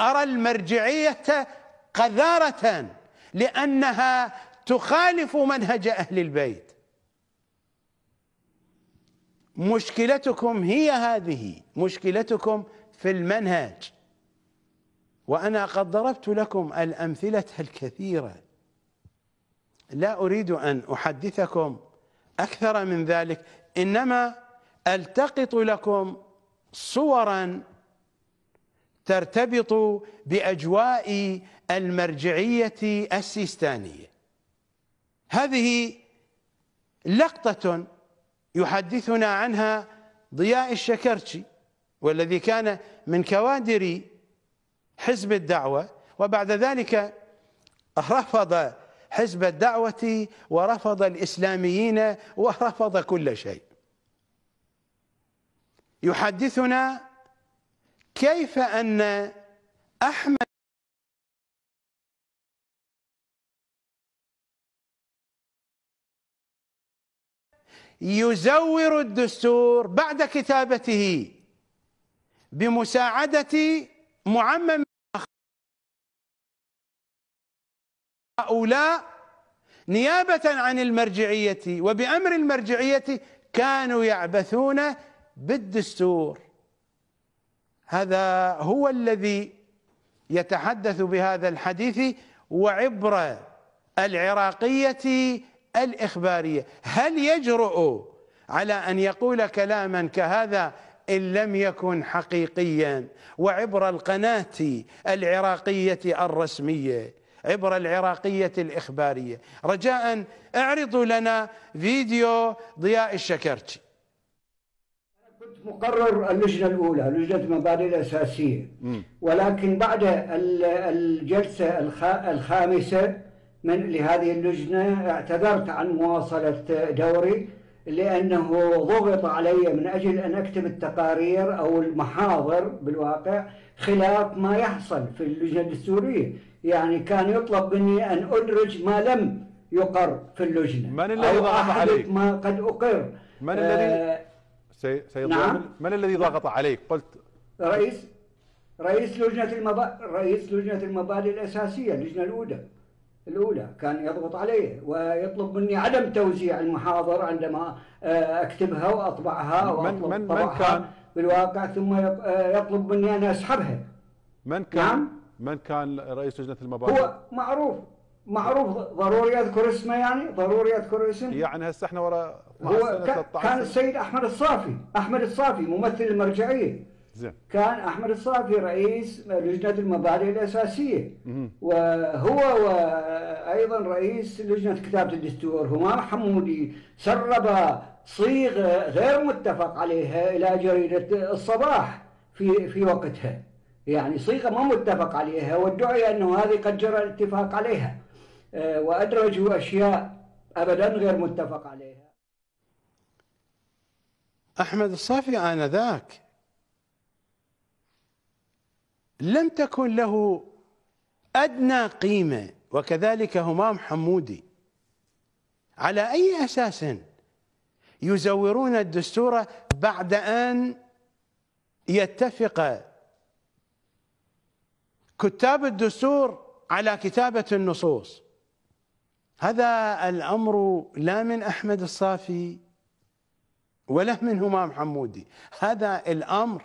أرى المرجعية قذارة لأنها تخالف منهج أهل البيت مشكلتكم هي هذه مشكلتكم في المنهج وأنا قد ضربت لكم الأمثلة الكثيرة لا أريد أن أحدثكم أكثر من ذلك إنما ألتقط لكم صورا ترتبط بأجواء المرجعية السيستانية هذه لقطة يحدثنا عنها ضياء الشكرشي والذي كان من كوادر حزب الدعوة وبعد ذلك رفض حزب الدعوة ورفض الإسلاميين ورفض كل شيء يحدثنا كيف أن أحمد يزور الدستور بعد كتابته بمساعدة معمم هؤلاء نيابة عن المرجعية وبأمر المرجعية كانوا يعبثون بالدستور هذا هو الذي يتحدث بهذا الحديث وعبر العراقية الإخبارية هل يجرؤ على أن يقول كلاما كهذا إن لم يكن حقيقيا وعبر القناة العراقية الرسمية عبر العراقية الإخبارية رجاء اعرضوا لنا فيديو ضياء الشكرتي كنت مقرر اللجنة الأولى لجنة مبادئ الأساسية ولكن بعد الجلسة الخامسة من لهذه اللجنة اعتذرت عن مواصلة دوري لأنه ضغط علي من أجل أن أكتب التقارير أو المحاضر بالواقع خلاف ما يحصل في اللجنة الدستورية يعني كان يطلب مني أن أدرج ما لم يقر في اللجنة من الذي ضغط عليك؟ ما قد أقر من الذي آه سي... نعم؟ من الذي ضغط عليك؟ قلت رئيس رئيس لجنة المبا... رئيس لجنة المبادئ الأساسية اللجنة الأولى الأولى كان يضغط علي ويطلب مني عدم توزيع المحاضر عندما آه، أكتبها وأطبعها وأطلب من من, من كان بالواقع ثم آه، يطلب مني أن أسحبها من كان نعم من كان رئيس لجنه المبادئ؟ هو معروف معروف ضروري اذكر اسمه يعني ضروري اذكر اسمه يعني هسه احنا ورا هو كان السيد احمد الصافي احمد الصافي ممثل المرجعيه زين كان احمد الصافي رئيس لجنه المبادئ الاساسيه وهو وايضا رئيس لجنه كتابه الدستور هما حمودي سرب صيغه غير متفق عليها الى جريده الصباح في في وقتها يعني صيغة ما متفق عليها وادعي أنه هذه قد جرى الاتفاق عليها آه، وأدرجوا أشياء أبدا غير متفق عليها أحمد الصافي آنذاك لم تكن له أدنى قيمة وكذلك همام حمودي على أي أساس يزورون الدستور بعد أن يتفق كتاب الدستور على كتابة النصوص هذا الأمر لا من أحمد الصافي ولا من همام حمودي هذا الأمر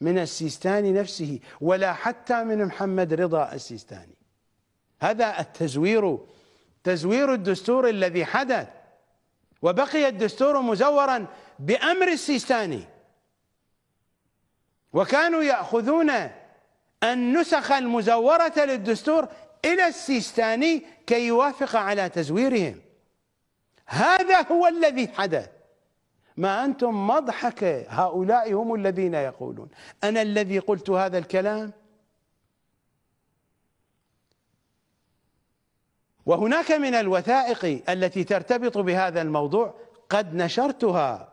من السيستاني نفسه ولا حتى من محمد رضا السيستاني هذا التزوير تزوير الدستور الذي حدث وبقي الدستور مزورا بأمر السيستاني وكانوا يأخذون النسخ المزورة للدستور إلى السيستاني كي يوافق على تزويرهم هذا هو الذي حدث ما أنتم مضحكة هؤلاء هم الذين يقولون أنا الذي قلت هذا الكلام وهناك من الوثائق التي ترتبط بهذا الموضوع قد نشرتها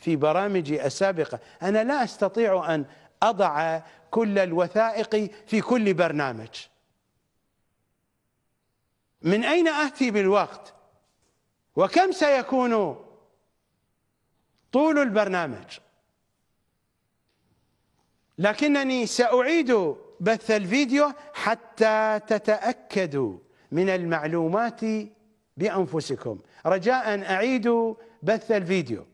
في برامجي السابقة أنا لا أستطيع أن أضع كل الوثائق في كل برنامج من أين اتي بالوقت وكم سيكون طول البرنامج لكنني سأعيد بث الفيديو حتى تتأكدوا من المعلومات بأنفسكم رجاء أعيدوا بث الفيديو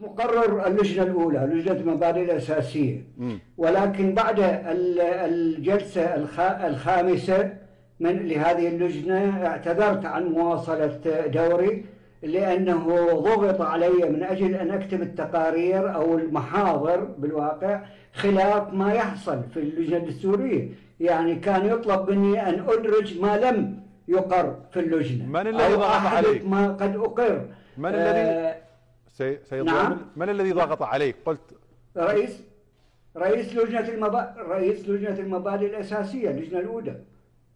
مقرر اللجنه الاولى لجنه المبادئ الاساسيه ولكن بعد الجلسه الخامسه من لهذه اللجنه اعتذرت عن مواصله دوري لانه ضغط علي من اجل ان اكتب التقارير او المحاضر بالواقع خلاف ما يحصل في اللجنه الدستوريه، يعني كان يطلب مني ان ادرج ما لم يقر في اللجنه من الذي ضغط عليك؟ ما قد اقر من الذي آه، سي... سيد نعم من الذي ضغط عليك قلت رئيس رئيس لجنة المبا... رئيس لجنة المبادئ الأساسية اللجنة الأولى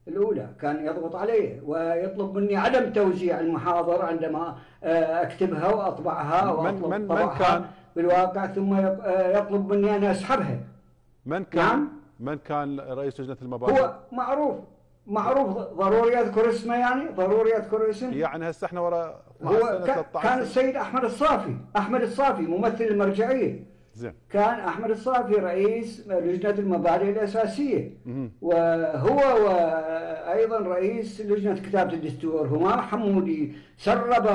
الأولى كان يضغط عليه ويطلب مني عدم توزيع المحاضر عندما آه، أكتبها وأطبعها من, من, من كان بالواقع ثم آه، يطلب مني أن أسحبها من كان نعم؟ من كان رئيس لجنة المبادئ؟ هو معروف معروف ضروري اذكر اسمه يعني ضروري اذكر اسمه يعني هسه احنا ورا هو كان السيد احمد الصافي احمد الصافي ممثل المرجعيه زين كان احمد الصافي رئيس لجنه المبادئ الاساسيه وهو وايضا رئيس لجنه كتابه الدستور هما حمودي سرب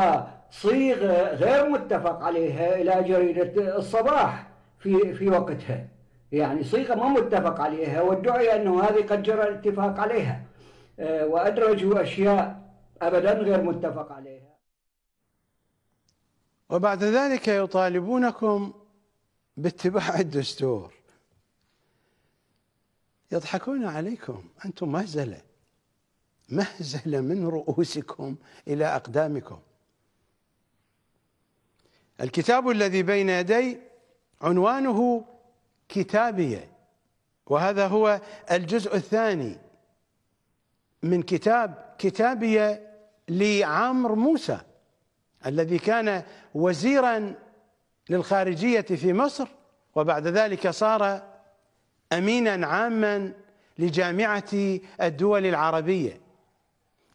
صيغه غير متفق عليها الى جريده الصباح في في وقتها يعني صيغه ما متفق عليها وادعي انه هذه قد جرى الاتفاق عليها آه، وأدرجوا أشياء أبدا غير متفق عليها وبعد ذلك يطالبونكم باتباع الدستور يضحكون عليكم أنتم مهزلة مهزلة من رؤوسكم إلى أقدامكم الكتاب الذي بين يدي عنوانه كتابية وهذا هو الجزء الثاني من كتاب كتابية لعمر موسى الذي كان وزيرا للخارجية في مصر وبعد ذلك صار أمينا عاما لجامعة الدول العربية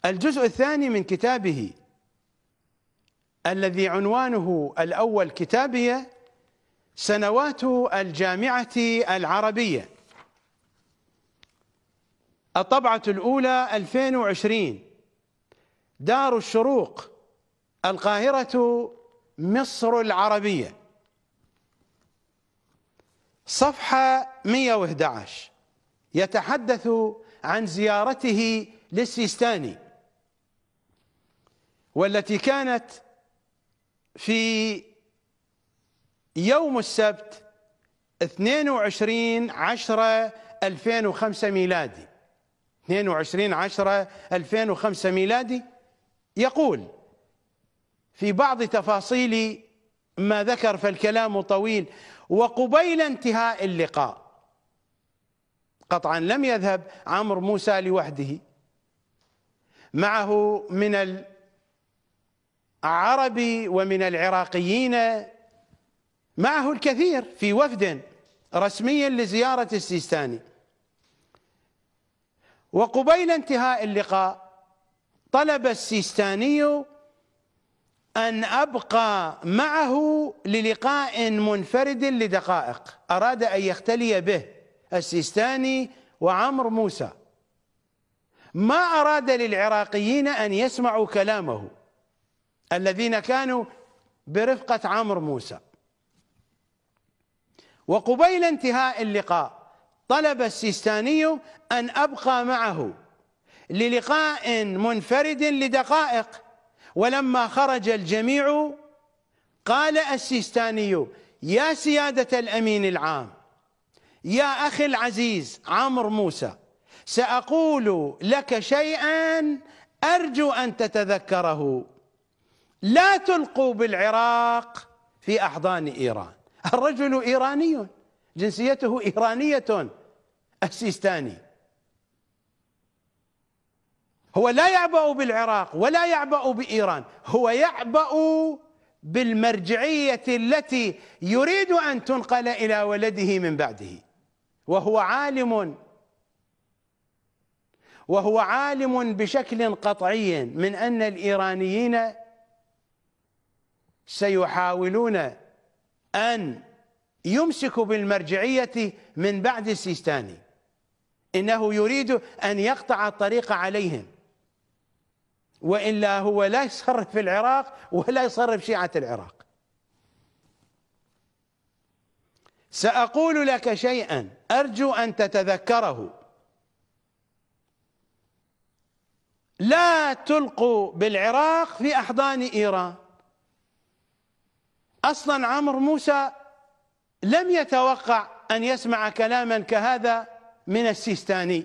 الجزء الثاني من كتابه الذي عنوانه الأول كتابية سنوات الجامعة العربية الطبعة الأولى 2020 دار الشروق القاهرة مصر العربية صفحة 111 يتحدث عن زيارته للسيستاني والتي كانت في يوم السبت 22 10 2005 ميلادي 22 10 2005 ميلادي يقول في بعض تفاصيل ما ذكر فالكلام طويل وقبيل انتهاء اللقاء قطعا لم يذهب عمرو موسى لوحده معه من العرب ومن العراقيين معه الكثير في وفد رسمي لزيارة السيستاني وقبيل انتهاء اللقاء طلب السيستاني أن أبقى معه للقاء منفرد لدقائق أراد أن يختلي به السيستاني وعمر موسى ما أراد للعراقيين أن يسمعوا كلامه الذين كانوا برفقة عمرو موسى وقبيل انتهاء اللقاء طلب السيستاني أن أبقى معه للقاء منفرد لدقائق ولما خرج الجميع قال السيستاني يا سيادة الأمين العام يا أخي العزيز عمرو موسى سأقول لك شيئا أرجو أن تتذكره لا تلقوا بالعراق في أحضان إيران الرجل إيراني جنسيته إيرانية السيستاني هو لا يعبأ بالعراق ولا يعبأ بإيران هو يعبأ بالمرجعية التي يريد أن تنقل إلى ولده من بعده وهو عالم وهو عالم بشكل قطعي من أن الإيرانيين سيحاولون أن يمسكوا بالمرجعية من بعد السيستاني إنه يريد أن يقطع الطريق عليهم وإلا هو لا يصرف في العراق ولا يصرف شيعة العراق سأقول لك شيئا أرجو أن تتذكره لا تلقوا بالعراق في أحضان إيران أصلا عمرو موسى لم يتوقع أن يسمع كلاما كهذا من السيستاني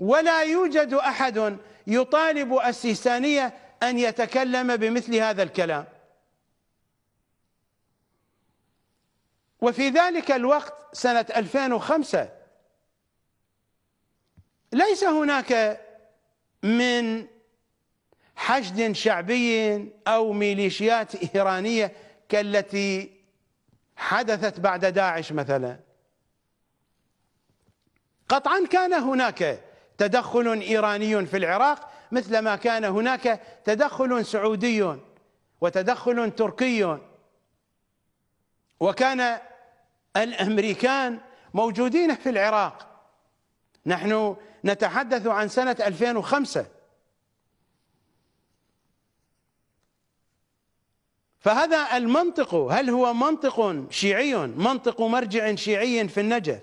ولا يوجد أحد يطالب السيستانية أن يتكلم بمثل هذا الكلام وفي ذلك الوقت سنة 2005 ليس هناك من حشد شعبي أو ميليشيات إيرانية كالتي حدثت بعد داعش مثلا قطعا كان هناك تدخل إيراني في العراق مثل ما كان هناك تدخل سعودي وتدخل تركي وكان الأمريكان موجودين في العراق نحن نتحدث عن سنة 2005 فهذا المنطق هل هو منطق شيعي منطق مرجع شيعي في النجف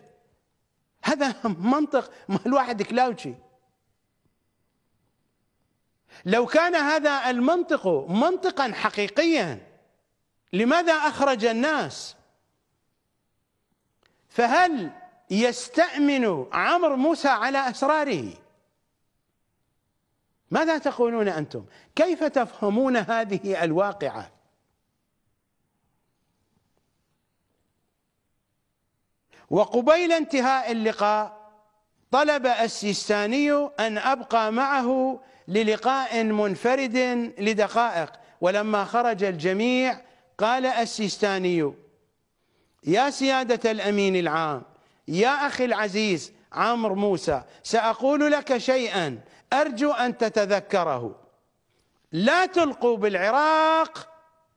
هذا منطق مال واحد كلاوشي لو كان هذا المنطق منطقا حقيقيا لماذا اخرج الناس فهل يستامن عمرو موسى على اسراره ماذا تقولون انتم كيف تفهمون هذه الواقعه وقبيل انتهاء اللقاء طلب السيستاني أن أبقى معه للقاء منفرد لدقائق ولما خرج الجميع قال السيستاني يا سيادة الأمين العام يا أخي العزيز عمرو موسى سأقول لك شيئا أرجو أن تتذكره لا تلقوا بالعراق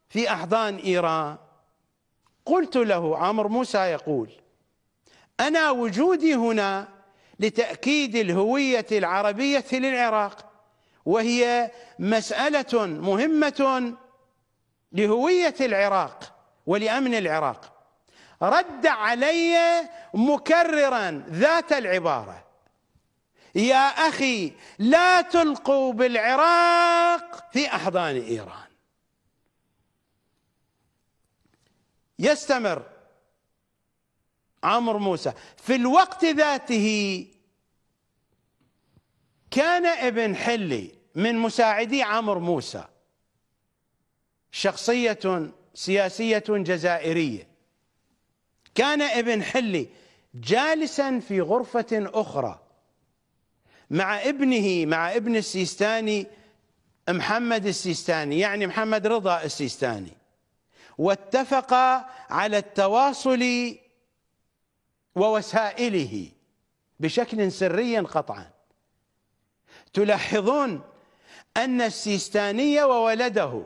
في أحضان إيران قلت له عمرو موسى يقول أنا وجودي هنا لتأكيد الهوية العربية للعراق وهي مسألة مهمة لهوية العراق ولأمن العراق رد علي مكررا ذات العبارة يا أخي لا تلقوا بالعراق في أحضان إيران يستمر عمرو موسى في الوقت ذاته كان ابن حلي من مساعدي عمرو موسى شخصية سياسية جزائرية كان ابن حلي جالسا في غرفة أخرى مع ابنه مع ابن السيستاني محمد السيستاني يعني محمد رضا السيستاني واتفقا على التواصل ووسائله بشكل سري قطعا تلاحظون أن السيستاني وولده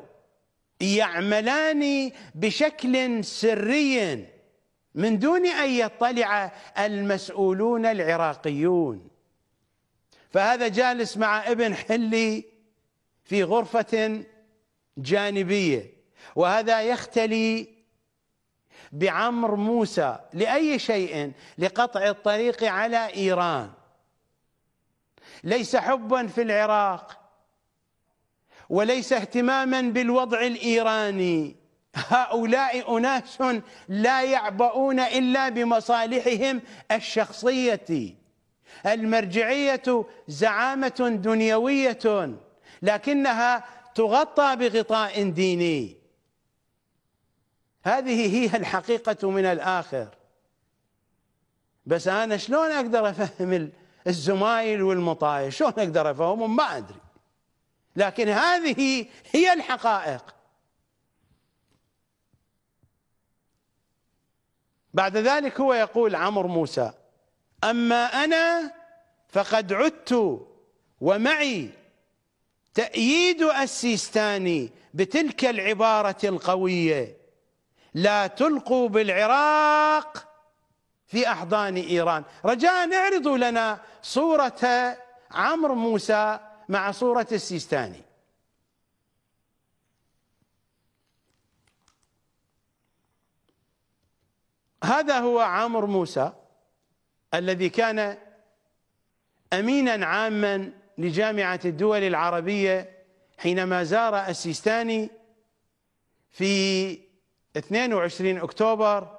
يعملان بشكل سري من دون أن يطلع المسؤولون العراقيون فهذا جالس مع ابن حلي في غرفة جانبية وهذا يختلي بعمر موسى لأي شيء لقطع الطريق على إيران ليس حبا في العراق وليس اهتماما بالوضع الإيراني هؤلاء أناس لا يعبؤون إلا بمصالحهم الشخصية المرجعية زعامة دنيوية لكنها تغطى بغطاء ديني هذه هي الحقيقة من الآخر بس أنا شلون أقدر أفهم الزمايل والمطايش شلون أقدر أفهمهم ما أدري لكن هذه هي الحقائق بعد ذلك هو يقول عمرو موسى أما أنا فقد عدت ومعي تأييد السيستاني بتلك العبارة القوية لا تلقوا بالعراق في أحضان إيران رجاء اعرضوا لنا صورة عمرو موسى مع صورة السيستاني هذا هو عمرو موسى الذي كان أمينا عاما لجامعة الدول العربية حينما زار السيستاني في 22 أكتوبر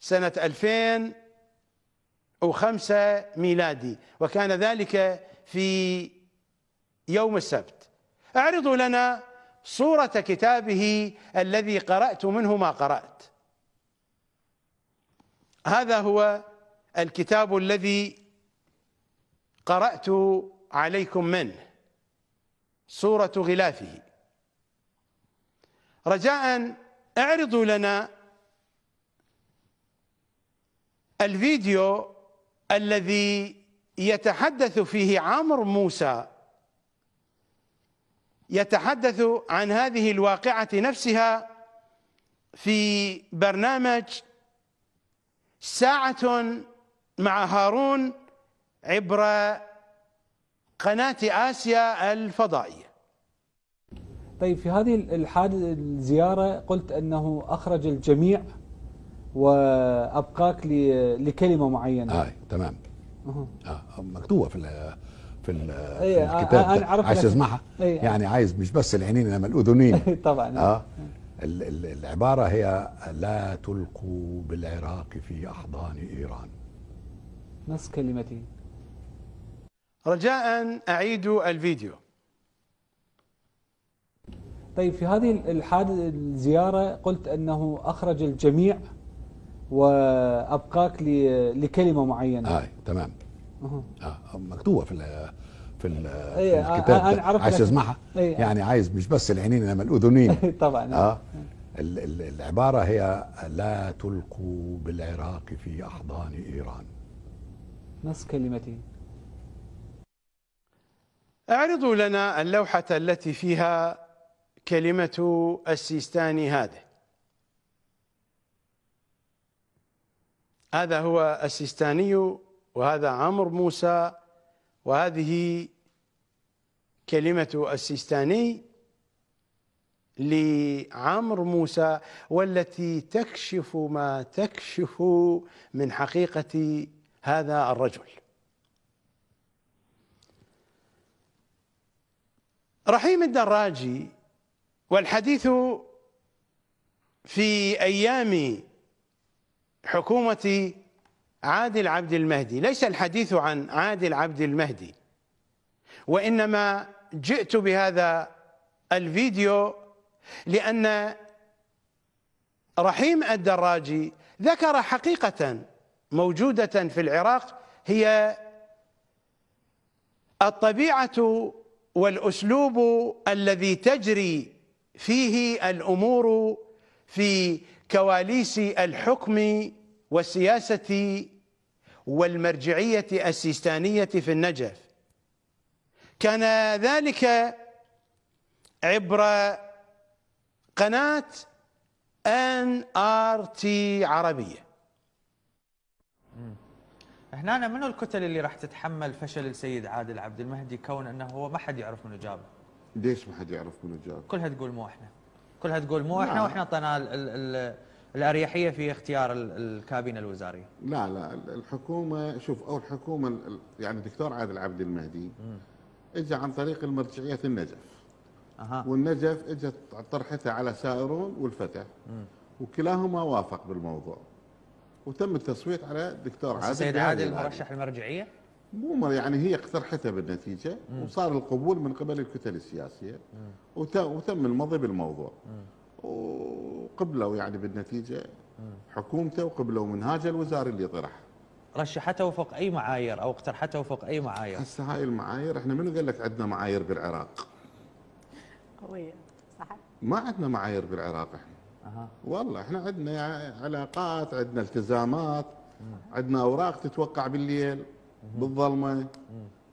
سنة 2005 ميلادي وكان ذلك في يوم السبت اعرضوا لنا صورة كتابه الذي قرأت منه ما قرأت هذا هو الكتاب الذي قرأت عليكم منه صورة غلافه رجاء اعرضوا لنا الفيديو الذي يتحدث فيه عمرو موسى يتحدث عن هذه الواقعة نفسها في برنامج ساعة مع هارون عبر قناة آسيا الفضائية طيب في هذه الحال الزيارة قلت أنه أخرج الجميع وأبقاك لكلمة معينة آه تمام آه مكتوبة في في, أيه الكتاب أنا عارف عايز اسمعها أيه يعني عايز مش بس العينين انما الاذنين طبعا آه العباره هي لا تلقوا بالعراق في احضان ايران نص كلمتين رجاء اعيدوا الفيديو طيب في هذه الزيارة قلت أنه أخرج الجميع وأبقاك لكلمة معينة آه تمام آه مكتوبة في في, إيه، في آه، الكتاب أنا عارف عايز تسمعها إيه. يعني عايز مش بس العينين انما الاذنين طبعا اه العباره هي لا تلقوا بالعراق في احضان ايران نص كلمتي اعرضوا لنا اللوحه التي فيها كلمة السيستاني هذا هذا هو السيستاني وهذا عمرو موسى وهذه كلمة السيستاني لعمرو موسى والتي تكشف ما تكشف من حقيقة هذا الرجل رحيم الدراجي والحديث في أيام حكومة عادل عبد المهدي ليس الحديث عن عادل عبد المهدي وإنما جئت بهذا الفيديو لأن رحيم الدراجي ذكر حقيقة موجودة في العراق هي الطبيعة والأسلوب الذي تجري فيه الأمور في كواليس الحكم والسياسة والمرجعية السيستانية في النجف كان ذلك عبر قناة ان ار تي عربية هنا من الكتل اللي راح تتحمل فشل السيد عادل عبد المهدي كون انه هو ما حد يعرف منو جابه ليش ما حد يعرف منو جاب؟ كلها تقول مو احنا كلها تقول مو احنا نعم. واحنا اعطينا الاريحيه في اختيار الكابينه الوزاريه. لا لا الحكومه شوف او الحكومه يعني الدكتور عادل عبد المهدي اجى عن طريق المرجعيه النجف. أه. والنجف اجت طرحتها على سائرون والفتح وكلاهما وافق بالموضوع. وتم التصويت على الدكتور عادل السيد عادل مرشح المرجعيه؟ مو يعني هي اقترحتها بالنتيجة مم. وصار القبول من قبل الكتل السياسية وتم المضي بالموضوع وقبلوا يعني بالنتيجة حكومته وقبلوا منهاج الوزاري اللي طرح رشحته وفق أي معايير أو اقترحته وفق أي معايير هسه هاي المعايير احنا منو قال لك عندنا معايير بالعراق قوية صح ما عندنا معايير بالعراق احنا أه. والله احنا عندنا علاقات عندنا التزامات عندنا أوراق تتوقع بالليل بالظلمه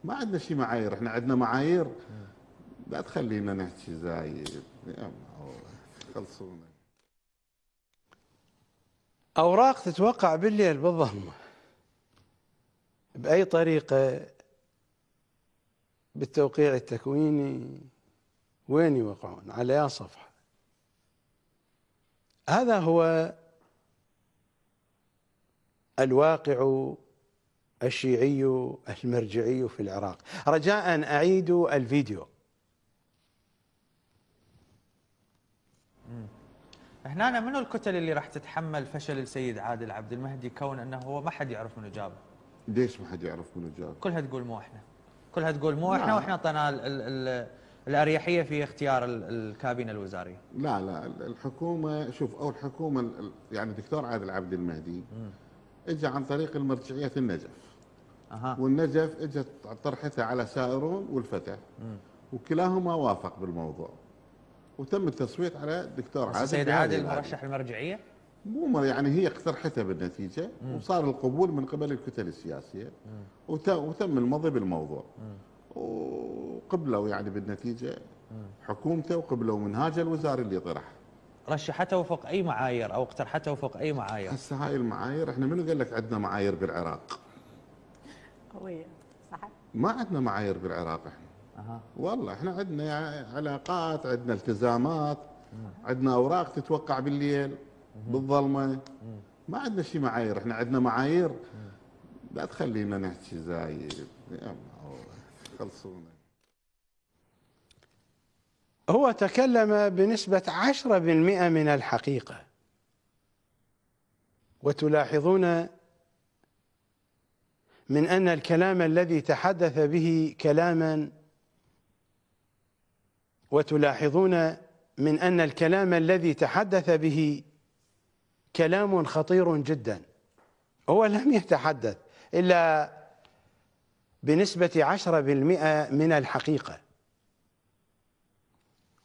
ما عندنا شيء معايير احنا عندنا معايير لا تخلينا نحكي زايد خلصونا اوراق تتوقع بالليل بالظلمه باي طريقه بالتوقيع التكويني وين يوقعون على يا صفحه هذا هو الواقع الشيعي المرجعي في العراق رجاء أعيد الفيديو هنا منو الكتل اللي راح تتحمل فشل السيد عادل عبد المهدي كون انه هو ما حد يعرف منو جابه؟ ليش ما حد يعرف منو جابه؟ كلها تقول مو احنا كلها تقول مو احنا واحنا اعطينا الاريحيه في اختيار الكابينه الوزاريه. لا لا الحكومه شوف او الحكومه يعني الدكتور عادل عبد المهدي اجى عن طريق المرجعيه النجف. أه. والنجف اجت طرحتها على سائرون والفتح وكلاهما وافق بالموضوع وتم التصويت على الدكتور عادل سيد عادل مرشح المرجعيه مو يعني هي اقترحتها بالنتيجه مم. وصار القبول من قبل الكتل السياسيه مم. وتم المضي بالموضوع مم. وقبلوا يعني بالنتيجه مم. حكومته وقبلوا منهاج الوزاري اللي طرح رشحته وفق اي معايير او اقترحته وفق اي معايير؟ هسه هاي المعايير احنا منو قال لك عندنا معايير بالعراق؟ قويه صح ما عندنا معايير بالعراق احنا أه. والله احنا عندنا علاقات عندنا التزامات عندنا اوراق تتوقع بالليل بالظلمه ما عندنا شيء معايير احنا عندنا معايير لا تخلينا نحكي زايد يلا خلصونا هو تكلم بنسبة 10% من الحقيقة وتلاحظون من أن الكلام الذي تحدث به كلاما وتلاحظون من أن الكلام الذي تحدث به كلام خطير جدا هو لم يتحدث إلا بنسبة عشرة بالمئة من الحقيقة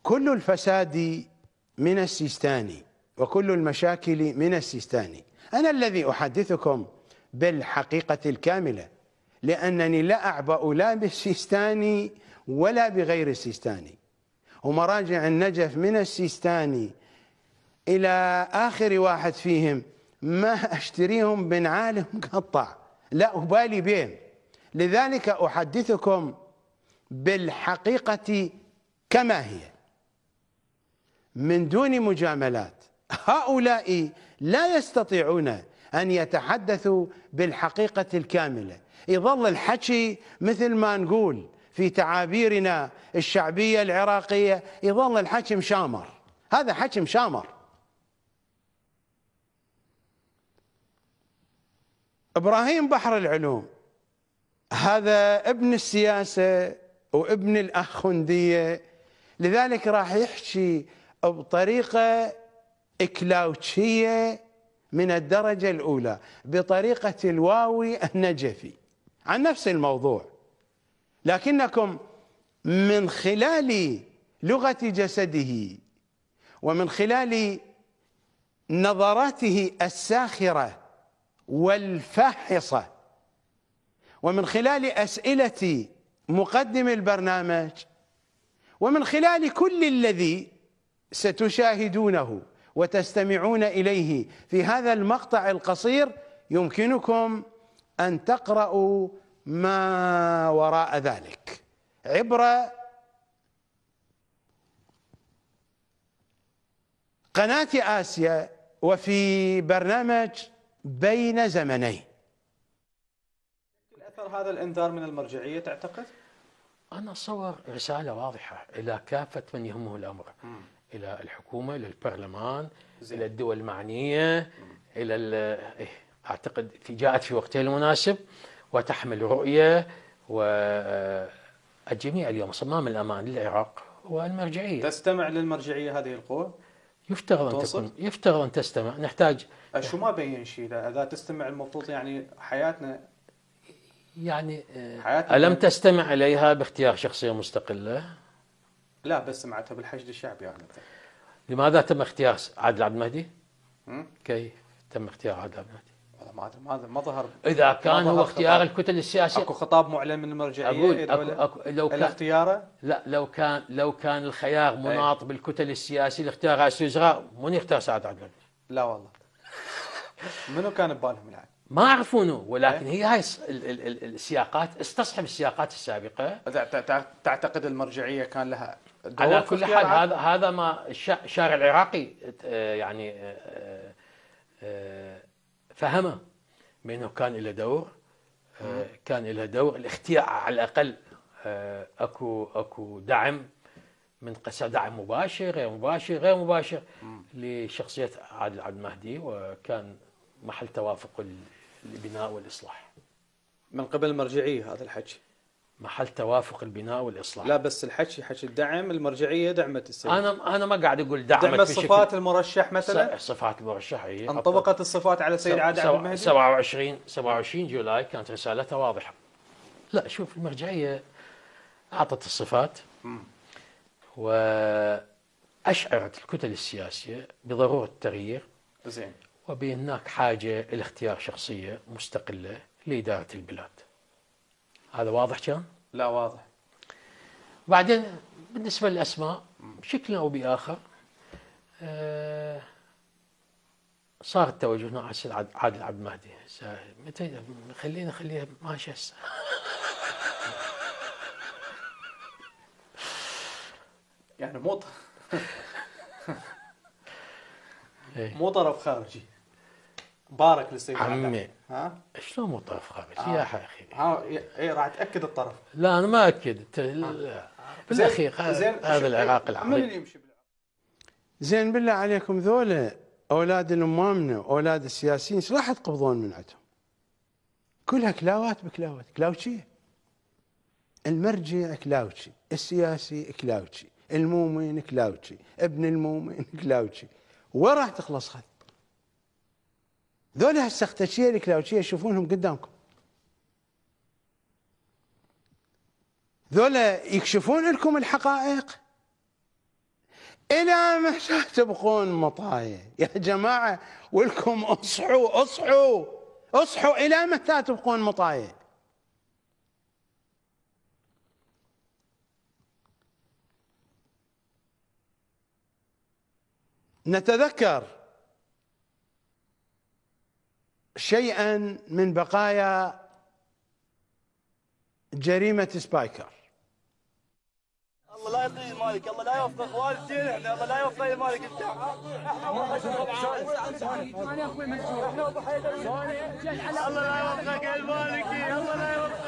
كل الفساد من السيستاني وكل المشاكل من السيستاني أنا الذي أحدثكم بالحقيقة الكاملة لأنني لا أعبأ لا بالسيستاني ولا بغير السيستاني ومراجع النجف من السيستاني إلى آخر واحد فيهم ما أشتريهم من عالم قطع لا أبالي بهم لذلك أحدثكم بالحقيقة كما هي من دون مجاملات هؤلاء لا يستطيعون أن يتحدثوا بالحقيقة الكاملة يظل الحكي مثل ما نقول في تعابيرنا الشعبية العراقية يظل الحكي مشامر هذا حكي مشامر إبراهيم بحر العلوم هذا ابن السياسة وابن الأخوندية لذلك راح يحكي بطريقة إكلاوتشية من الدرجة الأولى بطريقة الواوي النجفي عن نفس الموضوع لكنكم من خلال لغة جسده ومن خلال نظراته الساخرة والفاحصة ومن خلال أسئلة مقدم البرنامج ومن خلال كل الذي ستشاهدونه وتستمعون اليه في هذا المقطع القصير يمكنكم ان تقرأوا ما وراء ذلك عبر قناة آسيا وفي برنامج بين زمنين أثر هذا الإنذار من المرجعية تعتقد؟ أنا أتصور رسالة واضحة إلى كافة من يهمه الأمر م. الى الحكومه الى البرلمان زي. الى الدول المعنيه الى إيه، اعتقد جاءت في وقتها المناسب وتحمل رؤيه و آه، الجميع اليوم صمام الامان للعراق هو المرجعيه تستمع للمرجعيه هذه القوى؟ يفترض ان تكون يفترض ان تستمع نحتاج شو ما بين شيء اذا تستمع المفروض يعني حياتنا يعني آه، حياتنا ألم يعني. تستمع إليها باختيار شخصية مستقلة لا بس سمعتها بالحشد الشعبي يعني. لماذا تم اختيار عادل عبد المهدي؟ كيف تم اختيار عادل عبد المهدي؟ والله ما ادري ما ما ظهر اذا كان هو اختيار الكتل السياسيه اكو خطاب معلن من المرجعيه اقول أكو أكو لو كان اختياره لا لو كان لو كان الخيار إيه. مناط أي. بالكتل السياسي لاختيار رئيس الوزراء من يختار سعد عبد المهدي؟ لا والله منو كان ببالهم يعني؟ ما اعرف منو ولكن إيه. هي هاي السياقات استصحب السياقات السابقه تعتقد المرجعيه كان لها على كل حال هذا هذا ما الشارع العراقي آه، يعني آه، آه، فهمه بانه كان له دور كان له دور الاختيار على الاقل اكو اكو دعم من قصة دعم مباشر غير مباشر غير مباشر لشخصيه عادل عبد المهدي وكان محل توافق البناء والاصلاح. من قبل المرجعيه هذا الحكي. محل توافق البناء والاصلاح لا بس الحكي حكي الدعم المرجعيه دعمت السيد انا انا ما قاعد اقول دعمت دعمت صفات المرشح مثلا صفات المرشح هي إيه. انطبقت الصفات على السيد عادل سو المهدي 27 27 جولاي كانت رسالتها واضحه لا شوف المرجعيه اعطت الصفات واشعرت الكتل السياسيه بضروره التغيير زين وبهناك حاجه لاختيار شخصيه مستقله لاداره البلاد هذا واضح كان؟ لا واضح بعدين بالنسبة للأسماء بشكل أو بآخر آه، صار التوجه نوعا عادل عبد المهدي متى خلينا خليها ماشي هسه يعني مو إيه. مو طرف خارجي بارك للسيد عمي ها شلون مو طرف خامس آه. يا اخي ها اي إيه، راح تاكد الطرف لا انا ما اكد آه. بالاخير هذا إيه، العراق العربي من يمشي زين بالله عليكم ذولا اولاد الامامنا اولاد السياسيين ايش راح تقبضون من عندهم؟ كلها كلاوات بكلاوات كلاوتشي المرجع كلاوتشي السياسي كلاوتشي المؤمن كلاوتشي ابن المؤمن كلاوتشي وين راح تخلص خذ؟ ذولا لو شي يشوفونهم قدامكم ذولا يكشفون لكم الحقائق الى متى تبقون مطايا يا جماعه ولكم اصحوا اصحوا اصحوا الى متى تبقون مطايا نتذكر شيئا من بقايا جريمة سبايكر الله لا يطيل مالك الله لا يوفق والدين الله لا يوفق مالك انت الله لا يوفقك المالكي الله لا يوفقك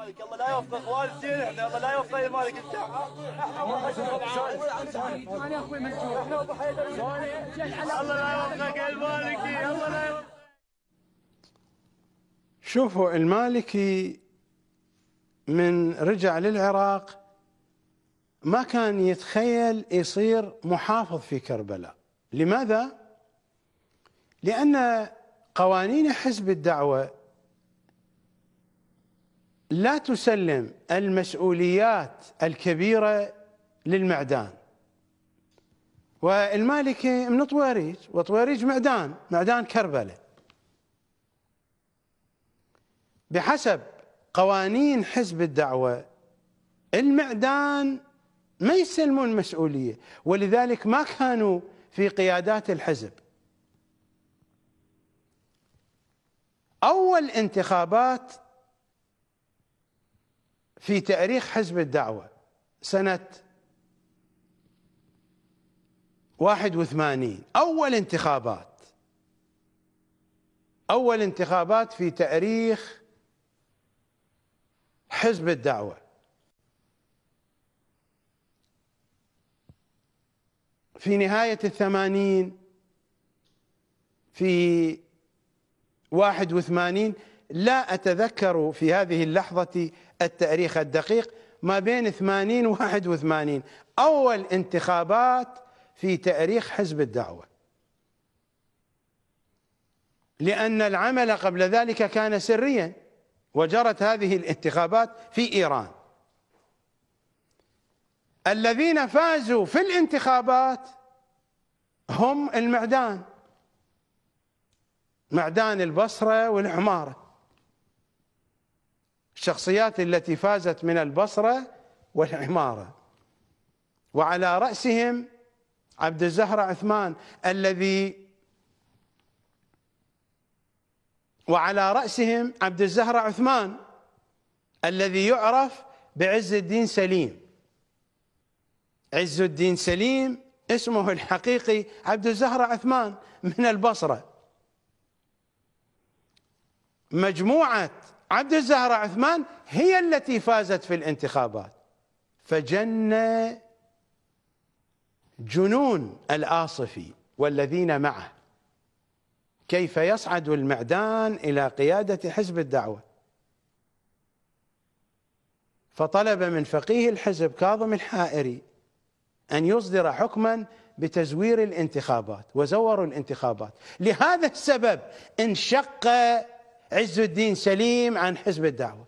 مالك الله لا يوفق اخوان الدين احنا الله لا يوفق مالك انت احنا الله لا يوفقك المالكي الله لا شوفوا المالكي من رجع للعراق ما كان يتخيل يصير محافظ في كربلاء لماذا؟ لأن قوانين حزب الدعوة لا تسلم المسؤوليات الكبيرة للمعدان والمالكي من طويريج وطويريج معدان معدان كربلة بحسب قوانين حزب الدعوة المعدان ما يسلمون مسؤولية ولذلك ما كانوا في قيادات الحزب أول انتخابات في تاريخ حزب الدعوه سنه 81 اول انتخابات اول انتخابات في تاريخ حزب الدعوه في نهايه الثمانين في واحد وثمانين لا اتذكر في هذه اللحظه التاريخ الدقيق ما بين 80 و 81 أول انتخابات في تاريخ حزب الدعوة لأن العمل قبل ذلك كان سريا وجرت هذه الانتخابات في إيران الذين فازوا في الانتخابات هم المعدان معدان البصرة والعمارة الشخصيات التي فازت من البصرة والعمارة وعلى رأسهم عبد الزهرة عثمان الذي وعلى رأسهم عبد الزهرة عثمان الذي يعرف بعز الدين سليم عز الدين سليم اسمه الحقيقي عبد الزهرة عثمان من البصرة مجموعة عبد الزهراء عثمان هي التي فازت في الانتخابات فجن جنون الآصفي والذين معه كيف يصعد المعدان إلى قيادة حزب الدعوة فطلب من فقيه الحزب كاظم الحائري أن يصدر حكما بتزوير الانتخابات وزوروا الانتخابات لهذا السبب انشق عز الدين سليم عن حزب الدعوة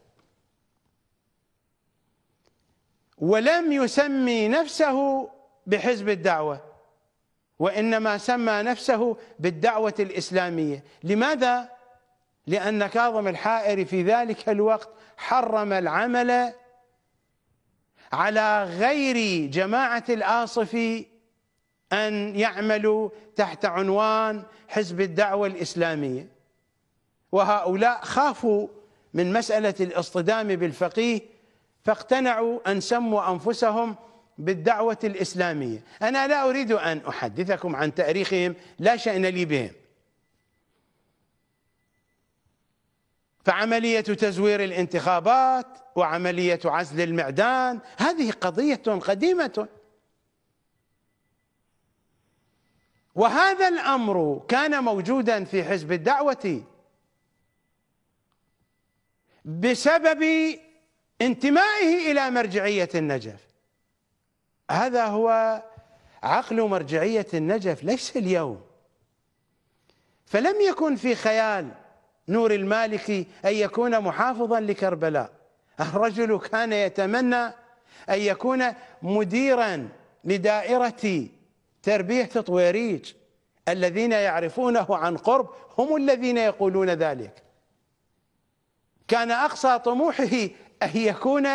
ولم يسمي نفسه بحزب الدعوة وإنما سمى نفسه بالدعوة الإسلامية لماذا؟ لأن كاظم الحائري في ذلك الوقت حرم العمل على غير جماعة الآصفي أن يعملوا تحت عنوان حزب الدعوة الإسلامية وهؤلاء خافوا من مسألة الاصطدام بالفقيه فاقتنعوا أن سموا أنفسهم بالدعوة الإسلامية أنا لا أريد أن أحدثكم عن تاريخهم لا شأن لي بهم فعملية تزوير الانتخابات وعملية عزل المعدان هذه قضية قديمة وهذا الأمر كان موجودا في حزب الدعوة بسبب انتمائه إلى مرجعية النجف هذا هو عقل مرجعية النجف ليس اليوم فلم يكن في خيال نور المالكي أن يكون محافظا لكربلاء الرجل كان يتمنى أن يكون مديرا لدائرة تربية تطويريج الذين يعرفونه عن قرب هم الذين يقولون ذلك كان أقصى طموحه أن يكون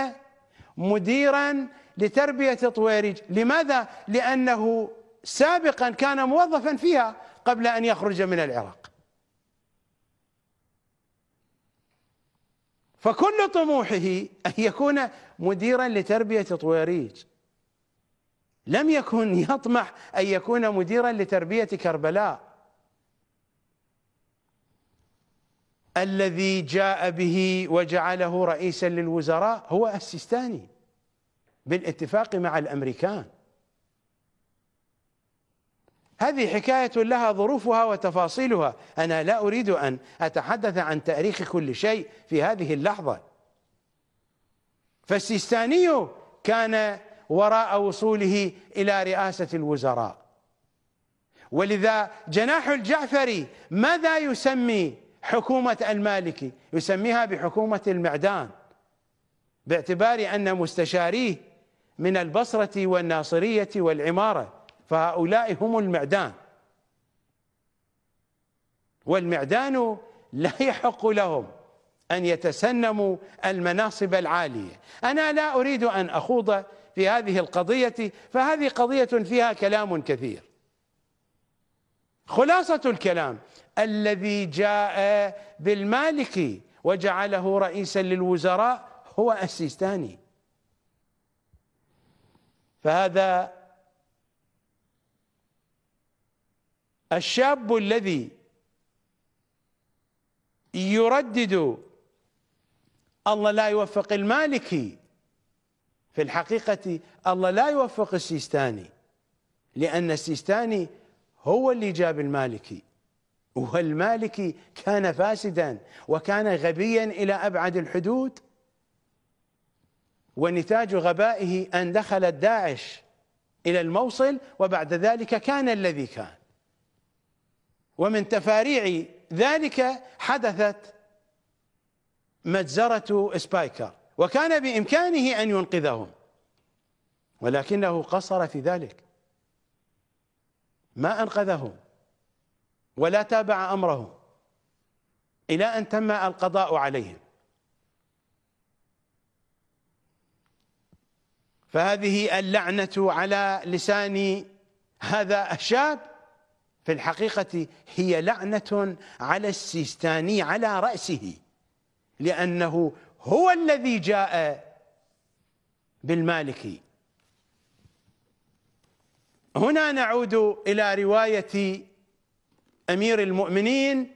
مديرا لتربية طويرج لماذا؟ لأنه سابقا كان موظفا فيها قبل أن يخرج من العراق فكل طموحه أن يكون مديرا لتربية طويريج لم يكن يطمح أن يكون مديرا لتربية كربلاء الذي جاء به وجعله رئيسا للوزراء هو السيستاني بالاتفاق مع الامريكان هذه حكاية لها ظروفها وتفاصيلها أنا لا أريد أن أتحدث عن تاريخ كل شيء في هذه اللحظة فالسيستاني كان وراء وصوله إلى رئاسة الوزراء ولذا جناح الجعفري ماذا يسمي حكومة المالكي يسميها بحكومة المعدان باعتبار أن مستشاريه من البصرة والناصرية والعمارة فهؤلاء هم المعدان والمعدان لا يحق لهم أن يتسنموا المناصب العالية أنا لا أريد أن أخوض في هذه القضية فهذه قضية فيها كلام كثير خلاصة الكلام الذي جاء بالمالكي وجعله رئيسا للوزراء هو السيستاني فهذا الشاب الذي يردد الله لا يوفق المالكي في الحقيقة الله لا يوفق السيستاني لأن السيستاني هو اللي جاب المالكي والمالكي كان فاسدا وكان غبيا إلى أبعد الحدود ونتاج غبائه أن دخلت داعش إلى الموصل وبعد ذلك كان الذي كان ومن تفاريع ذلك حدثت مجزرة سبايكر وكان بإمكانه أن ينقذهم ولكنه قصر في ذلك ما أنقذهم ولا تابع أمرهم إلى أن تم القضاء عليهم فهذه اللعنة على لسان هذا الشاب في الحقيقة هي لعنة على السيستاني على رأسه لأنه هو الذي جاء بالمالكي هنا نعود إلى رواية امير المؤمنين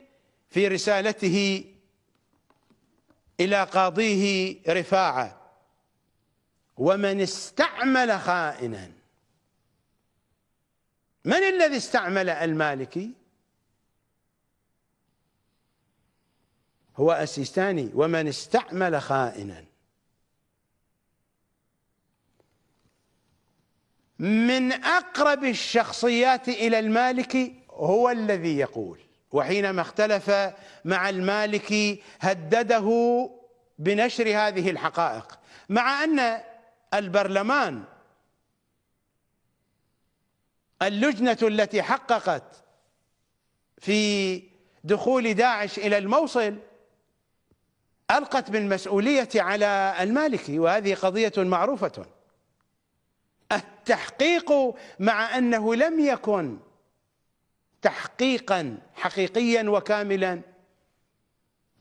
في رسالته الى قاضيه رفاعه ومن استعمل خائنا من الذي استعمل المالكي هو السيستاني ومن استعمل خائنا من اقرب الشخصيات الى المالكي هو الذي يقول وحينما اختلف مع المالكي هدده بنشر هذه الحقائق مع ان البرلمان اللجنه التي حققت في دخول داعش الى الموصل القت بالمسؤوليه على المالكي وهذه قضيه معروفه التحقيق مع انه لم يكن تحقيقا حقيقيا وكاملا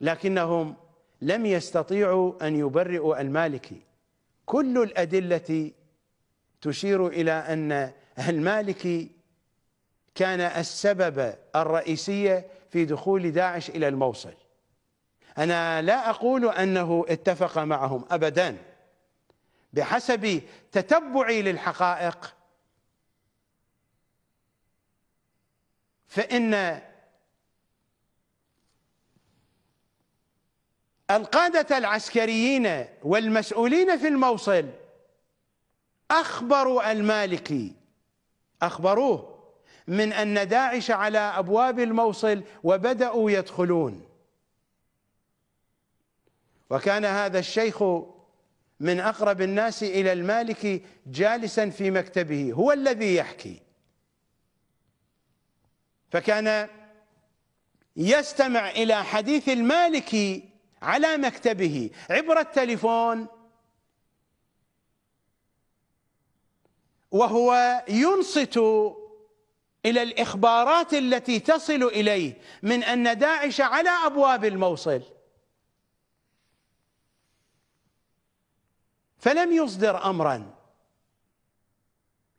لكنهم لم يستطيعوا ان يبرئوا المالكي كل الادله تشير الى ان المالكي كان السبب الرئيسي في دخول داعش الى الموصل انا لا اقول انه اتفق معهم ابدا بحسب تتبعي للحقائق فإن القادة العسكريين والمسؤولين في الموصل أخبروا المالكي أخبروه من أن داعش على أبواب الموصل وبدأوا يدخلون وكان هذا الشيخ من أقرب الناس إلى المالكي جالسا في مكتبه هو الذي يحكي فكان يستمع إلى حديث المالكي على مكتبه عبر التليفون وهو ينصت إلى الإخبارات التي تصل إليه من أن داعش على أبواب الموصل فلم يصدر أمرا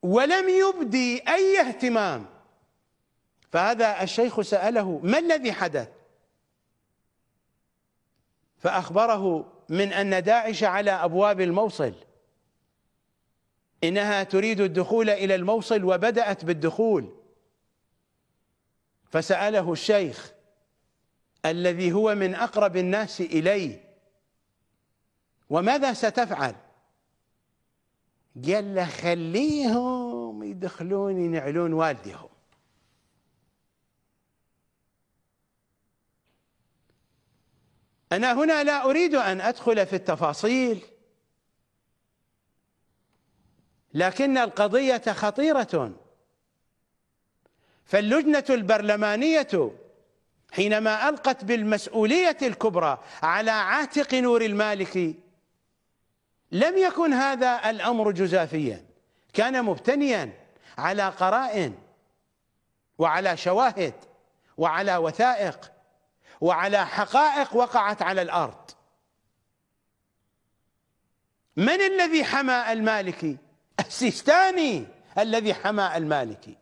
ولم يبدي أي اهتمام فهذا الشيخ سأله ما الذي حدث فأخبره من أن داعش على أبواب الموصل إنها تريد الدخول إلى الموصل وبدأت بالدخول فسأله الشيخ الذي هو من أقرب الناس إليه وماذا ستفعل قال له خليهم يدخلون ينعلون والدهم أنا هنا لا أريد أن أدخل في التفاصيل لكن القضية خطيرة فاللجنة البرلمانية حينما ألقت بالمسؤولية الكبرى على عاتق نور المالكي لم يكن هذا الأمر جزافيا كان مبتنيا على قرائن وعلى شواهد وعلى وثائق وعلى حقائق وقعت على الأرض من الذي حمى المالكي السيستاني الذي حمى المالكي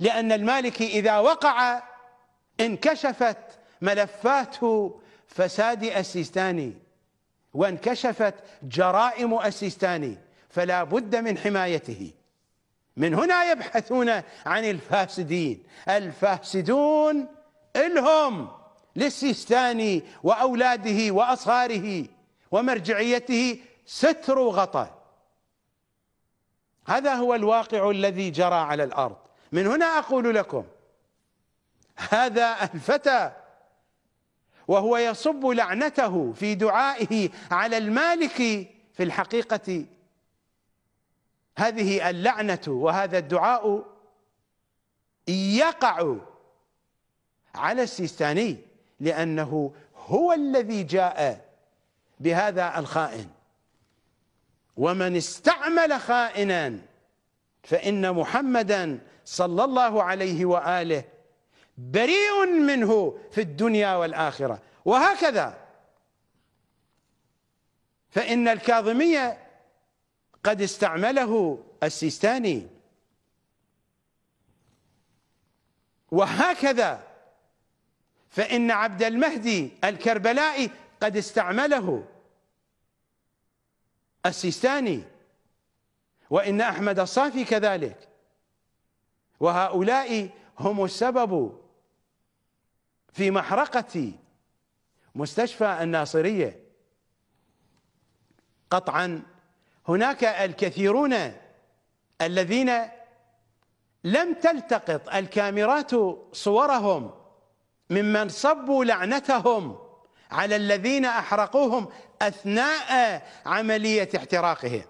لأن المالكي إذا وقع انكشفت ملفاته فساد السيستاني وانكشفت جرائم السيستاني فلا بد من حمايته من هنا يبحثون عن الفاسدين الفاسدون الهم للسيستاني وأولاده وأصهاره ومرجعيته ستر غطى هذا هو الواقع الذي جرى على الأرض من هنا أقول لكم هذا الفتى وهو يصب لعنته في دعائه على المالك في الحقيقة هذه اللعنة وهذا الدعاء يقع على السيستاني لأنه هو الذي جاء بهذا الخائن ومن استعمل خائنا فإن محمدا صلى الله عليه وآله بريء منه في الدنيا والآخرة وهكذا فإن الكاظمية قد استعمله السيستاني وهكذا فإن عبد المهدي الكربلائي قد استعمله السيستاني وإن أحمد الصافي كذلك وهؤلاء هم السبب في محرقة مستشفى الناصرية قطعا هناك الكثيرون الذين لم تلتقط الكاميرات صورهم ممن صبوا لعنتهم على الذين احرقوهم اثناء عمليه احتراقهم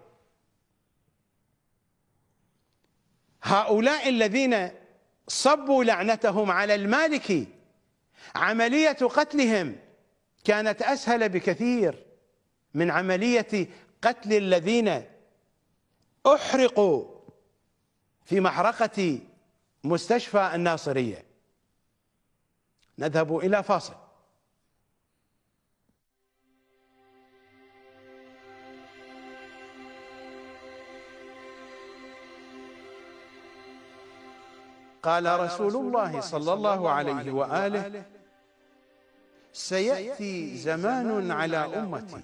هؤلاء الذين صبوا لعنتهم على المالكي عمليه قتلهم كانت اسهل بكثير من عمليه قتل الذين احرقوا في محرقه مستشفى الناصريه نذهب إلى فاصل قال رسول الله صلى الله عليه وآله سيأتي زمان على أمتي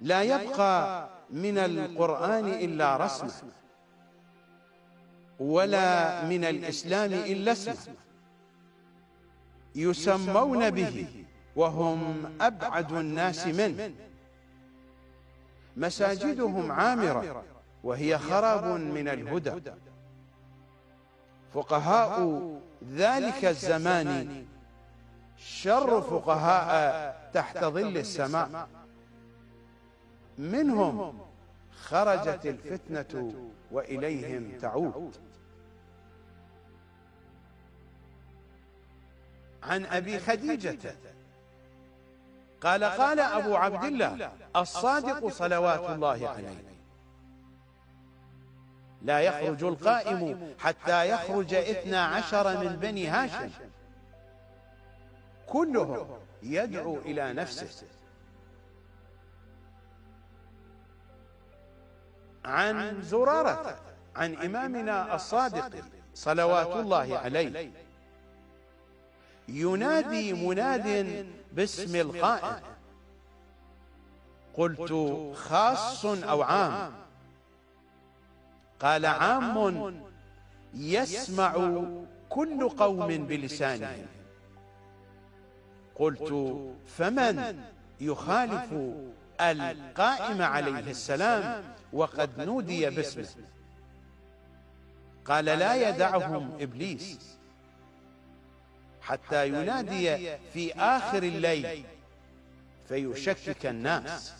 لا يبقى من القرآن إلا رسمه ولا من الإسلام إلا اسمه يسمون به وهم أبعد الناس منه مساجدهم عامرة وهي خراب من الهدى فقهاء ذلك الزمان شر فقهاء تحت ظل السماء منهم خرجت الفتنة وإليهم تعود عن أبي خديجة قال قال أبو عبد الله الصادق صلوات الله عليه لا يخرج القائم حتى يخرج اثنى عشر من بني هاشم كلهم يدعو إلى نفسه عن زرارة عن إمامنا الصادق صلوات الله عليه ينادي مناد باسم القائل قلت خاص أو عام قال عام يسمع كل قوم بلسانهم قلت فمن يخالف القائم عليه السلام وقد نودي باسمه قال لا يدعهم إبليس حتى ينادي في آخر الليل فيشكك الناس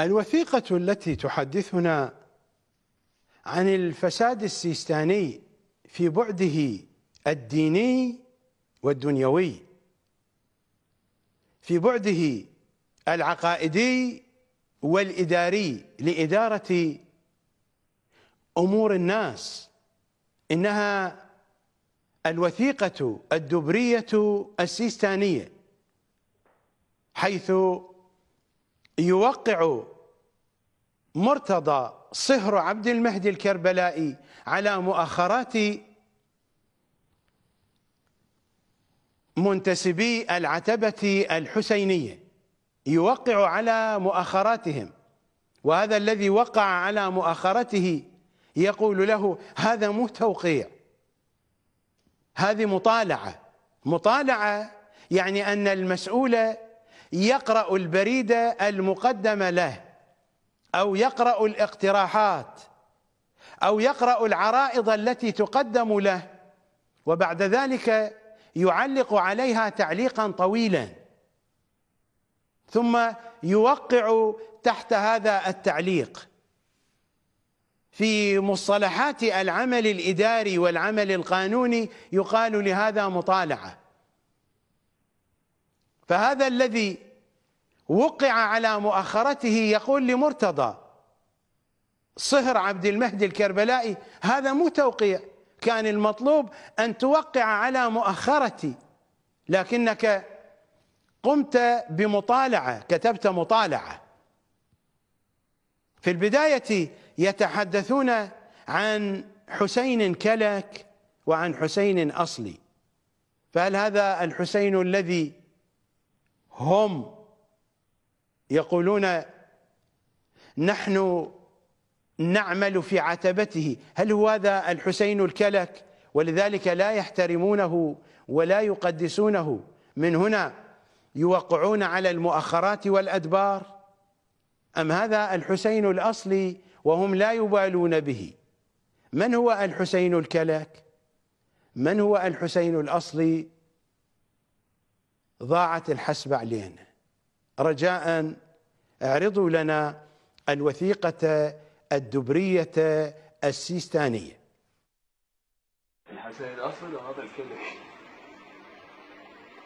الوثيقة التي تحدثنا عن الفساد السيستاني في بعده الديني والدنيوي في بعده العقائدي والإداري لإدارة أمور الناس إنها الوثيقة الدبرية السيستانية حيث يوقع مرتضى صهر عبد المهدي الكربلائي على مؤخرات منتسبي العتبة الحسينية يوقع على مؤخراتهم وهذا الذي وقع على مؤخرته يقول له هذا مو توقيع هذه مطالعة مطالعة يعني أن المسؤول يقرأ البريد المقدم له أو يقرأ الاقتراحات أو يقرأ العرائض التي تقدم له وبعد ذلك يعلق عليها تعليقا طويلا ثم يوقع تحت هذا التعليق في مصطلحات العمل الاداري والعمل القانوني يقال لهذا مطالعه فهذا الذي وقع على مؤخرته يقول لمرتضى صهر عبد المهدي الكربلائي هذا مو توقيع كان المطلوب ان توقع على مؤخرتي لكنك قمت بمطالعه كتبت مطالعه في البدايه يتحدثون عن حسين كلك وعن حسين اصلي فهل هذا الحسين الذي هم يقولون نحن نعمل في عتبته هل هو هذا الحسين الكلك ولذلك لا يحترمونه ولا يقدسونه من هنا يوقعون على المؤخرات والأدبار أم هذا الحسين الأصلي وهم لا يبالون به من هو الحسين الكلك من هو الحسين الأصلي ضاعت الحسبة علينا رجاء اعرضوا لنا الوثيقة الدبرية السيستانية الحسين الأصلي وهذا الكلك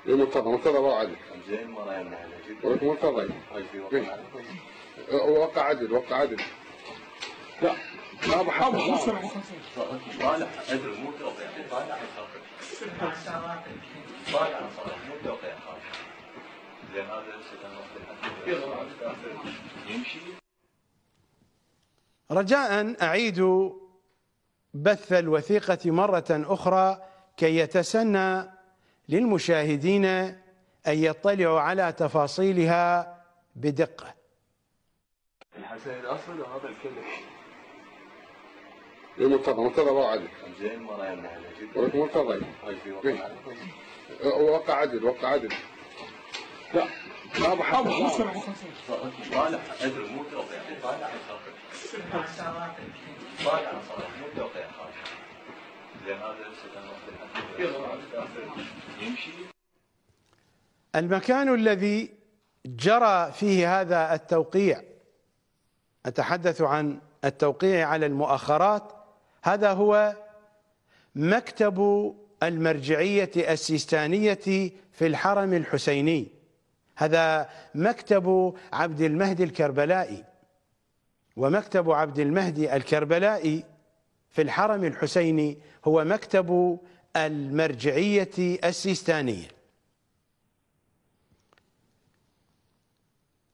للمرتضى مرتضى وقع عدل مرتضى إيه. وقع عدل وقع عدل لا لا ابو حمد ادري مو توقيع طالع مو توقيع هذا يمشي رجاء اعيد بث الوثيقة مرة أخرى كي يتسنى للمشاهدين أن يطلعوا على تفاصيلها بدقة الحسن الأصل وهذا الكلب للمرتضى إيه، مرتضى باع عدل زين ما مرتضى إيه. وقع عدل وقع عدل لا ما بحب طالع ادري مو توقيع طالع صالح مو توقيع المكان الذي جرى فيه هذا التوقيع أتحدث عن التوقيع على المؤخرات هذا هو مكتب المرجعية السيستانية في الحرم الحسيني هذا مكتب عبد المهدي الكربلائي ومكتب عبد المهدي الكربلائي في الحرم الحسيني هو مكتب المرجعية السيستانية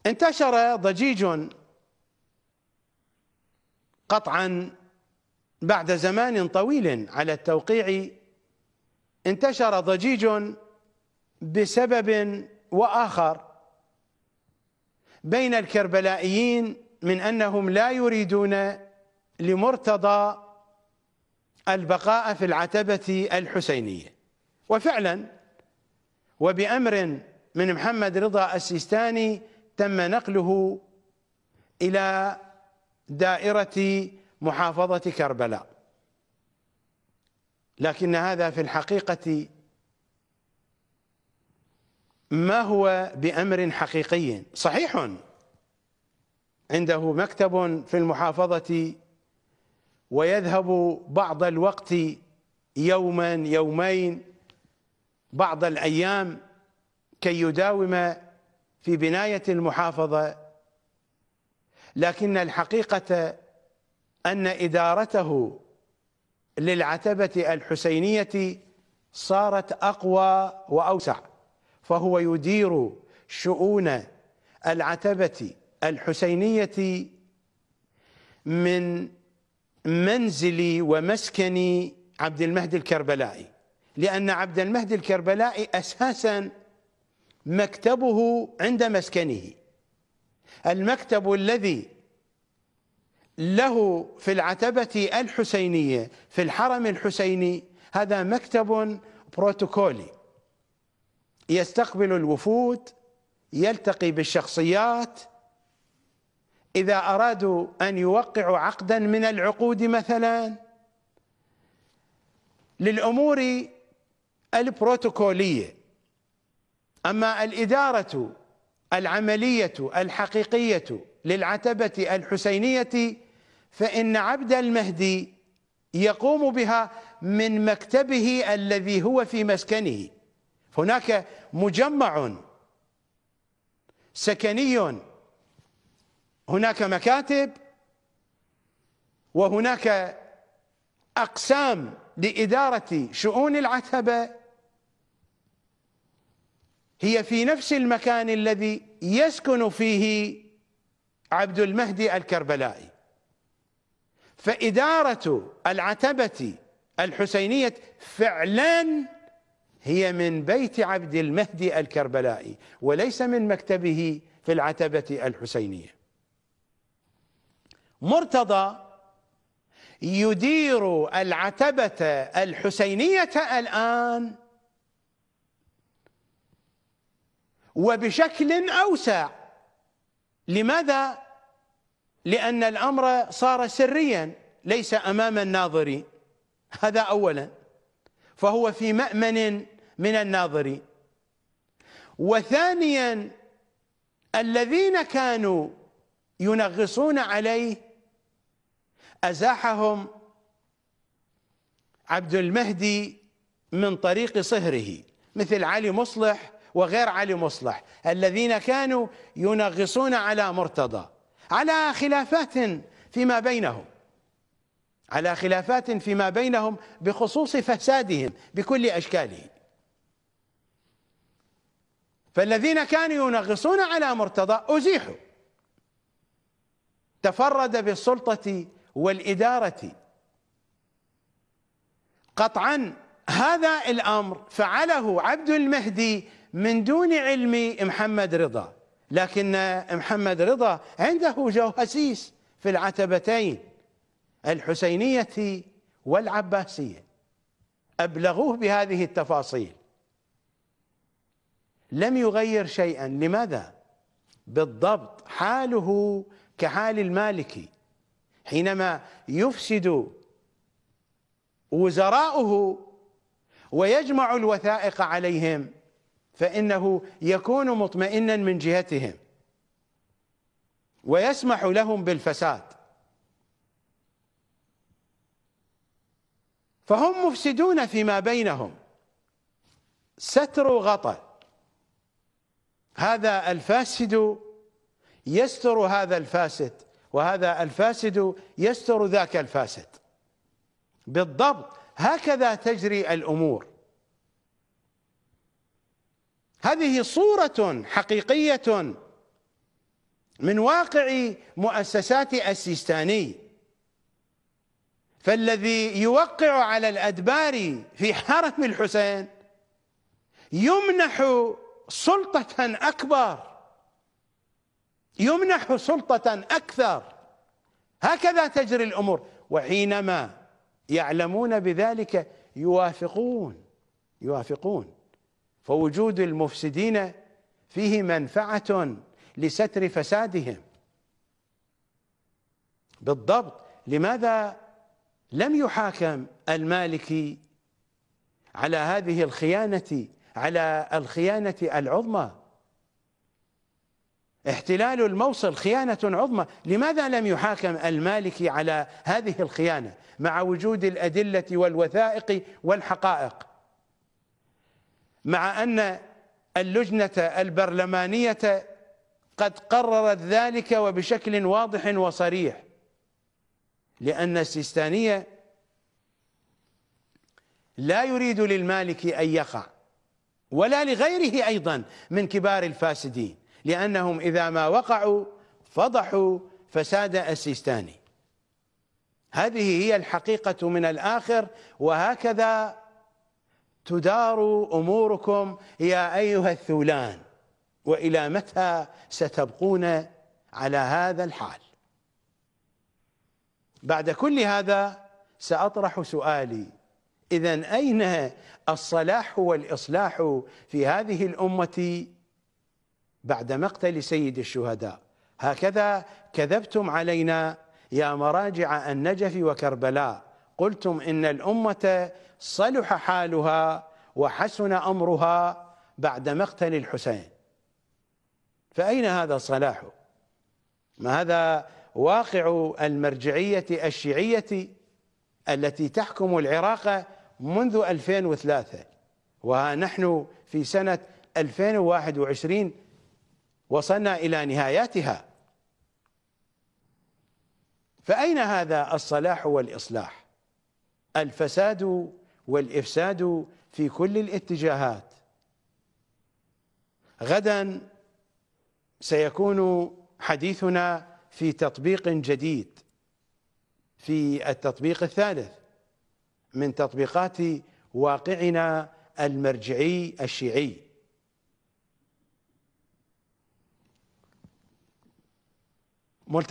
انتشر ضجيج قطعا بعد زمان طويل على التوقيع انتشر ضجيج بسبب واخر بين الكربلائيين من انهم لا يريدون لمرتضى البقاء في العتبة الحسينية وفعلا وبأمر من محمد رضا السيستاني تم نقله إلى دائرة محافظة كربلاء لكن هذا في الحقيقة ما هو بأمر حقيقي صحيح عنده مكتب في المحافظة ويذهب بعض الوقت يوما يومين بعض الأيام كي يداوم في بناية المحافظة لكن الحقيقة أن إدارته للعتبة الحسينية صارت أقوى وأوسع فهو يدير شؤون العتبة الحسينية من منزلي ومسكني عبد المهدي الكربلائي لأن عبد المهدي الكربلائي أساسا مكتبه عند مسكنه المكتب الذي له في العتبة الحسينية في الحرم الحسيني هذا مكتب بروتوكولي يستقبل الوفود يلتقي بالشخصيات إذا أرادوا أن يوقعوا عقدا من العقود مثلا للأمور البروتوكولية أما الإدارة العملية الحقيقية للعتبة الحسينية فإن عبد المهدي يقوم بها من مكتبه الذي هو في مسكنه هناك مجمع سكني هناك مكاتب وهناك أقسام لإدارة شؤون العتبة هي في نفس المكان الذي يسكن فيه عبد المهدي الكربلائي فإدارة العتبة الحسينية فعلا هي من بيت عبد المهدي الكربلائي وليس من مكتبه في العتبة الحسينية مرتضى يدير العتبة الحسينية الآن وبشكل أوسع لماذا؟ لأن الأمر صار سريا ليس أمام الناظرين هذا أولا فهو في مأمن من الناظرين وثانيا الذين كانوا ينغصون عليه أزاحهم عبد المهدي من طريق صهره مثل علي مصلح وغير علي مصلح الذين كانوا ينغصون على مرتضى على خلافات فيما بينهم على خلافات فيما بينهم بخصوص فسادهم بكل اشكاله فالذين كانوا ينغصون على مرتضى ازيحوا تفرد بالسلطه والإدارة قطعا هذا الأمر فعله عبد المهدي من دون علم محمد رضا لكن محمد رضا عنده جواسيس في العتبتين الحسينية والعباسية أبلغوه بهذه التفاصيل لم يغير شيئا لماذا؟ بالضبط حاله كحال المالكي حينما يفسد وزراؤه ويجمع الوثائق عليهم فانه يكون مطمئنا من جهتهم ويسمح لهم بالفساد فهم مفسدون فيما بينهم ستر غطى هذا الفاسد يستر هذا الفاسد وهذا الفاسد يستر ذاك الفاسد بالضبط هكذا تجري الامور هذه صوره حقيقيه من واقع مؤسسات السيستاني فالذي يوقع على الادبار في حرم الحسين يمنح سلطه اكبر يمنح سلطة أكثر هكذا تجري الأمور وحينما يعلمون بذلك يوافقون يوافقون فوجود المفسدين فيه منفعة لستر فسادهم بالضبط لماذا لم يحاكم المالكي على هذه الخيانة على الخيانة العظمى احتلال الموصل خيانة عظمى لماذا لم يحاكم المالكي على هذه الخيانة مع وجود الأدلة والوثائق والحقائق مع أن اللجنة البرلمانية قد قررت ذلك وبشكل واضح وصريح لأن السيستانية لا يريد للمالكي أن يقع ولا لغيره أيضا من كبار الفاسدين لأنهم إذا ما وقعوا فضحوا فساد السيستاني هذه هي الحقيقة من الآخر وهكذا تدار أموركم يا أيها الثولان وإلى متى ستبقون على هذا الحال بعد كل هذا سأطرح سؤالي إذا أين الصلاح والإصلاح في هذه الأمة بعد مقتل سيد الشهداء هكذا كذبتم علينا يا مراجع النجف وكربلاء قلتم إن الأمة صلح حالها وحسن أمرها بعد مقتل الحسين فأين هذا الصلاح ما هذا واقع المرجعية الشيعية التي تحكم العراق منذ 2003 وها نحن في سنة 2021 وصلنا إلى نهاياتها فأين هذا الصلاح والإصلاح الفساد والإفساد في كل الاتجاهات غدا سيكون حديثنا في تطبيق جديد في التطبيق الثالث من تطبيقات واقعنا المرجعي الشيعي Moi,